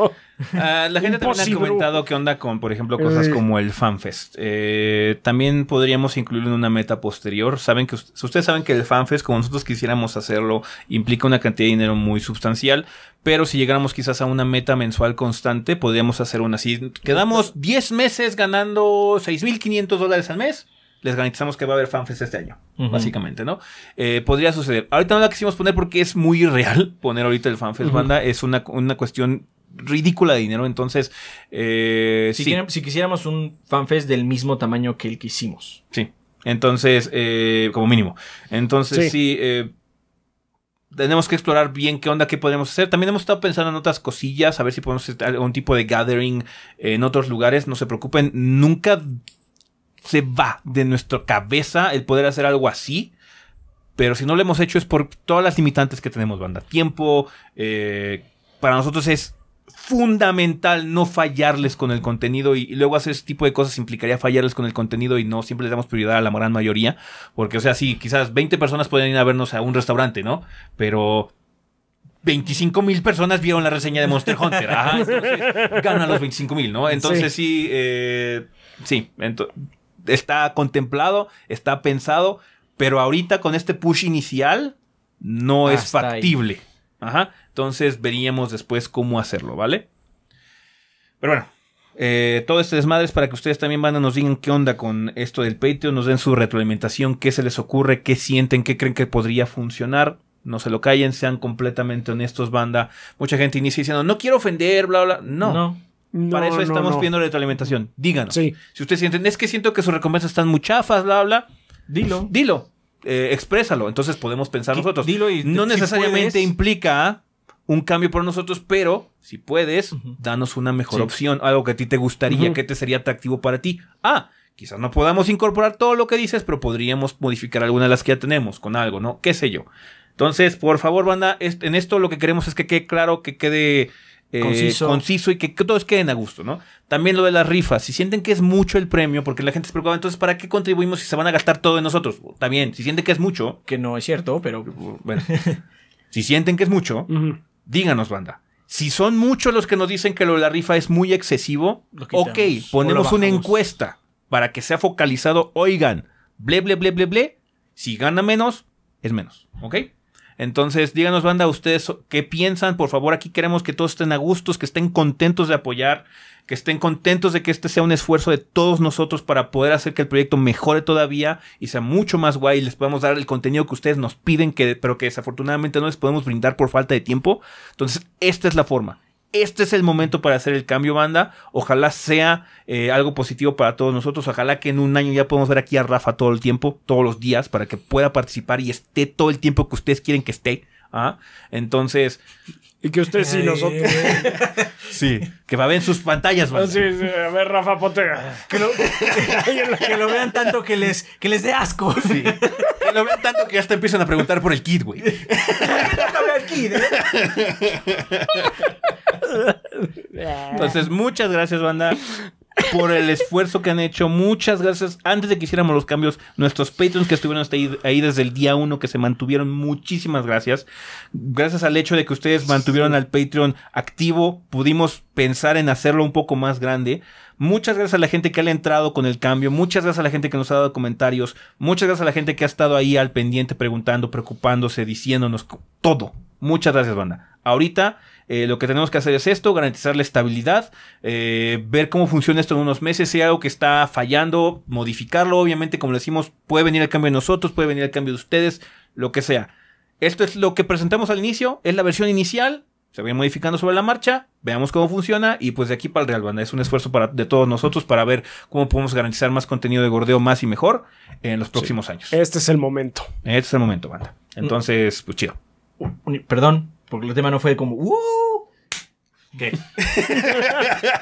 Ah, la gente también ha comentado qué onda con, por ejemplo, cosas eh. como el FanFest. Eh, también podríamos incluirlo en una meta posterior. Saben que ustedes saben que el FanFest, como nosotros quisiéramos hacerlo, implica una cantidad de dinero muy sustancial. Pero si llegáramos quizás a una meta mensual constante, podríamos hacer una así. Quedamos 10 meses ganando 6.500 dólares al mes les garantizamos que va a haber fanfest este año, básicamente, ¿no? Eh, podría suceder. Ahorita no la quisimos poner porque es muy real poner ahorita el fanfest banda. Es una, cuestión ridícula de dinero. Entonces, eh, si, si, quisiéramos un fanfest del mismo tamaño que el que hicimos. Sí. Entonces, eh, como mínimo. Entonces, sí. tenemos que explorar bien qué onda, qué podemos hacer. También hemos estado pensando en otras cosillas, a ver si podemos hacer algún tipo de gathering en otros lugares. No se preocupen, nunca se va de nuestra cabeza el poder hacer algo así. Pero si no lo hemos hecho es por todas las limitantes que tenemos, banda. Tiempo. Eh, para nosotros es fundamental no fallarles con el contenido y, luego hacer ese tipo de cosas implicaría fallarles con el contenido y no siempre les damos prioridad a la gran mayoría. Porque, o sea, sí, quizás 20 personas pueden ir a vernos a un restaurante, ¿no? Pero 25 mil personas vieron la reseña de Monster Hunter. Ah, ganan los 25 mil, ¿no? Entonces sí, sí, eh, sí entonces está contemplado, está pensado, pero ahorita con este push inicial no es factible. Ajá. Entonces veríamos después cómo hacerlo, ¿vale? Pero bueno, eh, todo este desmadre es para que ustedes también van nos digan qué onda con esto del Patreon, nos den su retroalimentación, qué se les ocurre, qué sienten, qué creen que podría funcionar. No se lo callen, sean completamente honestos, banda. Mucha gente inicia diciendo, no quiero ofender, bla, bla. No. no. Para eso estamos pidiendo retroalimentación. Díganos. Si ustedes sienten, es que siento que sus recompensas están muy chafas, bla, habla. Dilo. Dilo. Eh, exprésalo. Entonces podemos pensar nosotros. Dilo y no necesariamente implica un cambio por nosotros, pero si puedes, danos una mejor opción, algo que a ti te gustaría, que te sería atractivo para ti. Ah, quizás no podamos incorporar todo lo que dices, pero podríamos modificar alguna de las que ya tenemos con algo, ¿no? ¿Qué sé yo? Entonces, por favor, banda, en esto lo que queremos es que quede claro, que quede eh, conciso. y que, todos queden a gusto, ¿no? También lo de las rifas. Si sienten que es mucho el premio, porque la gente se preocupa, entonces, ¿para qué contribuimos si se van a gastar todo en nosotros? También, si sienten que es mucho. Que no es cierto, pero. Bueno. si sienten que es mucho, díganos, banda. Si son muchos los que nos dicen que lo de la rifa es muy excesivo, ok, ponemos una encuesta para que sea focalizado. Oigan, ble, ble, ble, ble, ble. Si gana menos, es menos, ¿ok? Entonces, díganos, banda, ustedes qué piensan. Por favor, aquí queremos que todos estén a gustos, que estén contentos de apoyar, que estén contentos de que este sea un esfuerzo de todos nosotros para poder hacer que el proyecto mejore todavía y sea mucho más guay les podemos dar el contenido que ustedes nos piden, que, pero que desafortunadamente no les podemos brindar por falta de tiempo. Entonces, esta es la forma este es el momento para hacer el cambio, banda. Ojalá sea eh, algo positivo para todos nosotros. Ojalá que en un año ya podamos ver aquí a Rafa todo el tiempo, todos los días, para que pueda participar y esté todo el tiempo que ustedes quieren que esté. ¿ah? Entonces, y que usted sí, nosotros. Sí, que va a ver sus pantallas, Sí, sí, a ver, Rafa, Potega Que lo, que lo vean tanto que les, que les dé asco. Sí. Que lo vean tanto que hasta empiezan a preguntar por el kid, güey. el kid, ¿eh? Entonces, muchas gracias, banda por el esfuerzo que han hecho. Muchas gracias. Antes de que hiciéramos los cambios, nuestros patrons que estuvieron ahí, desde el día 1 que se mantuvieron, muchísimas gracias. Gracias al hecho de que ustedes mantuvieron al Patreon activo, pudimos pensar en hacerlo un poco más grande. Muchas gracias a la gente que ha entrado con el cambio. Muchas gracias a la gente que nos ha dado comentarios. Muchas gracias a la gente que ha estado ahí al pendiente, preguntando, preocupándose, diciéndonos todo. Muchas gracias, banda. Ahorita eh, lo que tenemos que hacer es esto, garantizar la estabilidad, eh, ver cómo funciona esto en unos meses, si algo que está fallando, modificarlo, obviamente, como decimos, puede venir el cambio de nosotros, puede venir el cambio de ustedes, lo que sea. Esto es lo que presentamos al inicio, es la versión inicial, se va modificando sobre la marcha, veamos cómo funciona y pues de aquí para el Real Banda. Es un esfuerzo para, de todos nosotros para ver cómo podemos garantizar más contenido de gordeo más y mejor en los próximos años. Este es el momento. Este es el momento, banda. Entonces, pues chido. Perdón, porque el tema no fue como, ¡Uh! ¿Qué?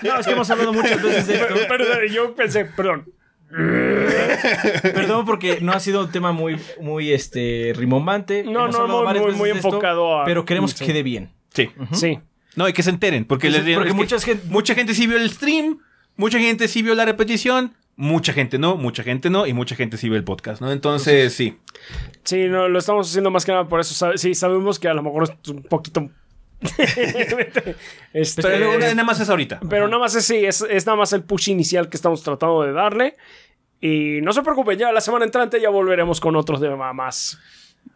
no, es que hemos hablado muchas veces de esto. Perdón, yo pensé, perdón. Perdón porque no ha sido un tema muy, muy este, rimbombante. No, no, muy, enfocado a... Pero queremos que quede bien. Sí. Sí. No, y que se enteren. Porque, porque mucha, gente, mucha gente sí vio el stream, mucha gente sí vio la repetición, mucha gente no, mucha gente no, y mucha gente sí ve el podcast, ¿no? Entonces, sí. Sí, no, lo estamos haciendo más que nada por eso. Sí, sabemos que a lo mejor es un poquito. Este, pero nada más es ahorita. Pero nada más es sí, es, nada más el push inicial que estamos tratando de darle. Y no se preocupen, ya la semana entrante ya volveremos con otros de más.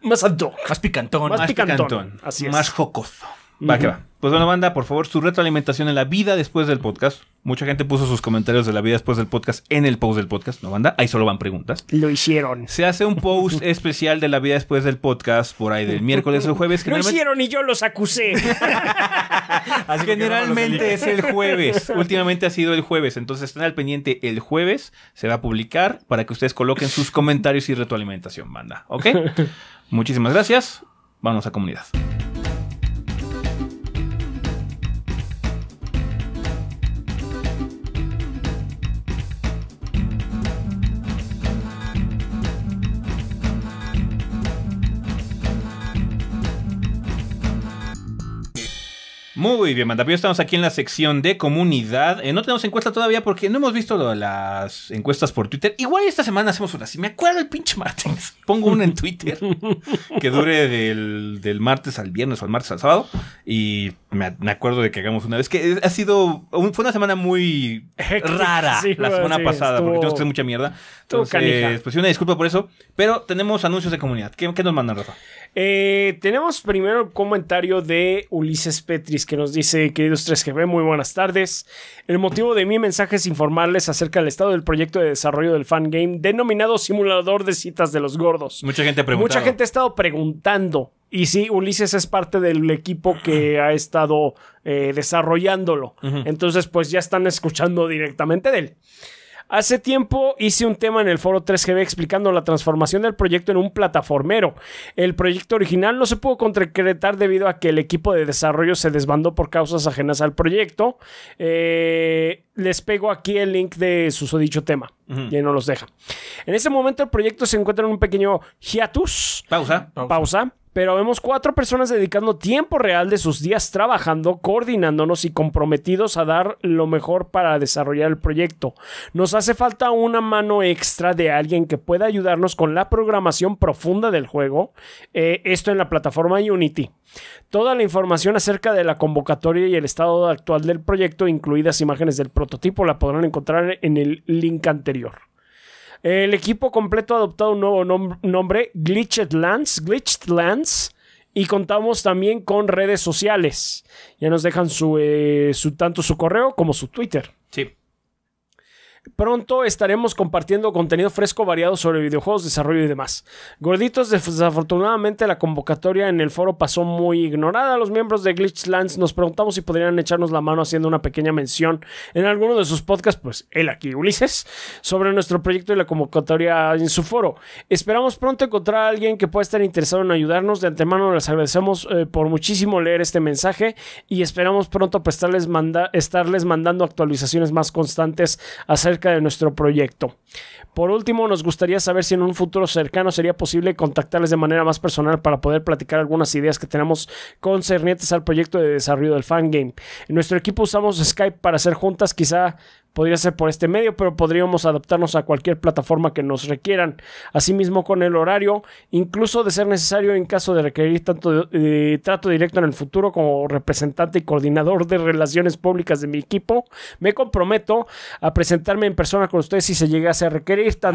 Más ad hoc. Más picantón. Más, picantón. Así es. Más jocoso. Va que va. Pues bueno, banda, por favor, su retroalimentación en la vida después del podcast. Mucha gente puso sus comentarios de la vida después del podcast en el post del podcast, ¿no, banda? Ahí solo van preguntas. Lo hicieron. Se hace un post especial de la vida después del podcast por ahí del miércoles o jueves. Lo hicieron y yo los acusé. Así Generalmente es el jueves. Últimamente ha sido el jueves. Entonces estén al pendiente el jueves. Se va a publicar para que ustedes coloquen sus comentarios y retroalimentación, banda. ¿Ok? Muchísimas gracias. Vamos a comunidad. Muy bien, Mandapio, estamos aquí en la sección de comunidad. Eh, no tenemos encuesta todavía porque no hemos visto las encuestas por Twitter. Igual esta semana hacemos una. Si me acuerdo el pinche martes, pongo una en Twitter que dure del, martes al viernes o al martes al sábado. Y me acuerdo de que hagamos una vez que ha sido fue una semana muy rara la semana pasada porque tenemos que mucha mierda entonces pues una disculpa por eso pero tenemos anuncios de comunidad ¿qué, nos mandan Rafa? Eh, tenemos primero el comentario de Ulises Petris que nos dice queridos 3GB muy buenas tardes el motivo de mi mensaje es informarles acerca del estado del proyecto de desarrollo del fangame denominado simulador de citas de los gordos mucha gente ha preguntado mucha gente ha estado preguntando y sí, Ulises es parte del equipo que ha estado eh, desarrollándolo. Entonces, pues ya están escuchando directamente de él. Hace tiempo hice un tema en el foro 3GB explicando la transformación del proyecto en un plataformero. El proyecto original no se pudo concretar debido a que el equipo de desarrollo se desbandó por causas ajenas al proyecto. Eh, les pego aquí el link de su dicho tema. ya no los deja. En ese momento el proyecto se encuentra en un pequeño hiatus. Pausa. pausa pero vemos cuatro personas dedicando tiempo real de sus días trabajando, coordinándonos y comprometidos a dar lo mejor para desarrollar el proyecto. Nos hace falta una mano extra de alguien que pueda ayudarnos con la programación profunda del juego, eh, esto en la plataforma Unity. Toda la información acerca de la convocatoria y el estado actual del proyecto, incluidas imágenes del prototipo, la podrán encontrar en el link anterior. El equipo completo ha adoptado un nuevo nombre, Glitched Lands, Glitched Lands, y contamos también con redes sociales. Ya nos dejan su eh, tanto su correo como su Twitter. Sí. Pronto estaremos compartiendo contenido fresco variado sobre videojuegos, desarrollo y demás. Gorditos, desafortunadamente la convocatoria en el foro pasó muy ignorada. Los miembros de Glitchlands nos preguntamos si podrían echarnos la mano haciendo una pequeña mención en alguno de sus podcasts, pues él aquí, Ulises, sobre nuestro proyecto y la convocatoria en su foro. Esperamos pronto encontrar a alguien que pueda estar interesado en ayudarnos. De antemano les agradecemos eh, por muchísimo leer este mensaje y esperamos pronto estarles mandando actualizaciones más constantes acerca de nuestro proyecto. Por último, nos gustaría saber si en un futuro cercano sería posible contactarles de manera más personal para poder platicar algunas ideas que tenemos concernientes al proyecto de desarrollo del fangame. En nuestro equipo usamos Skype para hacer juntas, quizá podría ser por este medio, pero podríamos adaptarnos a cualquier plataforma que nos requieran. Asimismo, con el horario, incluso de ser necesario en caso de requerir tanto eh, trato directo en el futuro como representante y coordinador de relaciones públicas de mi equipo, me comprometo a presentarme en persona con ustedes si se llegase a requerir tanto.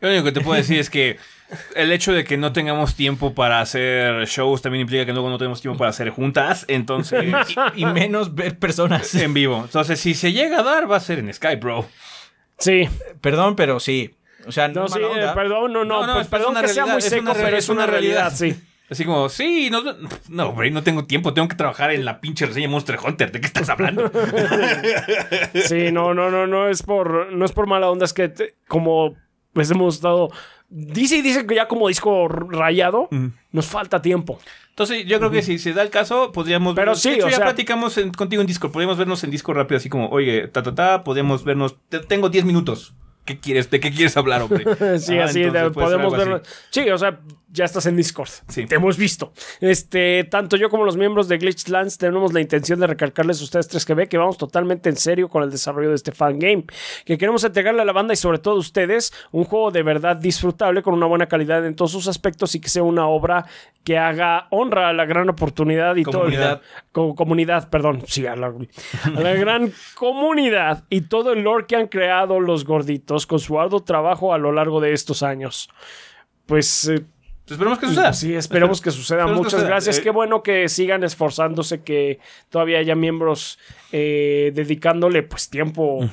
Lo único que te puedo decir es que el hecho de que no tengamos tiempo para hacer shows también implica que luego no tenemos tiempo para hacer juntas, entonces... y, menos ver personas. En vivo. Entonces, si se llega a dar, va a ser en Skype, bro. Sí. Perdón, pero sí. O sea, no, no sí, eh, perdón, no, no, no pues, perdón que sea muy seco, pero es una realidad, sí. Así como, sí, no, no, no tengo tiempo, tengo que trabajar en la pinche reseña Monster Hunter, ¿de qué estás hablando? sí, no, no, no, no es por, no es por mala onda, es que como pues hemos estado. Dice dice que ya como disco rayado, nos falta tiempo. Entonces, yo creo que si se da el caso, podríamos Pero vernos. sí, de hecho, o ya sea... platicamos contigo en Discord. Podríamos vernos en Discord rápido, así como, oye, ta, ta, ta, podemos vernos. tengo 10 minutos. ¿Qué quieres? ¿De qué quieres hablar, hombre? sí, ah, así, podemos vernos. Sí, o sea, ya estás en Discord. Sí. Te hemos visto. Este, tanto yo como los miembros de Glitchlands tenemos la intención de recalcarles a ustedes 3GB que vamos totalmente en serio con el desarrollo de este fan game, que queremos entregarle a la banda y sobre todo a ustedes un juego de verdad disfrutable con una buena calidad en todos sus aspectos y que sea una obra que haga honra a la gran oportunidad y todo comunidad, perdón, sí, a la, gran comunidad y todo el lore que han creado los gorditos con su arduo trabajo a lo largo de estos años. Pues eh, esperemos que suceda. Sí, esperemos que suceda. Muchas gracias. Qué eh, bueno que sigan esforzándose, que todavía haya miembros eh, dedicándole pues tiempo. Mm.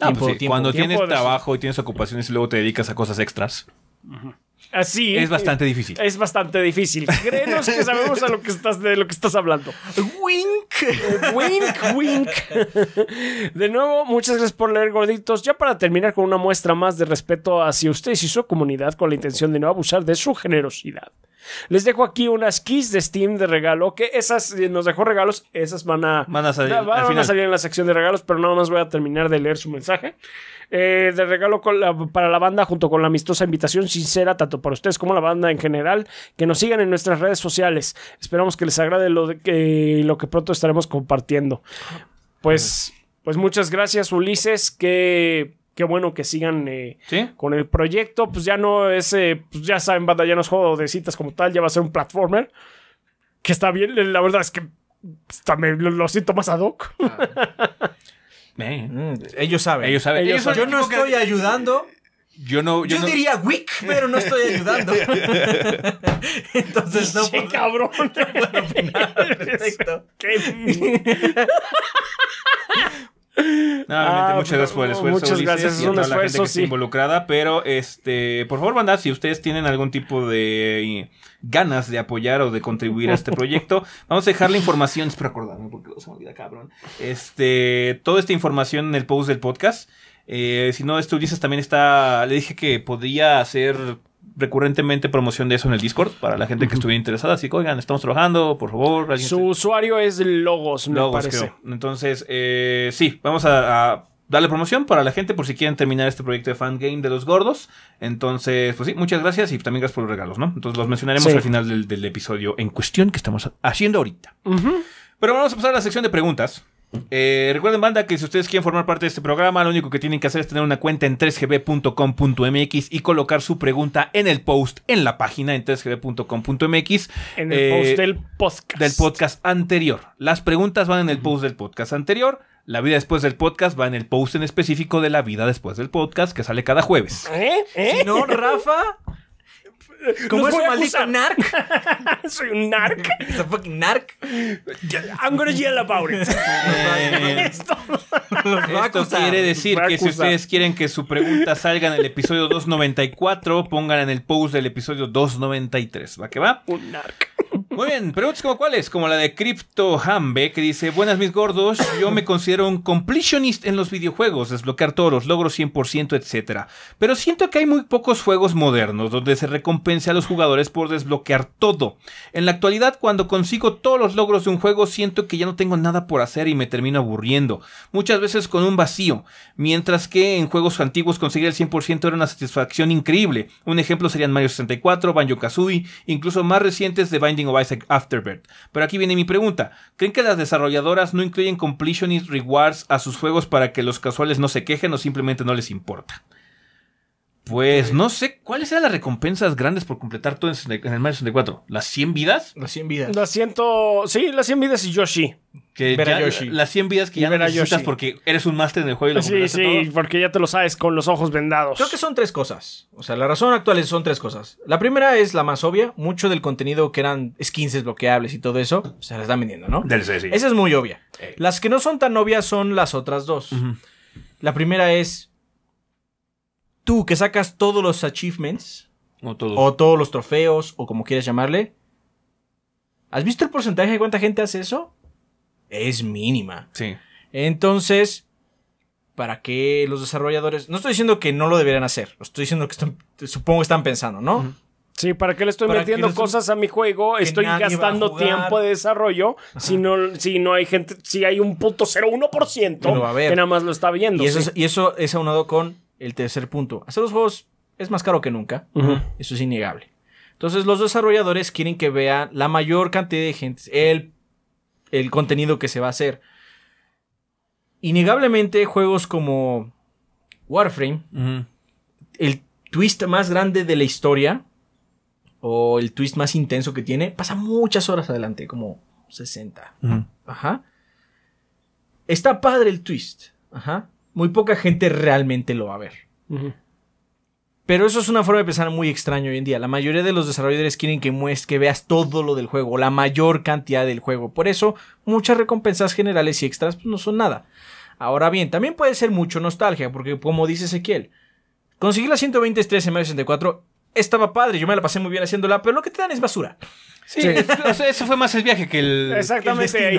Ah, pues cuando tienes trabajo y tienes ocupaciones y luego te dedicas a cosas extras. Así. Es bastante difícil. Es bastante difícil. Créenos que sabemos a lo que estás, de lo que estás hablando. Wink. Wink, wink. De nuevo, muchas gracias por leer, gorditos. Ya para terminar con una muestra más de respeto hacia ustedes y su comunidad con la intención de no abusar de su generosidad. Les dejo aquí unas keys de Steam de regalo, que esas nos dejó regalos, esas van a, van a salir, en la sección de regalos, pero nada más voy a terminar de leer su mensaje. Eh, de regalo para la banda junto con la amistosa invitación sincera tanto para ustedes como la banda en general que nos sigan en nuestras redes sociales esperamos que les agrade lo, que, lo que pronto estaremos compartiendo pues, pues muchas gracias Ulises que qué bueno que sigan eh, con el proyecto. Pues ya no es, pues ya saben, banda, ya no es juego de citas como tal, ya va a ser un platformer. Que está bien, eh, la verdad es que también lo, siento más ad hoc. Mm, ellos saben. Ellos saben. Yo no estoy ayudando. Yo no. Yo, diría wick, pero no estoy ayudando. Entonces no. ¡Qué cabrón! No puedo opinar muchas gracias por el esfuerzo. Muchas gracias, a toda la gente que involucrada, pero este, por favor, mandad si ustedes tienen algún tipo de eh, ganas de apoyar o de contribuir a este proyecto, vamos a dejar la información, espero acordarme porque se me olvida, cabrón. Este, toda esta información en el post del podcast. Eh, si no, esto Ulises también está, le dije que podría hacer recurrentemente promoción de eso en el Discord para la gente que estuviera interesada. Así que, oigan, estamos trabajando, por favor. Su usuario es Logos, me Logos, parece. Entonces, eh, sí, vamos a, darle promoción para la gente por si quieren terminar este proyecto de fangame de los gordos. Entonces, pues sí, muchas gracias y también gracias por los regalos, ¿no? Entonces los mencionaremos al final del, episodio en cuestión que estamos haciendo ahorita. Pero vamos a pasar a la sección de preguntas. Eh, recuerden, banda, que si ustedes quieren formar parte de este programa, lo único que tienen que hacer es tener una cuenta en 3gb.com.mx y colocar su pregunta en el post en la página en 3gb.com.mx. En el post eh, del podcast. Del podcast anterior. Las preguntas van en el post del podcast anterior. La vida después del podcast va en el post en específico de la vida después del podcast que sale cada jueves. ¿Eh? ¿Eh? Si no, Rafa ¿Cómo es un maldito narc. Soy un narc. Es un fucking narc. I'm gonna yell about it. Eh, esto, esto quiere decir que si ustedes quieren que su pregunta salga en el episodio 294, pongan en el post del episodio 293. ¿Va que va? Un narc. Muy bien, preguntas como cuáles, como la de Crypto Hambe, que dice, buenas mis gordos, yo me considero un completionist en los videojuegos, desbloquear todos los logros 100%, etcétera, Pero siento que hay muy pocos juegos modernos donde se recompensa a los jugadores por desbloquear todo. En la actualidad, cuando consigo todos los logros de un juego, siento que ya no tengo nada por hacer y me termino aburriendo, muchas veces con un vacío, mientras que en juegos antiguos conseguir el 100% era una satisfacción increíble. Un ejemplo serían Mario 64, Banjo Kazooie, incluso más recientes de Binding of Afterbirth. Pero aquí viene mi pregunta. ¿Creen que las desarrolladoras no incluyen Completionist rewards a sus juegos para que los casuales no se quejen o simplemente no les importa? Pues no sé, ¿cuáles eran las recompensas grandes por completar todo en el Mario 64? ¿Las 100 vidas? Las 100 vidas. Las 100, sí, las 100 vidas y Yoshi. Que Yoshi. Las 100 vidas que ya porque eres un máster en el juego y lo Sí, sí, porque ya te lo sabes con los ojos vendados. Creo que son tres cosas. O sea, la razón actual son tres cosas. La primera es la más obvia. Mucho del contenido que eran skins desbloqueables y todo eso, se las están vendiendo, ¿no? Del Esa es muy obvia. Las que no son tan obvias son las otras dos. La primera es tú que sacas todos los achievements, o todos. los trofeos, o como quieras llamarle, ¿has visto el porcentaje de cuánta gente hace eso? Es mínima. Sí. Entonces, ¿para qué los desarrolladores? No estoy diciendo que no lo deberían hacer, estoy diciendo que supongo supongo están pensando, ¿no? Sí, ¿para qué le estoy metiendo cosas a mi juego? Estoy gastando tiempo de desarrollo si no, si no hay gente, si hay un punto 0,1% que nada más lo está viendo. y eso es aunado con el tercer punto, hacer los juegos es más caro que nunca. Eso es innegable. Entonces los desarrolladores quieren que vean la mayor cantidad de gente, el, el contenido que se va a hacer. Innegablemente juegos como Warframe, el twist más grande de la historia, o el twist más intenso que tiene, pasa muchas horas adelante, como 60. Ajá. Está padre el twist. Ajá muy poca gente realmente lo va a ver. Pero eso es una forma de pensar muy extraña hoy en día. La mayoría de los desarrolladores quieren que que veas todo lo del juego, la mayor cantidad del juego. Por eso, muchas recompensas generales y extras pues, no son nada. Ahora bien, también puede ser mucho nostalgia, porque como dice Ezequiel, conseguir las 120 estrellas en Mario 64 estaba padre, yo me la pasé muy bien haciéndola, pero lo que te dan es basura. Sí, eso fue más el viaje que el. Exactamente.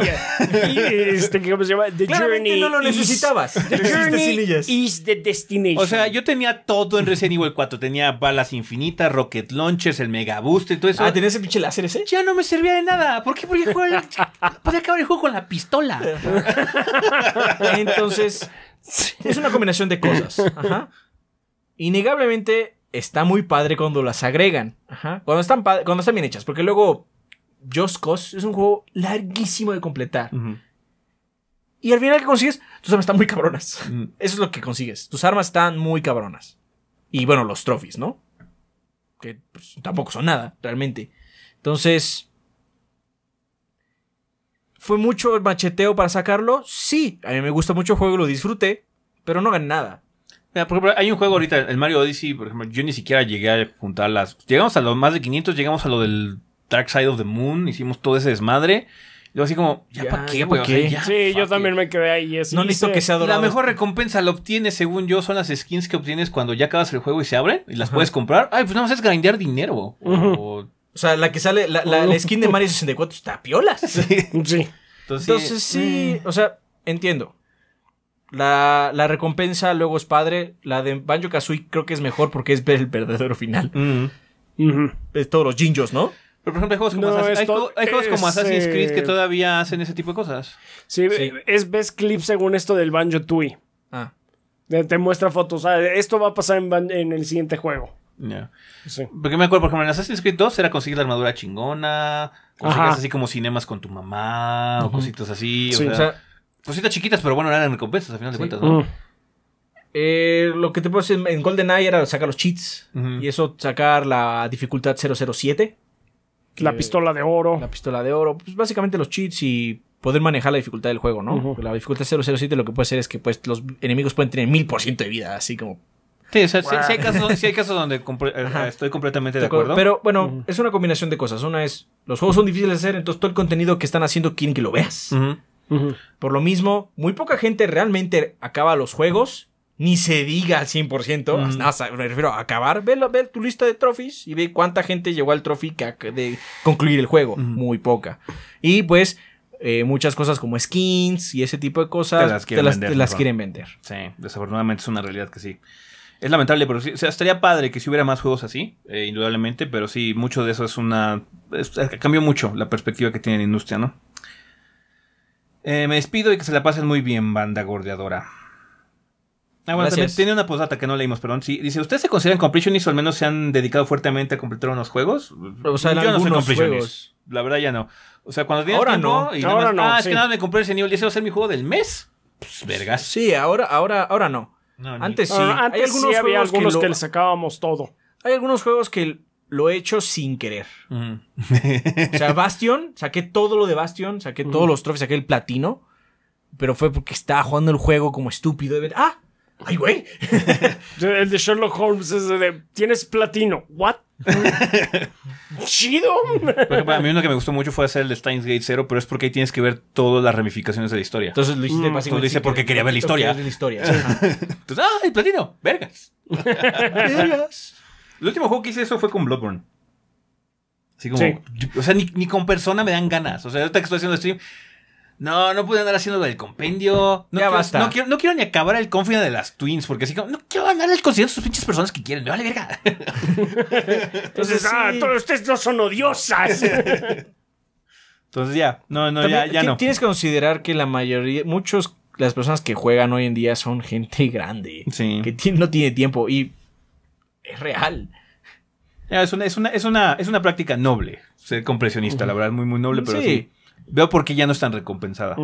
y No lo necesitabas. Is, the Journey is the Destination. O sea, yo tenía todo en Resident Evil 4. Tenía balas infinitas, rocket launchers, el mega boost y todo eso. Ah, ¿tenías el pinche láser ese? Ya no me servía de nada. ¿Por qué? Porque podía acabar el juego con la pistola. Entonces, es una combinación de cosas. Ajá. Innegablemente, está muy padre cuando las agregan. Cuando están, cuando están bien hechas. Porque luego Just Cause es un juego larguísimo de completar. Y al final que consigues, tus armas están muy cabronas. Mm. Eso es lo que consigues. Tus armas están muy cabronas. Y bueno, los trophies, ¿no? Que pues, tampoco son nada, realmente. Entonces... ¿Fue mucho el macheteo para sacarlo? Sí, a mí me gusta mucho el juego, lo disfruté, pero no gané nada por ejemplo, hay un juego ahorita, el Mario Odyssey, por ejemplo, yo ni siquiera llegué a juntar las... Llegamos a los más de 500, llegamos a lo del Dark Side of the Moon, hicimos todo ese desmadre. Yo así como, ¿ya, ya para qué, sí, yo también me quedé ahí. no que sea La mejor recompensa la obtienes, según yo, son las skins que obtienes cuando ya acabas el juego y se abre y las puedes comprar. Ay, pues nada más es grindear dinero. o... sea, la que sale, la, skin de Mario 64 está piolas. Sí. Entonces, sí, mm. o sea, entiendo. La, la, recompensa luego es padre. La de Banjo Kazooie creo que es mejor porque es ver el verdadero final. Es todos los Jinjos, ¿no? Pero, por ejemplo, hay juegos, como, Assassin's, juegos Assassin's Creed que todavía hacen ese tipo de cosas. Sí, es ves clip según esto del Banjo Tui. Ah. Te muestra fotos. esto va a pasar en, el siguiente juego. Sí. Porque me acuerdo, por ejemplo, en Assassin's Creed 2 era conseguir la armadura chingona, conseguías así como cinemas con tu mamá o cositas así. o sea, o sea Cositas chiquitas, pero bueno, eran recompensas al final de cuentas, ¿no? Mm. Eh, lo que te puedo decir en GoldenEye era sacar los cheats. Y eso, sacar la dificultad 007. La eh, pistola de oro. La pistola de oro. Pues básicamente los cheats y poder manejar la dificultad del juego, ¿no? La dificultad 007 lo que puede ser es que pues, los enemigos pueden tener 1000% de vida, así como. Sí, o sea, sí, hay casos, donde estoy completamente de acuerdo. Pero bueno, es una combinación de cosas. Una es, los juegos son difíciles de hacer, entonces todo el contenido que están haciendo quieren que lo veas. Por lo mismo, muy poca gente realmente acaba los juegos. Ni se diga al 100%, me refiero a acabar. Ve, ve, tu lista de trophies y ve cuánta gente llegó al trophy de concluir el juego. Muy poca. Y pues, eh, muchas cosas como skins y ese tipo de cosas te las quieren, vender, Sí, desafortunadamente es una realidad que sí. Es lamentable, pero estaría padre que si hubiera más juegos así, eh, indudablemente, pero sí, mucho de eso es una... Cambia cambió mucho la perspectiva que tiene la industria, ¿no? Eh, me despido y que se la pasen muy bien, banda gordeadora. Ah, bueno, también tiene una postdata que no leímos, perdón. Sí, dice, ¿ustedes se consideran completionists o al menos se han dedicado fuertemente a completar unos juegos? O sea, yo no soy completionist. La verdad ya no. O sea, cuando dije ahora no. y ahora no, ah, es que nada me compré ese nivel y ese va a ser mi juego del mes. Pues, vergas. Sí, ahora, ahora, ahora no. antes sí. Ah, antes algunos sí había algunos que le sacábamos todo. Hay algunos juegos que lo he hecho sin querer. o sea, Bastion, saqué todo lo de Bastion, saqué todos los trofeos, saqué el platino, pero fue porque estaba jugando el juego como estúpido. De ¡Ah! ¡Ay, güey! el de Sherlock Holmes es de. Tienes platino. ¿What? ¡Chido! para mí uno que me gustó mucho fue hacer el de Steins Gate 0, pero es porque ahí tienes que ver todas las ramificaciones de la historia. Entonces lo hiciste mm. porque quería ver la historia. la historia. Entonces, ¡ah, el platino! ¡Vergas! ¡Vergas! El último juego que hice eso fue con Bloodborne. Así como, o sea, ni, con persona me dan ganas. O sea, ahorita que estoy haciendo stream, no, no pude andar haciendo del compendio. No ya basta. No quiero, no ni acabar el confine de las Twins, porque así como, no quiero andar al concierto sus pinches personas que quieren, me vale verga. Entonces, ah, todos ustedes no son odiosas. Entonces ya, no, no, ya, ya no. Tienes que considerar que la mayoría, muchos, las personas que juegan hoy en día son gente grande. Sí. Que no tiene tiempo y es real. Ah, es una, es, una, es, una, práctica noble ser compresionista, la verdad, muy, muy noble, pero sí. veo por qué ya no es tan recompensada.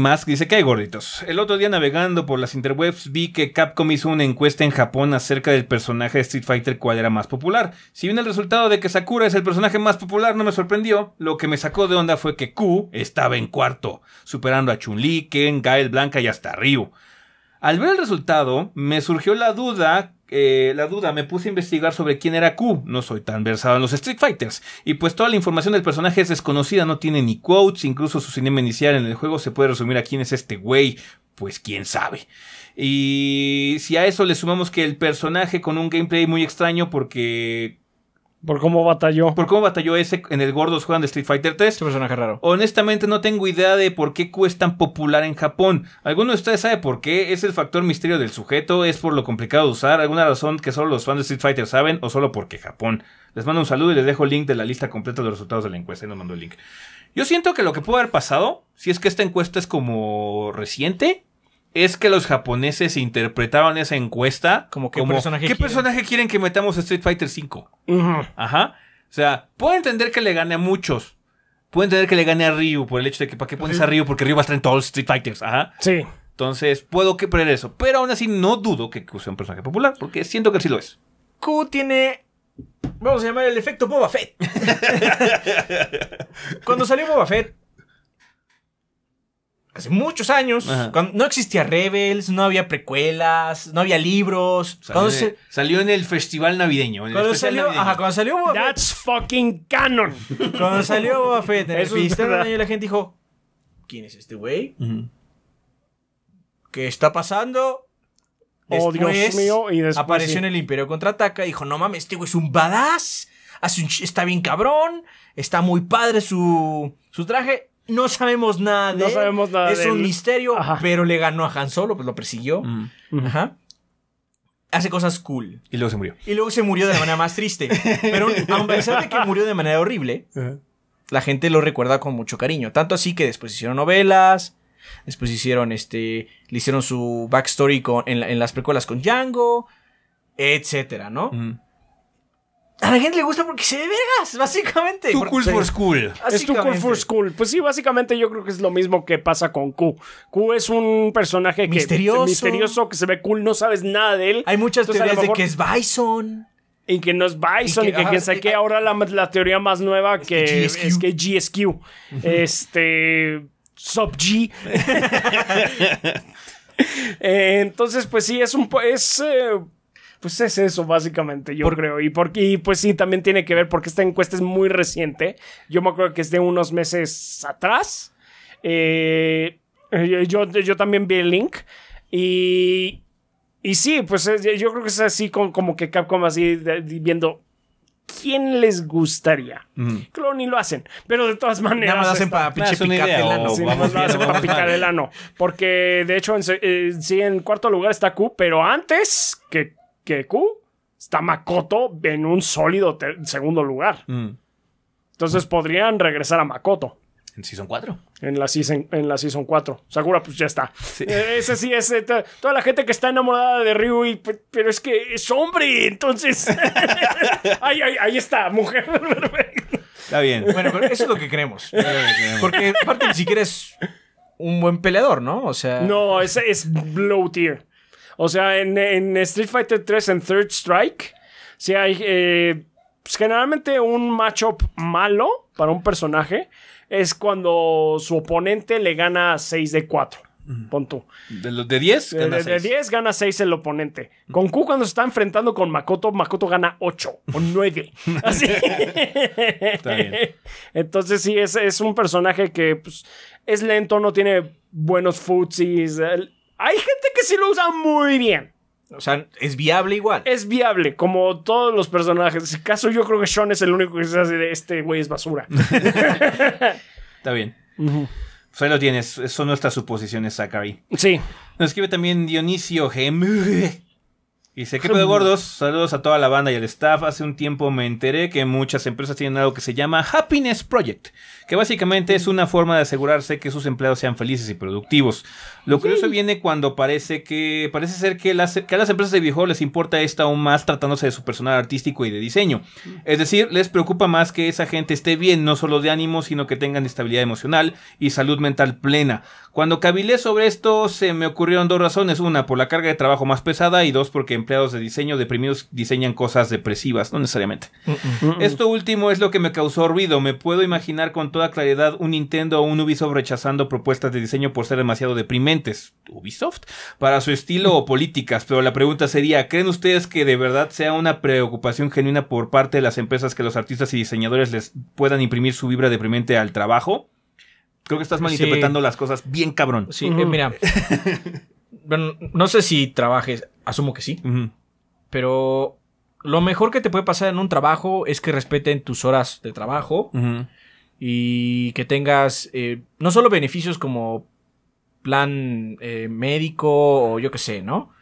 Mask dice que hay gorditos. El otro día navegando por las interwebs vi que Capcom hizo una encuesta en Japón acerca del personaje de Street Fighter cuál era más popular. Si bien el resultado de que Sakura es el personaje más popular no me sorprendió, lo que me sacó de onda fue que Q estaba en cuarto, superando a Chun-Li, Ken, Gael, Blanca y hasta Ryu. Al ver el resultado, me surgió la duda, eh, la duda, me puse a investigar sobre quién era Q. No soy tan versado en los Street Fighters. Y pues toda la información del personaje es desconocida, no tiene ni quotes, incluso su cinema inicial en el juego se puede resumir a quién es este güey. Pues quién sabe. Y si a eso le sumamos que el personaje con un gameplay muy extraño porque por cómo batalló. Por cómo batalló ese en el gordo Juegan de Street Fighter 3. un este personaje raro. Honestamente, no tengo idea de por qué Q es tan popular en Japón. ¿Alguno de ustedes sabe por qué? ¿Es el factor misterio del sujeto? ¿Es por lo complicado de usar? ¿Alguna razón que solo los fans de Street Fighter saben? ¿O solo porque Japón? Les mando un saludo y les dejo el link de la lista completa de los resultados de la encuesta. Ahí nos mando el link. Yo siento que lo que pudo haber pasado, si es que esta encuesta es como reciente, es que los japoneses interpretaban esa encuesta como, que ¿qué personaje quieren que metamos a Street Fighter V? Ajá. O sea, puedo entender que le gane a muchos. Puedo entender que le gane a Ryu por el hecho de que ¿para qué pones a Ryu? Porque Ryu va a estar en todos los Street Fighters. Ajá. Sí. Entonces, puedo creer eso. Pero aún así, no dudo que sea un personaje popular, porque siento que sí lo es. Q tiene Vamos a llamar el efecto Boba Fett. Cuando salió Boba Fett, hace muchos años, cuando no existía Rebels, no había precuelas, no había libros. Salió, en el festival navideño. cuando, salió, navideño. Ajá, cuando salió That's fucking canon. Cuando salió Boba Fett en el festival navideño, la gente dijo: ¿Quién es este güey? ¿Qué está pasando? Oh, después, Dios mío. Y apareció en el Imperio Contraataca y dijo: No mames, este güey es un badass. está bien cabrón. Está muy padre su, su traje no sabemos nada de No sabemos nada Es un misterio, pero le ganó a Han Solo, pues lo persiguió. Ajá. Hace cosas cool. Y luego se murió. Y luego se murió de la manera más triste. Pero a pesar de que murió de manera horrible, la gente lo recuerda con mucho cariño. Tanto así que después hicieron novelas, después hicieron este, le hicieron su backstory con, en, las precuelas con Django, etcétera, ¿no? A la gente le gusta porque se ve vergas, básicamente. Tu cool for school. Es tu cool for school. Pues sí, básicamente yo creo que es lo mismo que pasa con Q. Q es un personaje misterioso. Que, misterioso, que se ve cool, no sabes nada de él. Hay muchas teorías de que es Bison. Y que no es Bison, y que, que Ahora la, teoría más nueva que, que es que GSQ. este. Sub G. Eh, entonces, pues sí, es un. Es, eh, pues es eso, básicamente, yo creo. Y, pues sí, también tiene que ver porque esta encuesta es muy reciente. Yo me acuerdo que es de unos meses atrás. Eh, eh, yo, yo también vi el link. Y, y sí, pues yo creo que es así con, como que Capcom así viendo quién les gustaría. Mm. ni lo hacen, pero de todas maneras. Nada más hacen para picar el lo hacen para picar el ano. Porque de hecho, eh, sí, en cuarto lugar está Q, pero antes que Q, está Makoto en un sólido segundo lugar. Mm. Entonces podrían regresar a Makoto. En Season 4. En la Season, en la season 4. Sakura, pues ya está. Eh, ese sí, eh, Toda la gente que está enamorada de Ryu, pero es que es hombre, entonces. ahí, está, mujer. está bien. Bueno, pero eso es lo que creemos. Porque aparte ni siquiera es un buen peleador, ¿no? O sea. No, es, es low tier. O sea, en, Street Fighter 3 en Third Strike, si hay eh, pues, generalmente un matchup malo para un personaje es cuando su oponente le gana 6 de 4. Pon tú. De, los de 10 de, 6. De 10 gana 6 el oponente. Con Q cuando se está enfrentando con Makoto, Makoto gana 8 o 9. Así. está bien. Entonces sí, es, es un personaje que pues, es lento, no tiene buenos footsies. Hay gente que sí lo usa muy bien. O sea, es viable igual. Es viable, como todos los personajes. En caso, yo creo que Sean es el único que se hace de este güey es basura. Está bien. Pues ahí lo tienes. Son nuestras suposiciones, Zachary. Sí. Nos escribe también Dionisio Y Dice, equipo de gordos, saludos a toda la banda y al staff. Hace un tiempo me enteré que muchas empresas tienen algo que se llama Happiness Project, que básicamente es una forma de asegurarse que sus empleados sean felices y productivos. Lo curioso viene cuando parece que parece ser que, las, a las empresas de viejo... les importa esto aún más tratándose de su personal artístico y de diseño. Es decir, les preocupa más que esa gente esté bien, no solo de ánimo, sino que tengan estabilidad emocional y salud mental plena. Cuando cavilé sobre esto se me ocurrieron dos razones, una por la carga de trabajo más pesada y dos porque empleados de diseño deprimidos diseñan cosas depresivas, no necesariamente. Esto último es lo que me causó ruido, me puedo imaginar con toda claridad un Nintendo o un Ubisoft rechazando propuestas de diseño por ser demasiado deprimentes, Ubisoft, para su estilo o políticas, pero la pregunta sería, ¿creen ustedes que de verdad sea una preocupación genuina por parte de las empresas que los artistas y diseñadores les puedan imprimir su vibra deprimente al trabajo? Creo que estás malinterpretando las cosas bien cabrón. Sí, eh, mira. no sé si trabajes, asumo que sí. Pero lo mejor que te puede pasar en un trabajo es que respeten tus horas de trabajo y que tengas eh, no solo beneficios como plan eh, médico o yo qué sé, ¿no?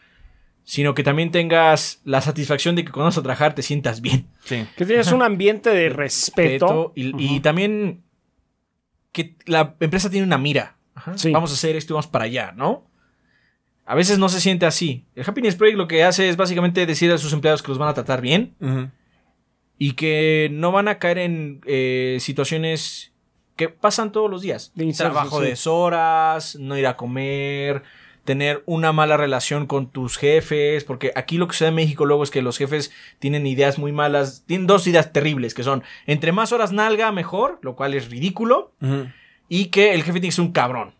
Sino que también tengas la satisfacción de que cuando vas a trabajar te sientas bien. Sí. Que tengas un ambiente de respeto. y, también que la empresa tiene una mira. Ajá, Vamos a hacer esto y vamos para allá, ¿no? A veces no se siente así. El Happiness Project lo que hace es básicamente decir a sus empleados que los van a tratar bien y que no van a caer en eh, situaciones que pasan todos los días. Trabajo de horas, no ir a comer, tener una mala relación con tus jefes, porque aquí lo que sucede en México luego es que los jefes tienen ideas muy malas, tienen dos ideas terribles, que son entre más horas nalga mejor, lo cual es ridículo, y que el jefe tiene que un cabrón,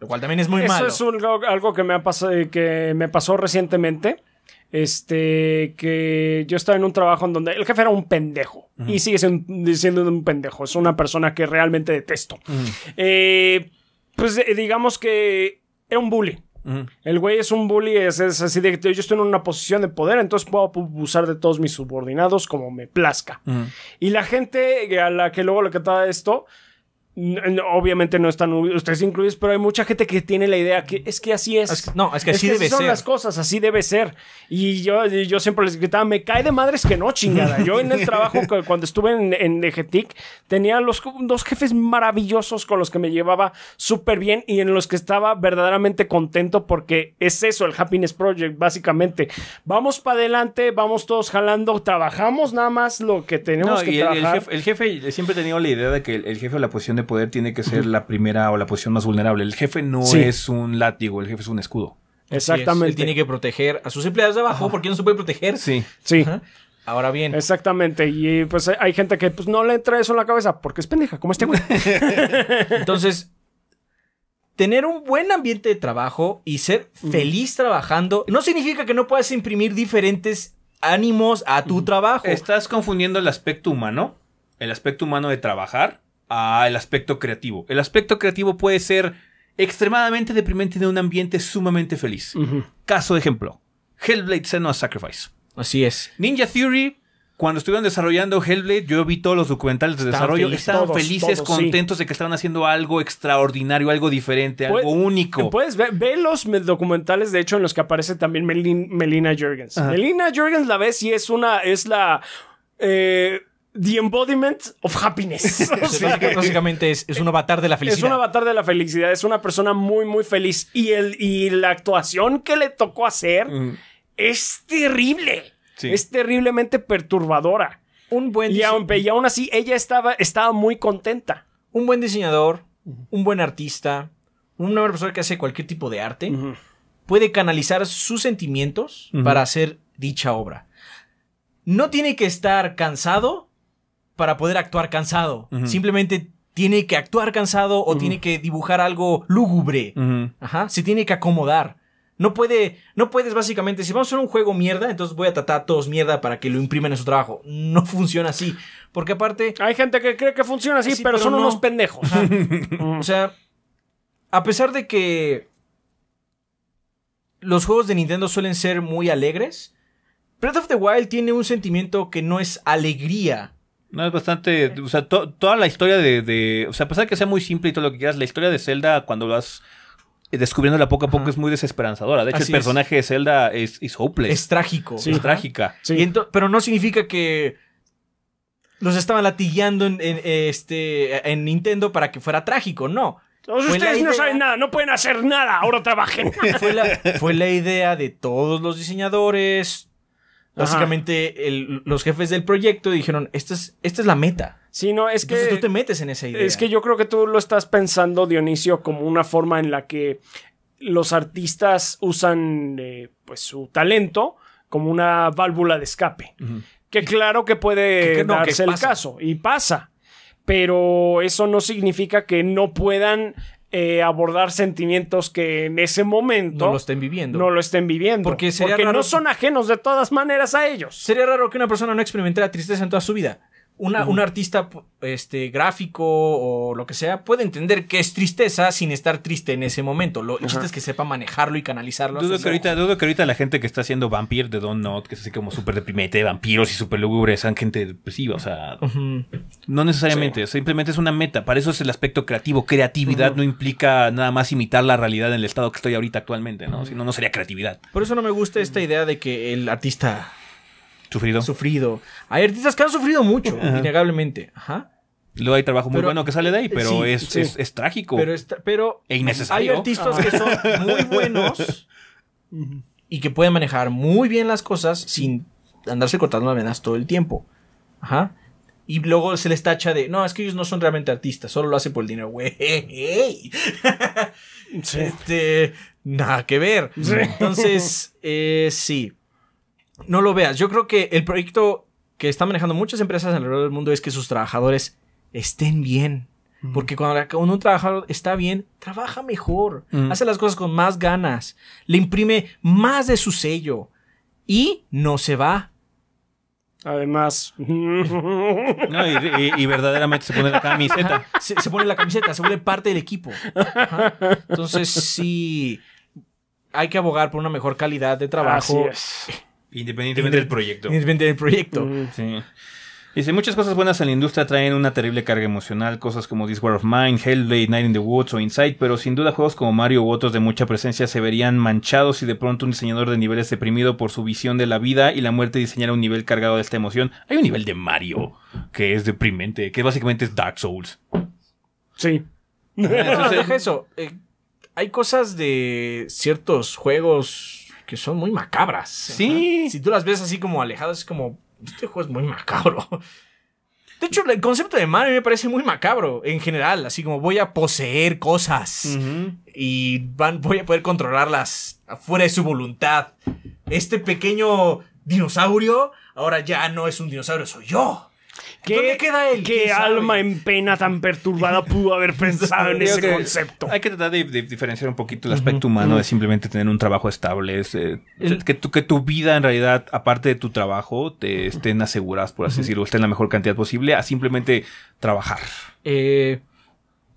lo cual también es muy malo. Eso es algo que me, ha eh, que me pasó recientemente este, que yo estaba en un trabajo en donde el jefe era un pendejo y sigue siendo, un pendejo. Es una persona que realmente detesto. Eh, pues eh, digamos que era un bully. El güey es un bully, es, así de que yo estoy en una posición de poder, entonces puedo abusar de todos mis subordinados como me plazca. Y la gente a la que luego le trae esto, obviamente no están ustedes incluidos, pero hay mucha gente que tiene la idea que es que así es. no, es que así son las cosas, así debe ser. Y yo, yo siempre les gritaba, me cae de madres que no, chingada. Yo en el trabajo, cuando estuve en, en tenía los dos jefes maravillosos con los que me llevaba súper bien y en los que estaba verdaderamente contento porque es eso, el Happiness Project, básicamente. Vamos para adelante, vamos todos jalando, trabajamos nada más lo que tenemos que trabajar. El, jefe, siempre he tenido la idea de que el, jefe de la posición de poder tiene que ser la primera o la posición más vulnerable. El jefe no es un látigo, el jefe es un escudo. Exactamente. Él tiene que proteger a sus empleados de abajo porque no se puede proteger. Sí. Sí. Ahora bien. Exactamente. Y pues hay gente que pues, no le entra eso en la cabeza porque es pendeja, como este güey. Entonces, tener un buen ambiente de trabajo y ser feliz trabajando no significa que no puedas imprimir diferentes ánimos a tu trabajo. Estás confundiendo el aspecto humano, el aspecto humano de trabajar, Ah, el aspecto creativo. El aspecto creativo puede ser extremadamente deprimente en un ambiente sumamente feliz. Caso de ejemplo, Hellblade Senua's Sacrifice. Así es. Ninja Theory, cuando estuvieron desarrollando Hellblade, yo vi todos los documentales de desarrollo, estaban felices, contentos de que estaban haciendo algo extraordinario, algo diferente, algo único. Puedes ver, ve los documentales, de hecho, en los que aparece también Melina Jurgens. Melina Jurgens la ves y es una, es la... Eh, The Embodiment of Happiness. Básicamente es, un avatar de la felicidad. Es un avatar de la felicidad. Es una persona muy, muy feliz. Y, el, y la actuación que le tocó hacer mm. es terrible. Es terriblemente perturbadora. Un buen y aún, así, ella estaba, estaba muy contenta. Un buen diseñador, un buen artista, una persona que hace cualquier tipo de arte, puede canalizar sus sentimientos para hacer dicha obra. No tiene que estar cansado para poder actuar cansado. Simplemente tiene que actuar cansado o tiene que dibujar algo lúgubre. Ajá, se tiene que acomodar. No puede, no puedes básicamente, si vamos a hacer un juego mierda, entonces voy a tratar a todos mierda para que lo imprimen en su trabajo. No funciona así. Porque aparte. Hay gente que cree que funciona así, pero, son unos pendejos. o sea, a pesar de que. Los juegos de Nintendo suelen ser muy alegres. Breath of the Wild tiene un sentimiento que no es alegría no, es bastante. O sea, toda la historia de, O sea, a pesar de que sea muy simple y todo lo que quieras, la historia de Zelda, cuando lo vas. Eh, descubriéndola poco a poco es muy desesperanzadora. De hecho, el personaje de Zelda es, es hopeless. Es trágico. Es trágica. pero no significa que los estaban latillando en, este, en Nintendo para que fuera trágico, no. ustedes no saben nada, no pueden hacer nada, ahora trabajen. fue, la, fue la idea de todos los diseñadores, Básicamente, los jefes del proyecto dijeron, esta es, esta es la meta. es Entonces que... tú te metes en esa idea. Es que yo creo que tú lo estás pensando, Dionisio, como una forma en la que los artistas usan eh, pues su talento como una válvula de escape. Que claro que puede darse el caso y pasa, pero eso no significa que no puedan eh, abordar sentimientos que en ese momento no lo estén viviendo. No lo estén viviendo. Porque, no son ajenos de todas maneras a ellos. Sería raro que una persona no experimentara tristeza en toda su vida un artista este, gráfico o lo que sea puede entender que es tristeza sin estar triste en ese momento. Lo el chiste es que sepa manejarlo y canalizarlo. Dudo que, ahorita, dudo que ahorita la gente que está haciendo Vampire de Don Not, que es así como súper deprimente, vampiros y súper lúgubres, sean gente depresiva. O sea, no necesariamente, simplemente es una meta. Para eso es el aspecto creativo. Creatividad no implica nada más imitar la realidad en el estado que estoy ahorita actualmente, ¿no? Si no, no sería creatividad. Por eso no me gusta esta idea de que el artista Sufrido. Sufrido. Hay artistas que han sufrido mucho, innegablemente. Ajá. Luego hay trabajo muy bueno que sale de ahí, pero es, trágico. Pero, es pero e Hay artistas que son muy buenos y que pueden manejar muy bien las cosas sin andarse cortando las venas todo el tiempo. Ajá. Y luego se les tacha de, no, es que ellos no son realmente artistas, solo lo hacen por el dinero, güey. Este, nada que ver. Entonces, eh, sí no lo veas. Yo creo que el proyecto que están manejando muchas empresas alrededor del mundo es que sus trabajadores estén bien. Porque cuando, un trabajador está bien, trabaja mejor, hace las cosas con más ganas, le imprime más de su sello y no se va Además. y, verdaderamente se pone la camiseta. Se, pone la camiseta, se vuelve parte del equipo. Entonces, sí. Hay que abogar por una mejor calidad de trabajo. Así es. Independientemente del proyecto. Independientemente del proyecto. Mm, Dice, muchas cosas buenas en la industria traen una terrible carga emocional, cosas como This War of Mine, Hellblade, Night in the Woods o Inside, pero sin duda juegos como Mario u otros de mucha presencia se verían manchados y de pronto un diseñador de niveles deprimido por su visión de la vida y la muerte diseñara un nivel cargado de esta emoción. Hay un nivel de Mario que es deprimente, que básicamente es Dark Souls. Sí. Ah, eso. Eh, hay cosas de ciertos juegos que son muy macabras. Sí. Si tú las ves así como alejadas, es como, este juego es muy macabro. De hecho, el concepto de Mario me parece muy macabro en general, así como voy a poseer cosas y van, voy a poder controlarlas fuera de su voluntad. Este pequeño dinosaurio ahora ya no es un dinosaurio, soy yo. ¿Qué, queda ¿Qué, alma en pena tan perturbada pudo haber pensado en ese concepto? Hay que tratar de, diferenciar un poquito el aspecto humano de simplemente tener un trabajo estable. Eh, que, tu, vida, en realidad, aparte de tu trabajo, te estén aseguradas, por así decirlo, decirlo, estén la mejor cantidad posible, a simplemente trabajar. Eh,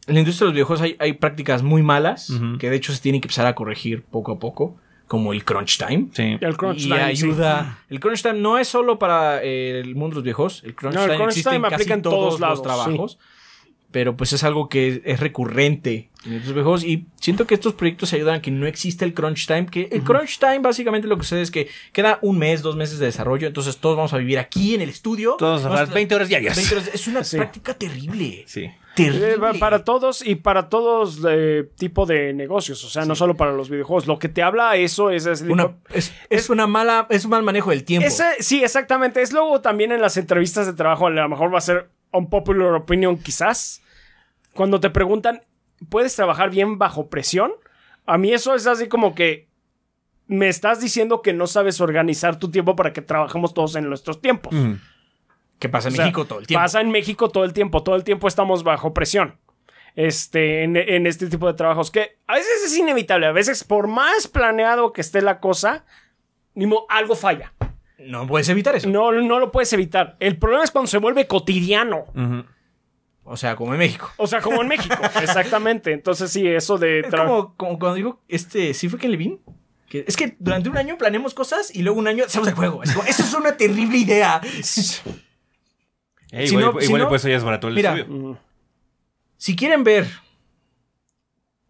en la industria de los viejos hay prácticas muy malas que, de hecho, se tienen que empezar a corregir poco a poco como el crunch time. Sí. El crunch y ayuda. Ah. El crunch time no es solo para eh, el mundo de los viejos. El crunch time el aplica en todos, lados, los trabajos pero pues es algo que es recurrente en estos videojuegos y siento que estos proyectos ayudan a que no existe el crunch time, que el crunch time básicamente lo que sucede es que queda un mes, dos meses de desarrollo, entonces todos vamos a vivir aquí en el estudio. Todos a 20 horas diarias. es una práctica terrible. Sí. Terrible. Eh, para todos y para todos eh, tipo de negocios, o sea, no solo para los videojuegos. Lo que te habla eso es... Es, una, mala, es un mal manejo del tiempo. sí, exactamente. Es luego también en las entrevistas de trabajo, a lo mejor va a ser un popular opinion quizás, cuando te preguntan, ¿puedes trabajar bien bajo presión? A mí eso es así como que me estás diciendo que no sabes organizar tu tiempo para que trabajemos todos en nuestros tiempos. Que pasa en México todo el tiempo. Pasa en México todo el tiempo. Todo el tiempo estamos bajo presión. Este, en, este tipo de trabajos. Que a veces es inevitable. A veces, por más planeado que esté la cosa, algo falla. No puedes evitar eso. No, no lo puedes evitar. El problema es cuando se vuelve cotidiano. O sea, como en México. O sea, como en México, exactamente. Entonces, sí, eso de. Es como, cuando digo, este, ¿sí fue que Levin? Que, es que durante un año planeamos cosas y luego un año hacemos el juego. eso es una terrible idea. si igual, es barato el Si quieren ver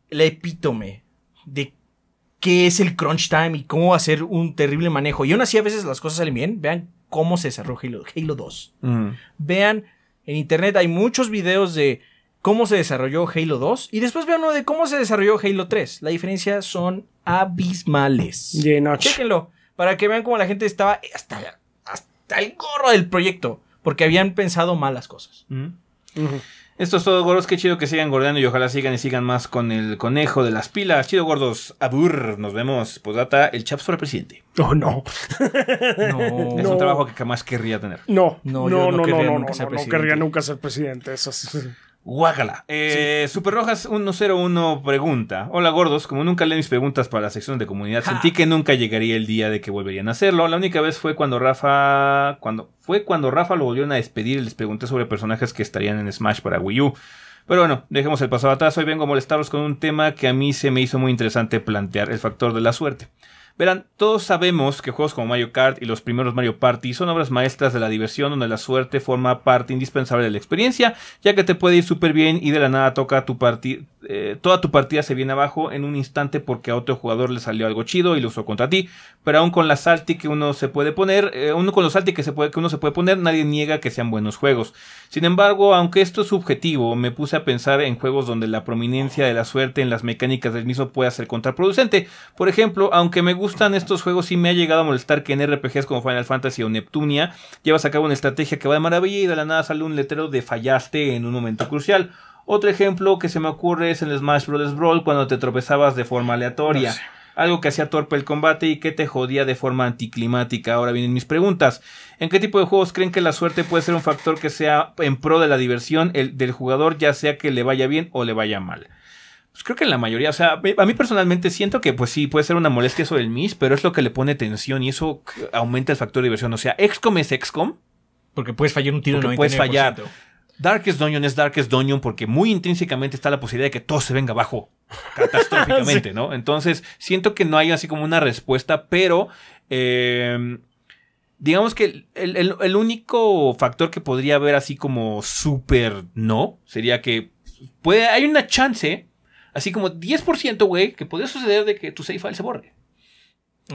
la epítome de qué es el crunch time y cómo hacer un terrible manejo, y aún así a veces las cosas salen bien, vean cómo se desarrolla Halo, 2. Mm. Vean en internet hay muchos videos de cómo se desarrolló Halo 2 y después vean uno de cómo se desarrolló Halo 3. La diferencias son abismales. noche. Chéquenlo para que vean cómo la gente estaba hasta, hasta el gorro del proyecto porque habían pensado malas cosas. Ajá. Esto es todo, gordos. Qué chido que sigan gordando y ojalá sigan y sigan más con el conejo de las pilas. Chido, gordos. Abur, nos vemos. Pues data, el Chaps fuera presidente. Oh, no. no. Es un trabajo que jamás querría tener. No, no, no, yo no, no, no, querría nunca ser presidente. Eso Guácala. Eh, Super Rojas 101 pregunta. Hola gordos, como nunca leí mis preguntas para la sección de comunidad, sentí que nunca llegaría el día de que volverían a hacerlo. La única vez fue cuando Rafa. Cuando. Fue cuando Rafa lo volvieron a despedir y les pregunté sobre personajes que estarían en Smash para Wii U. Pero bueno, dejemos el pasado atrás. Hoy vengo a molestarlos con un tema que a mí se me hizo muy interesante plantear, el factor de la suerte. Verán, todos sabemos que juegos como Mario Kart y los primeros Mario Party son obras maestras de la diversión donde la suerte forma parte indispensable de la experiencia, ya que te puede ir súper bien y de la nada toca tu partida, eh, toda tu partida se viene abajo en un instante porque a otro jugador le salió algo chido y lo usó contra ti, pero aún con la salti que uno se puede poner, uno eh, con los salti que, se puede, que uno se puede poner, nadie niega que sean buenos juegos. Sin embargo, aunque esto es subjetivo, me puse a pensar en juegos donde la prominencia de la suerte en las mecánicas del mismo puede ser contraproducente. Por ejemplo, aunque me gusta gustan estos juegos, y me ha llegado a molestar que en RPGs como Final Fantasy o Neptunia llevas a cabo una estrategia que va de maravilla y de la nada sale un letrero de fallaste en un momento crucial. Otro ejemplo que se me ocurre es en Smash Bros. Brawl cuando te tropezabas de forma aleatoria. Ah, algo que hacía torpe el combate y que te jodía de forma anticlimática. Ahora vienen mis preguntas. ¿En qué tipo de juegos creen que la suerte puede ser un factor que sea en pro de la diversión del jugador, ya sea que le vaya bien o le vaya mal? Pues creo que en la mayoría, o sea, a mí personalmente siento que pues sí, puede ser una molestia eso del Miss, pero es lo que le pone tensión y eso aumenta el factor de diversión. O sea, XCOM es excom Porque puedes fallar un tiro. Porque puedes fallar. Darkest Dungeon es Darkest Dungeon porque muy intrínsecamente está la posibilidad de que todo se venga abajo catastróficamente, ¿no? Entonces, siento que no hay así como una respuesta, pero eh, digamos que el, único factor que podría haber así como súper no sería que puede, hay una chance así como 10%, güey, que puede suceder de que tu save file se borre.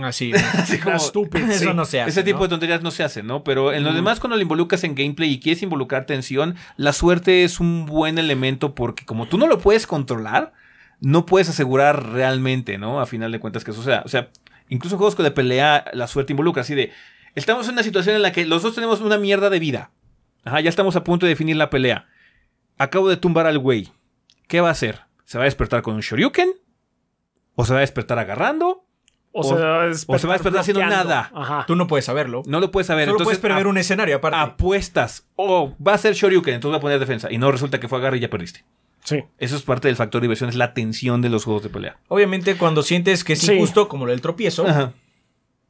Así, así como, estúpido. eso no se hace. Ese tipo de tonterías no se hace, ¿no? Pero en lo demás, cuando lo involucras en gameplay y quieres involucrar tensión, la suerte es un buen elemento porque como tú no lo puedes controlar, no puedes asegurar realmente, ¿no? A final de cuentas que eso sea. O sea, incluso en juegos de pelea, la suerte involucra así de. Estamos en una situación en la que los dos tenemos una mierda de vida. Ajá, ya estamos a punto de definir la pelea. Acabo de tumbar al güey. ¿Qué va a hacer? ¿Se va a despertar con un shoryuken? ¿O se va a despertar agarrando? O, se, va a despertar, haciendo nada. Tú no puedes saberlo. No lo puedes saber. Solo entonces, puedes prever un escenario aparte. Apuestas. O va a ser Shoryuken, entonces va a poner defensa. Y no resulta que fue agarre y ya perdiste. Sí. Eso es parte del factor de diversión, es la tensión de los juegos de pelea. Obviamente, cuando sientes que es injusto, como lo del tropiezo,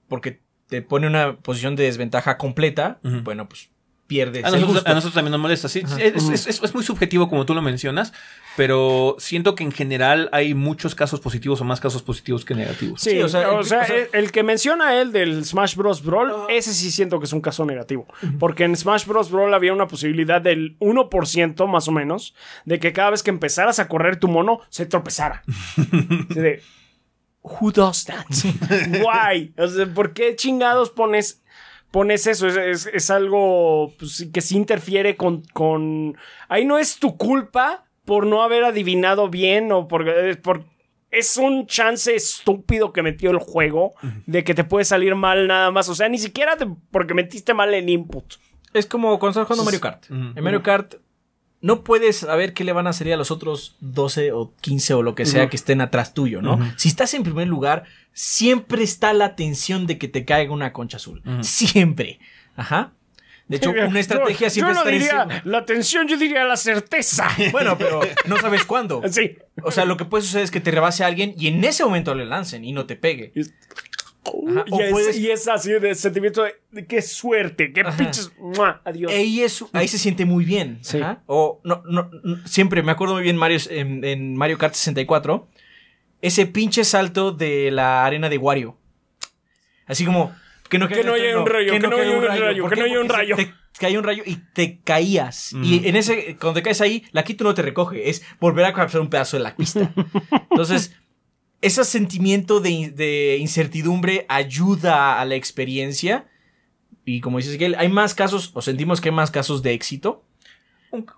porque te pone una posición de desventaja completa, bueno, pues pierde. A nosotros, también nos molesta, sí. Es, muy subjetivo como tú lo mencionas, pero siento que en general hay muchos casos positivos o más casos positivos que negativos. Sí, o sea, eh, el, que, menciona él del Smash Bros. Brawl, ah. ese sí siento que es un caso negativo, porque en Smash Bros. Brawl había una posibilidad del 1% más o menos de que cada vez que empezaras a correr tu mono se tropezara. Who does that? Why? O sea, ¿por qué chingados pones pones eso. Es, algo pues, que se interfiere con, Ahí no es tu culpa por no haber adivinado bien o por, eh, por es un chance estúpido que metió el juego de que te puede salir mal nada más. O sea, ni siquiera porque metiste mal en input. Es como con de Mario Kart. En Mario Kart no puedes saber qué le van a hacer a los otros 12 o 15 o lo que sea que estén atrás tuyo, ¿no? Si estás en primer lugar, siempre está la tensión de que te caiga una concha azul. Siempre. Ajá. De hecho, una estrategia siempre yo no diría la tensión, yo diría la certeza. Bueno, pero no sabes cuándo. Sí. O sea, lo que puede suceder es que te rebase a alguien y en ese momento le lancen y no te pegue y, es, así de sentimiento de, qué suerte, qué pinches. Adiós. Ahí, se siente muy bien. O no, siempre me acuerdo muy bien Mario, en, Mario Kart 64. Ese pinche salto de la arena de Wario. Así como. Que no, que, haya un rayo, que no hay un rayo, que no hay un rayo. Que hay un rayo y te caías. Mm. Y en ese, cuando te caes ahí, la quito no te recoge. Es volver a hacer un pedazo de la pista. Entonces ese sentimiento de, incertidumbre ayuda a la experiencia. Y como dices, que hay más casos, o sentimos que hay más casos de éxito.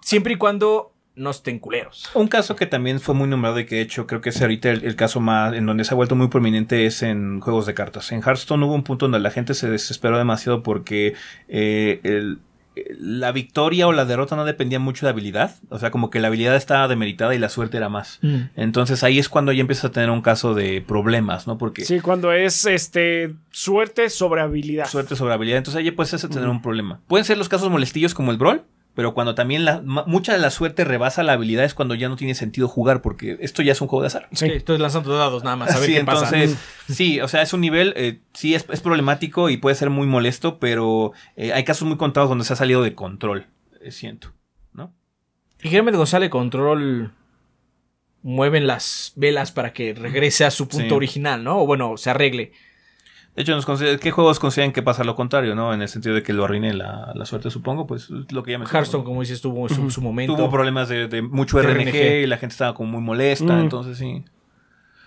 Siempre y cuando no estén culeros. Un caso que también fue muy nombrado y que he hecho creo que es ahorita el, caso más en donde se ha vuelto muy prominente es en juegos de cartas. En Hearthstone hubo un punto donde la gente se desesperó demasiado porque eh, el, la victoria o la derrota no dependía mucho de habilidad. O sea, como que la habilidad estaba demeritada y la suerte era más. Mm. Entonces ahí es cuando ya empiezas a tener un caso de problemas, ¿no? Porque. Sí, cuando es este suerte sobre habilidad. Suerte sobre habilidad. Entonces ahí puedes tener un problema. Pueden ser los casos molestillos como el Brawl. Pero cuando también la, mucha de la suerte rebasa la habilidad es cuando ya no tiene sentido jugar, porque esto ya es un juego de azar. Sí, lanzando dados nada más, a ver Sí, o sea, es un nivel, eh, sí es, problemático y puede ser muy molesto, pero eh, hay casos muy contados donde se ha salido de control, eh, siento, ¿no? Y Germán González Control mueven las velas para que regrese a su punto original, ¿no? O bueno, se arregle. De hecho, nos ¿qué juegos consideran que pasa lo contrario, no? En el sentido de que lo arruine la, suerte, supongo, pues lo que ya me Hearthstone, como dices, tuvo su, momento. Tuvo problemas de, mucho RNG, y la gente estaba como muy molesta, mm. entonces sí.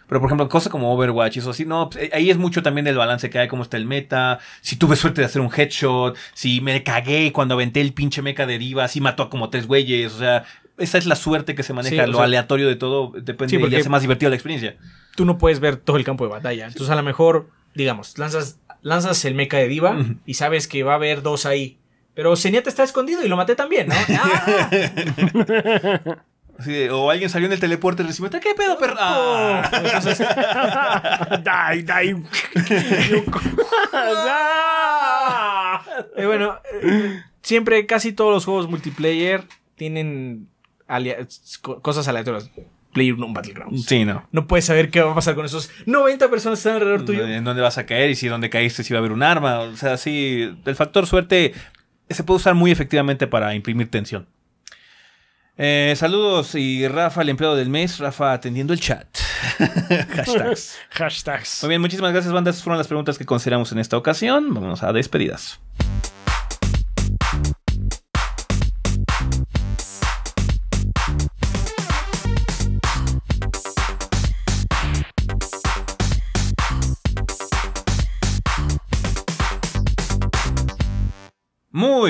Pero por ejemplo, cosas como Overwatch, eso sí, no, pues, eh, ahí es mucho también del balance que hay, cómo está el meta, si tuve suerte de hacer un headshot, si me cagué cuando aventé el pinche meca de diva, si mató a como tres güeyes, o sea, esa es la suerte que se maneja, lo aleatorio de todo depende sí, y hace más divertido la experiencia. Tú no puedes ver todo el campo de batalla, entonces a lo mejor digamos, lanzas, lanzas el mecha de Diva y sabes que va a haber dos ahí. Pero Zenyatta está escondido y lo maté también, ¿no? Ah. o alguien salió en el teleporte y recibió, ¿qué pedo, perro? Oh, eh, bueno, eh, siempre casi todos los juegos multiplayer tienen cosas aleatorias un Battlegrounds. Sí, no. No puedes saber qué va a pasar con esos 90 personas que están alrededor tuyo. En eh, dónde vas a caer y si dónde caíste si va a haber un arma. O sea, sí, el factor suerte se puede usar muy efectivamente para imprimir tensión. Eh, saludos y Rafa, el empleado del mes, Rafa atendiendo el chat. Hashtags. Hashtags. Muy bien, muchísimas gracias, banda. Esas fueron las preguntas que consideramos en esta ocasión. Vamos a despedidas.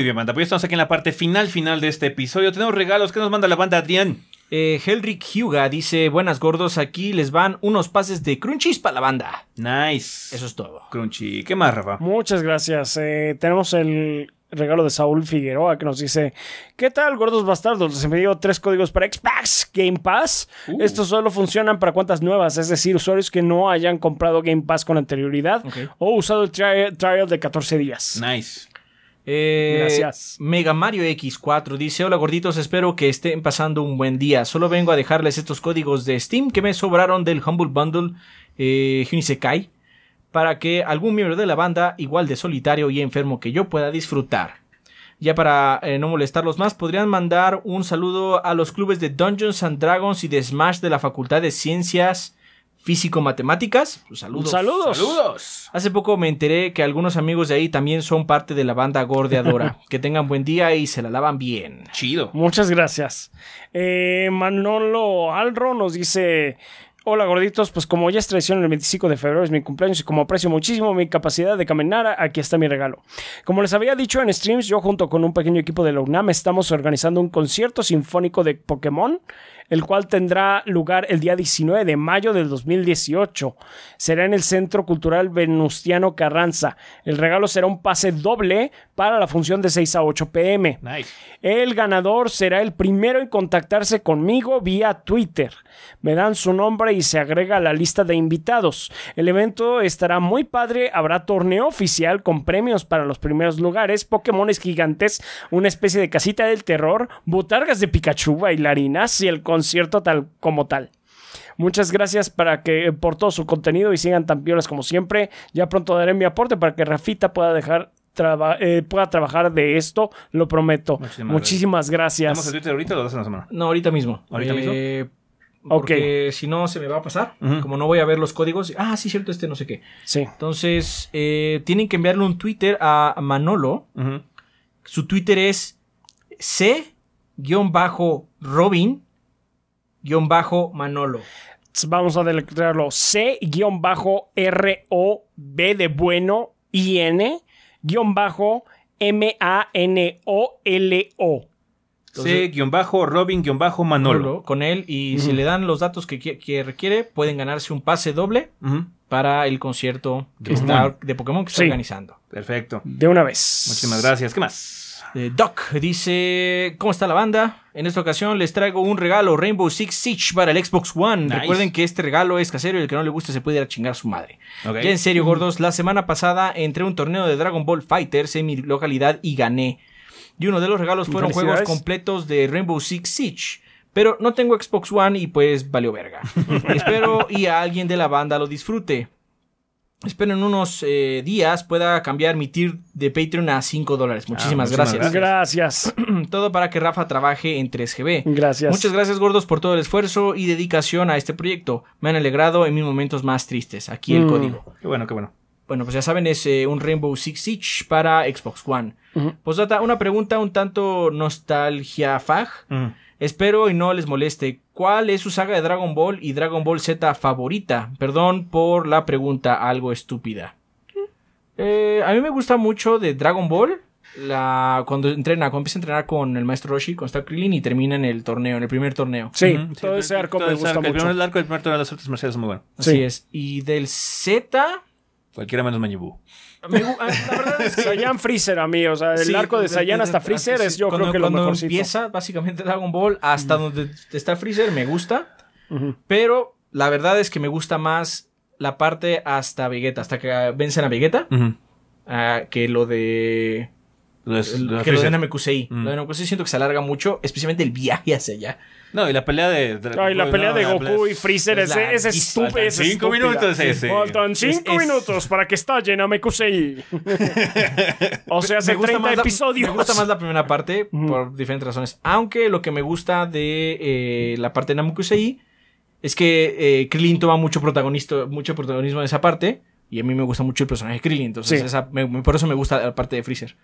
bien, banda. Pues estamos aquí en la parte final, final de este episodio. Tenemos regalos que nos manda la banda Adrián. Eh, Helric Hyuga dice: Buenas gordos, aquí les van unos pases de Crunchies para la banda. Nice. Eso es todo. Crunchy. ¿Qué más, Rafa? Muchas gracias. Eh, tenemos el regalo de Saúl Figueroa que nos dice: ¿Qué tal, gordos bastardos? Les envío tres códigos para Xbox Game Pass. Uh. Estos solo funcionan para cuantas nuevas, es decir, usuarios que no hayan comprado Game Pass con anterioridad o usado el trial de 14 días. Nice. Eh, Gracias. Mega Mario X4 dice: Hola gorditos, espero que estén pasando un buen día. Solo vengo a dejarles estos códigos de Steam que me sobraron del Humble Bundle eh, Hyunisekai para que algún miembro de la banda, igual de solitario y enfermo que yo, pueda disfrutar. Ya para eh, no molestarlos más, podrían mandar un saludo a los clubes de Dungeons and Dragons y de Smash de la Facultad de Ciencias Físico-Matemáticas. Pues, saludos. saludos. Hace poco me enteré que algunos amigos de ahí también son parte de la banda gordeadora. que tengan buen día y se la lavan bien. Chido. Muchas gracias. Eh, Manolo Alro nos dice... Hola gorditos, pues como ya es tradición el 25 de febrero es mi cumpleaños y como aprecio muchísimo mi capacidad de caminar, aquí está mi regalo. Como les había dicho en streams, yo junto con un pequeño equipo de la UNAM estamos organizando un concierto sinfónico de Pokémon el cual tendrá lugar el día 19 de mayo del 2018. Será en el Centro Cultural Venustiano Carranza. El regalo será un pase doble para la función de 6 a 8 pm. El ganador será el primero en contactarse conmigo vía Twitter. Me dan su nombre y se agrega a la lista de invitados. El evento estará muy padre, habrá torneo oficial con premios para los primeros lugares, Pokémones gigantes, una especie de casita del terror, botargas de Pikachu, bailarinas y el cierto tal como tal. Muchas gracias para que, por todo su contenido y sigan tan piolas como siempre. Ya pronto daré mi aporte para que Rafita pueda dejar eh, pueda trabajar de esto, lo prometo. Muchísimas, gracias. Twitter ahorita lo das la semana? No, ahorita mismo. Eh, porque si no, se me va a pasar. Como no voy a ver los códigos. Ah, sí, cierto, este no sé qué. Sí. Entonces, eh, tienen que enviarle un Twitter a Manolo. Su Twitter es C-Robin guión bajo Manolo. Vamos a deletrearlo. C bajo R O B de bueno I N guión bajo M A N O L O. C-Robin-Manolo. Con él, y si le dan los datos que, requiere, pueden ganarse un pase doble para el concierto de Pokémon que está organizando. Perfecto. De una vez. Muchísimas gracias. ¿Qué más? Eh, Doc dice, ¿cómo está la banda? En esta ocasión les traigo un regalo, Rainbow Six Siege para el Xbox One. Recuerden que este regalo es casero y el que no le guste se puede ir a chingar su madre. Ya en serio, mm. gordos, la semana pasada entré a un torneo de Dragon Ball Fighters en mi localidad y gané. Y uno de los regalos fueron juegos completos de Rainbow Six Siege. Pero no tengo Xbox One y pues valió verga. Espero y a alguien de la banda lo disfrute. Espero en unos eh, días pueda cambiar mi tier de Patreon a 5 dólares. Ah, muchísimas, gracias. gracias. todo para que Rafa trabaje en 3GB. Gracias. Muchas gracias, gordos, por todo el esfuerzo y dedicación a este proyecto. Me han alegrado en mis momentos más tristes. Aquí el mm. código. Qué bueno, qué bueno. Bueno, pues ya saben, es eh, un Rainbow Six Siege para Xbox One. Pues una pregunta un tanto nostalgia fag. Mm. Espero y no les moleste. ¿Cuál es su saga de Dragon Ball y Dragon Ball Z favorita? Perdón por la pregunta algo estúpida. Eh, a mí me gusta mucho de Dragon Ball. La, cuando entrena, cuando empieza a entrenar con el maestro Roshi, con Star Krillin y termina en el torneo, en el primer torneo. Sí, todo ese arco me gusta mucho. El primer arco, primer torneo de las artes marciales es muy bueno. Así es. Y del Z. Cualquiera menos Manibu. Ah, Sayan Freezer a mí, o sea, el arco de Saiyan hasta Freezer ah, es yo creo que lo cuando empieza básicamente Dragon Ball hasta donde está Freezer me gusta, pero la verdad es que me gusta más la parte hasta Vegeta, hasta que ah, vencen a Vegeta, que lo de que lo de Namekusei. Lo de mm. siento que se alarga mucho, especialmente el viaje hacia allá. No, y la pelea de. la pelea de Goku y Freezer es, es, es Cinco minutos ese. Faltan cinco minutos para que estalle Namekusei. o sea, hace 30 episodios. me gusta más la primera parte por diferentes razones. Aunque lo que me gusta de eh, la parte de Namekusei es que eh, Krillin toma mucho, mucho protagonismo en esa parte. Y a mí me gusta mucho el personaje de Krillin. por eso me gusta la parte de Freezer.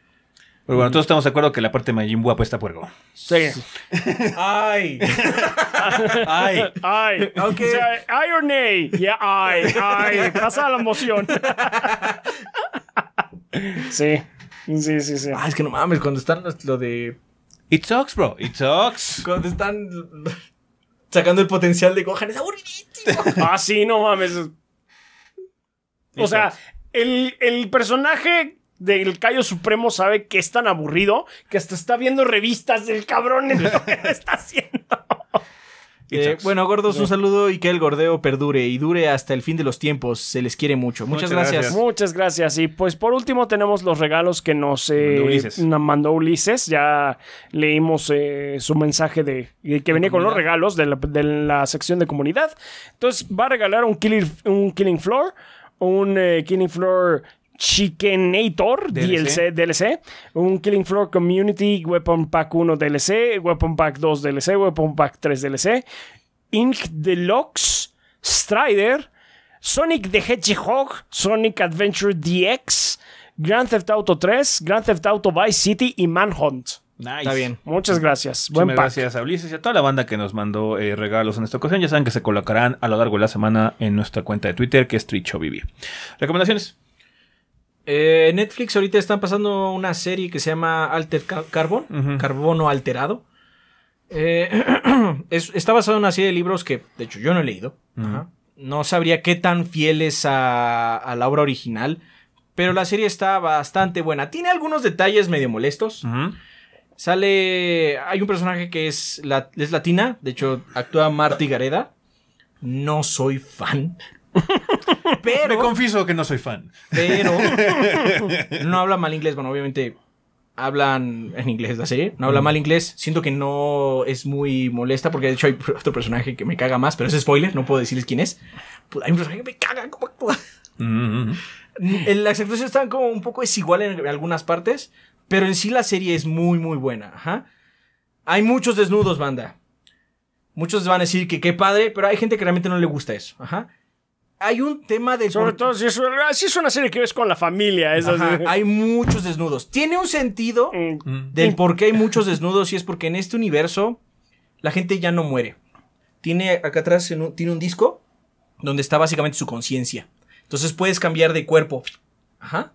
Pero bueno, todos estamos de acuerdo que la parte de Majin Buu apuesta puerco. Sí. Ay. ay. Ay. Okay. sea, ay or nay. ay. Ay. Pasa la emoción. sí. Sí, sí, sí. Ah, es que no mames, cuando están lo de. It sucks, bro. It sucks. Cuando están sacando el potencial de Gohan, es aburridísimo. ah, sí, no mames. O sea, el, el personaje del Cayo Supremo sabe que es tan aburrido que hasta está viendo revistas del cabrón en lo que está haciendo. Eh, bueno, gordos, un saludo y que el gordeo perdure y dure hasta el fin de los tiempos. Se les quiere mucho. Muchas, gracias. Muchas gracias. Y pues por último tenemos los regalos que nos eh, mandó, Ulises. Ya leímos eh, su mensaje de, que venía con los regalos de la, sección de comunidad. Entonces va a regalar un, un Killing Floor, un Killing Floor Chickenator DLC. DLC, un Killing Floor Community, Weapon Pack 1 DLC, Weapon Pack 2 DLC, Weapon Pack 3 DLC, Ink Deluxe, Strider, Sonic the Hedgehog, Sonic Adventure DX, Grand Theft Auto 3, Grand Theft Auto Vice City y Manhunt. Nice. Está bien. Muchas gracias. Muchas Gracias a Ulises y a toda la banda que nos mandó eh, regalos en esta ocasión. Ya saben que se colocarán a lo largo de la semana en nuestra cuenta de Twitter, que es Tricho Recomendaciones. Eh, Netflix ahorita están pasando una serie que se llama Alter Carbon, Carbono Alterado. Eh, está basada en una serie de libros que, de hecho, yo no he leído. No sabría qué tan fieles a, a la obra original, pero la serie está bastante buena. Tiene algunos detalles medio molestos. Sale. Hay un personaje que es, es latina. De hecho, actúa Marty Gareda. No soy fan. Pero. Me confieso que no soy fan. Pero. No habla mal inglés, bueno, obviamente hablan en inglés la serie, no habla mm. mal inglés, siento que no es muy molesta porque de hecho hay otro personaje que me caga más, pero es spoiler, no puedo decirles quién es. hay un personaje que me caga como actúa. Mm, mm, la están como un poco desigual en algunas partes, pero en sí la serie es muy muy buena, Ajá. Hay muchos desnudos, banda. Muchos van a decir que qué padre, pero hay gente que realmente no le gusta eso, Ajá hay un tema de... Sobre todo ah, si es, una, serie que ves con la familia. Ajá, hay muchos desnudos. Tiene un sentido mm. Mm. del mm. por qué hay muchos desnudos y es porque en este universo la gente ya no muere. Tiene acá atrás tiene un disco donde está básicamente su conciencia. Entonces puedes cambiar de cuerpo. Ajá.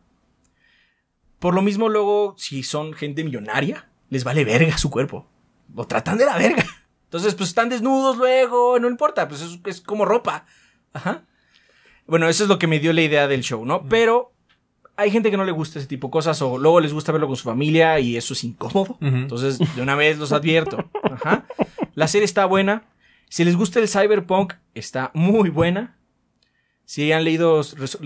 Por lo mismo luego, si son gente millonaria, les vale verga su cuerpo. Lo tratan de la verga. Entonces pues están desnudos luego, no importa, pues es como ropa. Ajá. Bueno, eso es lo que me dio la idea del show, ¿no? Pero hay gente que no le gusta ese tipo de cosas o luego les gusta verlo con su familia y eso es incómodo. Entonces, de una vez los advierto. Ajá. La serie está buena. Si les gusta el cyberpunk, está muy buena. Si han leído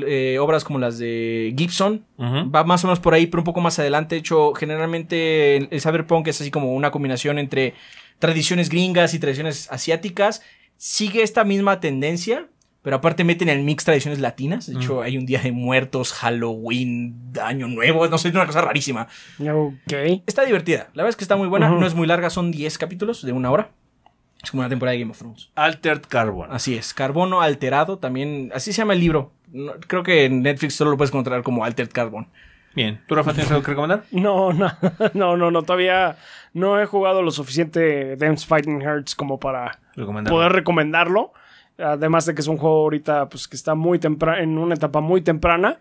eh, obras como las de Gibson, va más o menos por ahí, pero un poco más adelante. De hecho, generalmente el cyberpunk es así como una combinación entre tradiciones gringas y tradiciones asiáticas. Sigue esta misma tendencia, pero aparte meten en el mix tradiciones latinas. De mm. hecho, hay un día de muertos, Halloween, Año Nuevo, no sé, es una cosa rarísima. Ok. Está divertida. La verdad es que está muy buena, no es muy larga, son 10 capítulos de una hora. Es como una temporada de Game of Thrones. Altered Carbon. Así es, carbono alterado también. Así se llama el libro. creo que en Netflix solo lo puedes encontrar como Altered Carbon. Bien. ¿Tú, Rafa, tienes algo que recomendar? No, no, no, no, no. Todavía no he jugado lo suficiente Dance Fighting Hearts como para poder recomendarlo. Además de que es un juego ahorita pues que está muy temprano, en una etapa muy temprana.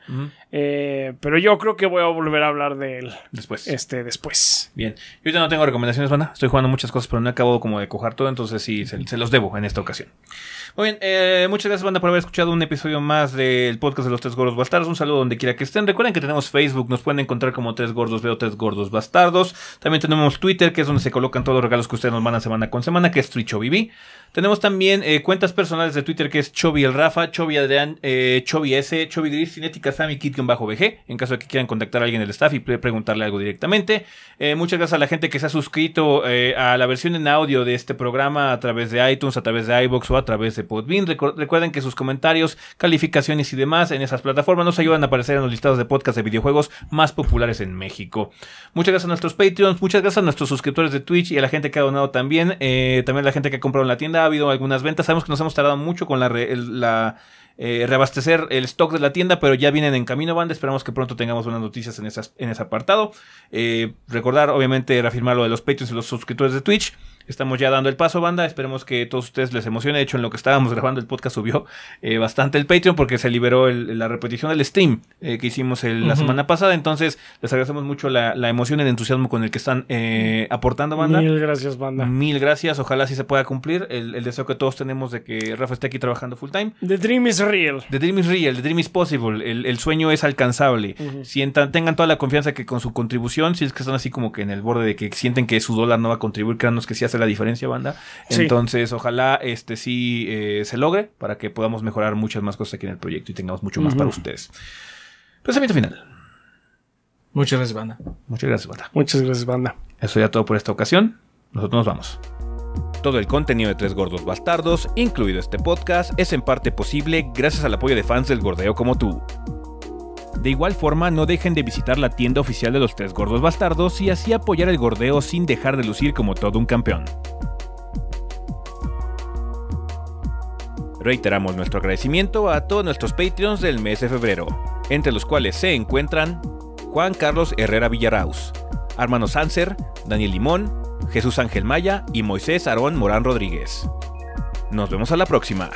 Eh, pero yo creo que voy a volver a hablar de él después. Este, después. Bien. Yo ya no tengo recomendaciones, banda. Estoy jugando muchas cosas, pero no acabo como de cojar todo, entonces sí, se los debo en esta ocasión. Muy bien, eh, muchas gracias, banda, por haber escuchado un episodio más del podcast de los Tres Gordos Bastardos. Un saludo donde quiera que estén. Recuerden que tenemos Facebook, nos pueden encontrar como Tres Gordos Veo Tres Gordos Bastardos. También tenemos Twitter, que es donde se colocan todos los regalos que ustedes nos mandan semana con semana, que es Viví. Tenemos también eh, cuentas personales de Twitter, que es Chobi el Rafa, Chobi Adrián, eh, S, Chobi Gris, Cinética Sammy, Kit-BG, en caso de que quieran contactar a alguien del staff y preguntarle algo directamente. Eh, muchas gracias a la gente que se ha suscrito a la versión en audio de este programa a través de iTunes, a través de iBox o a través de Podbean. recuerden que sus comentarios, calificaciones y demás en esas plataformas nos ayudan a aparecer en los listados de podcast de videojuegos más populares en México. Muchas gracias a nuestros Patreons, muchas gracias a nuestros suscriptores de Twitch y a la gente que ha donado también. Eh, también a la gente que ha comprado en la tienda. Ha habido algunas ventas. Sabemos que nos hemos tardado mucho con la, eh, reabastecer el stock de la tienda, pero ya vienen en camino, banda. Esperamos que pronto tengamos buenas noticias en, esas, en ese apartado. Eh, recordar, obviamente, reafirmar lo de los Patreons y los suscriptores de Twitch. Estamos ya dando el paso, banda. Esperemos que todos ustedes les emocione. De hecho, en lo que estábamos grabando el podcast subió eh, bastante el Patreon porque se liberó la repetición del stream eh, que hicimos la semana pasada. Entonces, les agradecemos mucho la, emoción el entusiasmo con el que están eh, aportando, banda. Mil gracias, banda. Mil gracias. Ojalá sí se pueda cumplir el, deseo que todos tenemos de que Rafa esté aquí trabajando full time. The dream is real. The dream is real. The dream is possible. El, sueño es alcanzable. Si tengan toda la confianza que con su contribución, si es que están así como que en el borde de que sienten que su dólar no va a contribuir, créanos que sí hace la diferencia, banda. Entonces, ojalá este sí eh, se logre para que podamos mejorar muchas más cosas aquí en el proyecto y tengamos mucho más para ustedes. Pensamiento final. Muchas gracias, banda. Muchas gracias, banda. Muchas gracias, banda. Eso ya todo por esta ocasión. Nosotros nos vamos. Todo el contenido de Tres Gordos Bastardos, incluido este podcast, es en parte posible gracias al apoyo de fans del gordeo como tú. De igual forma, no dejen de visitar la tienda oficial de los tres gordos bastardos y así apoyar el gordeo sin dejar de lucir como todo un campeón. Reiteramos nuestro agradecimiento a todos nuestros Patreons del mes de febrero, entre los cuales se encuentran Juan Carlos Herrera Villaraus, Armando Sánchez, Daniel Limón, Jesús Ángel Maya y Moisés Aarón Morán Rodríguez. Nos vemos a la próxima.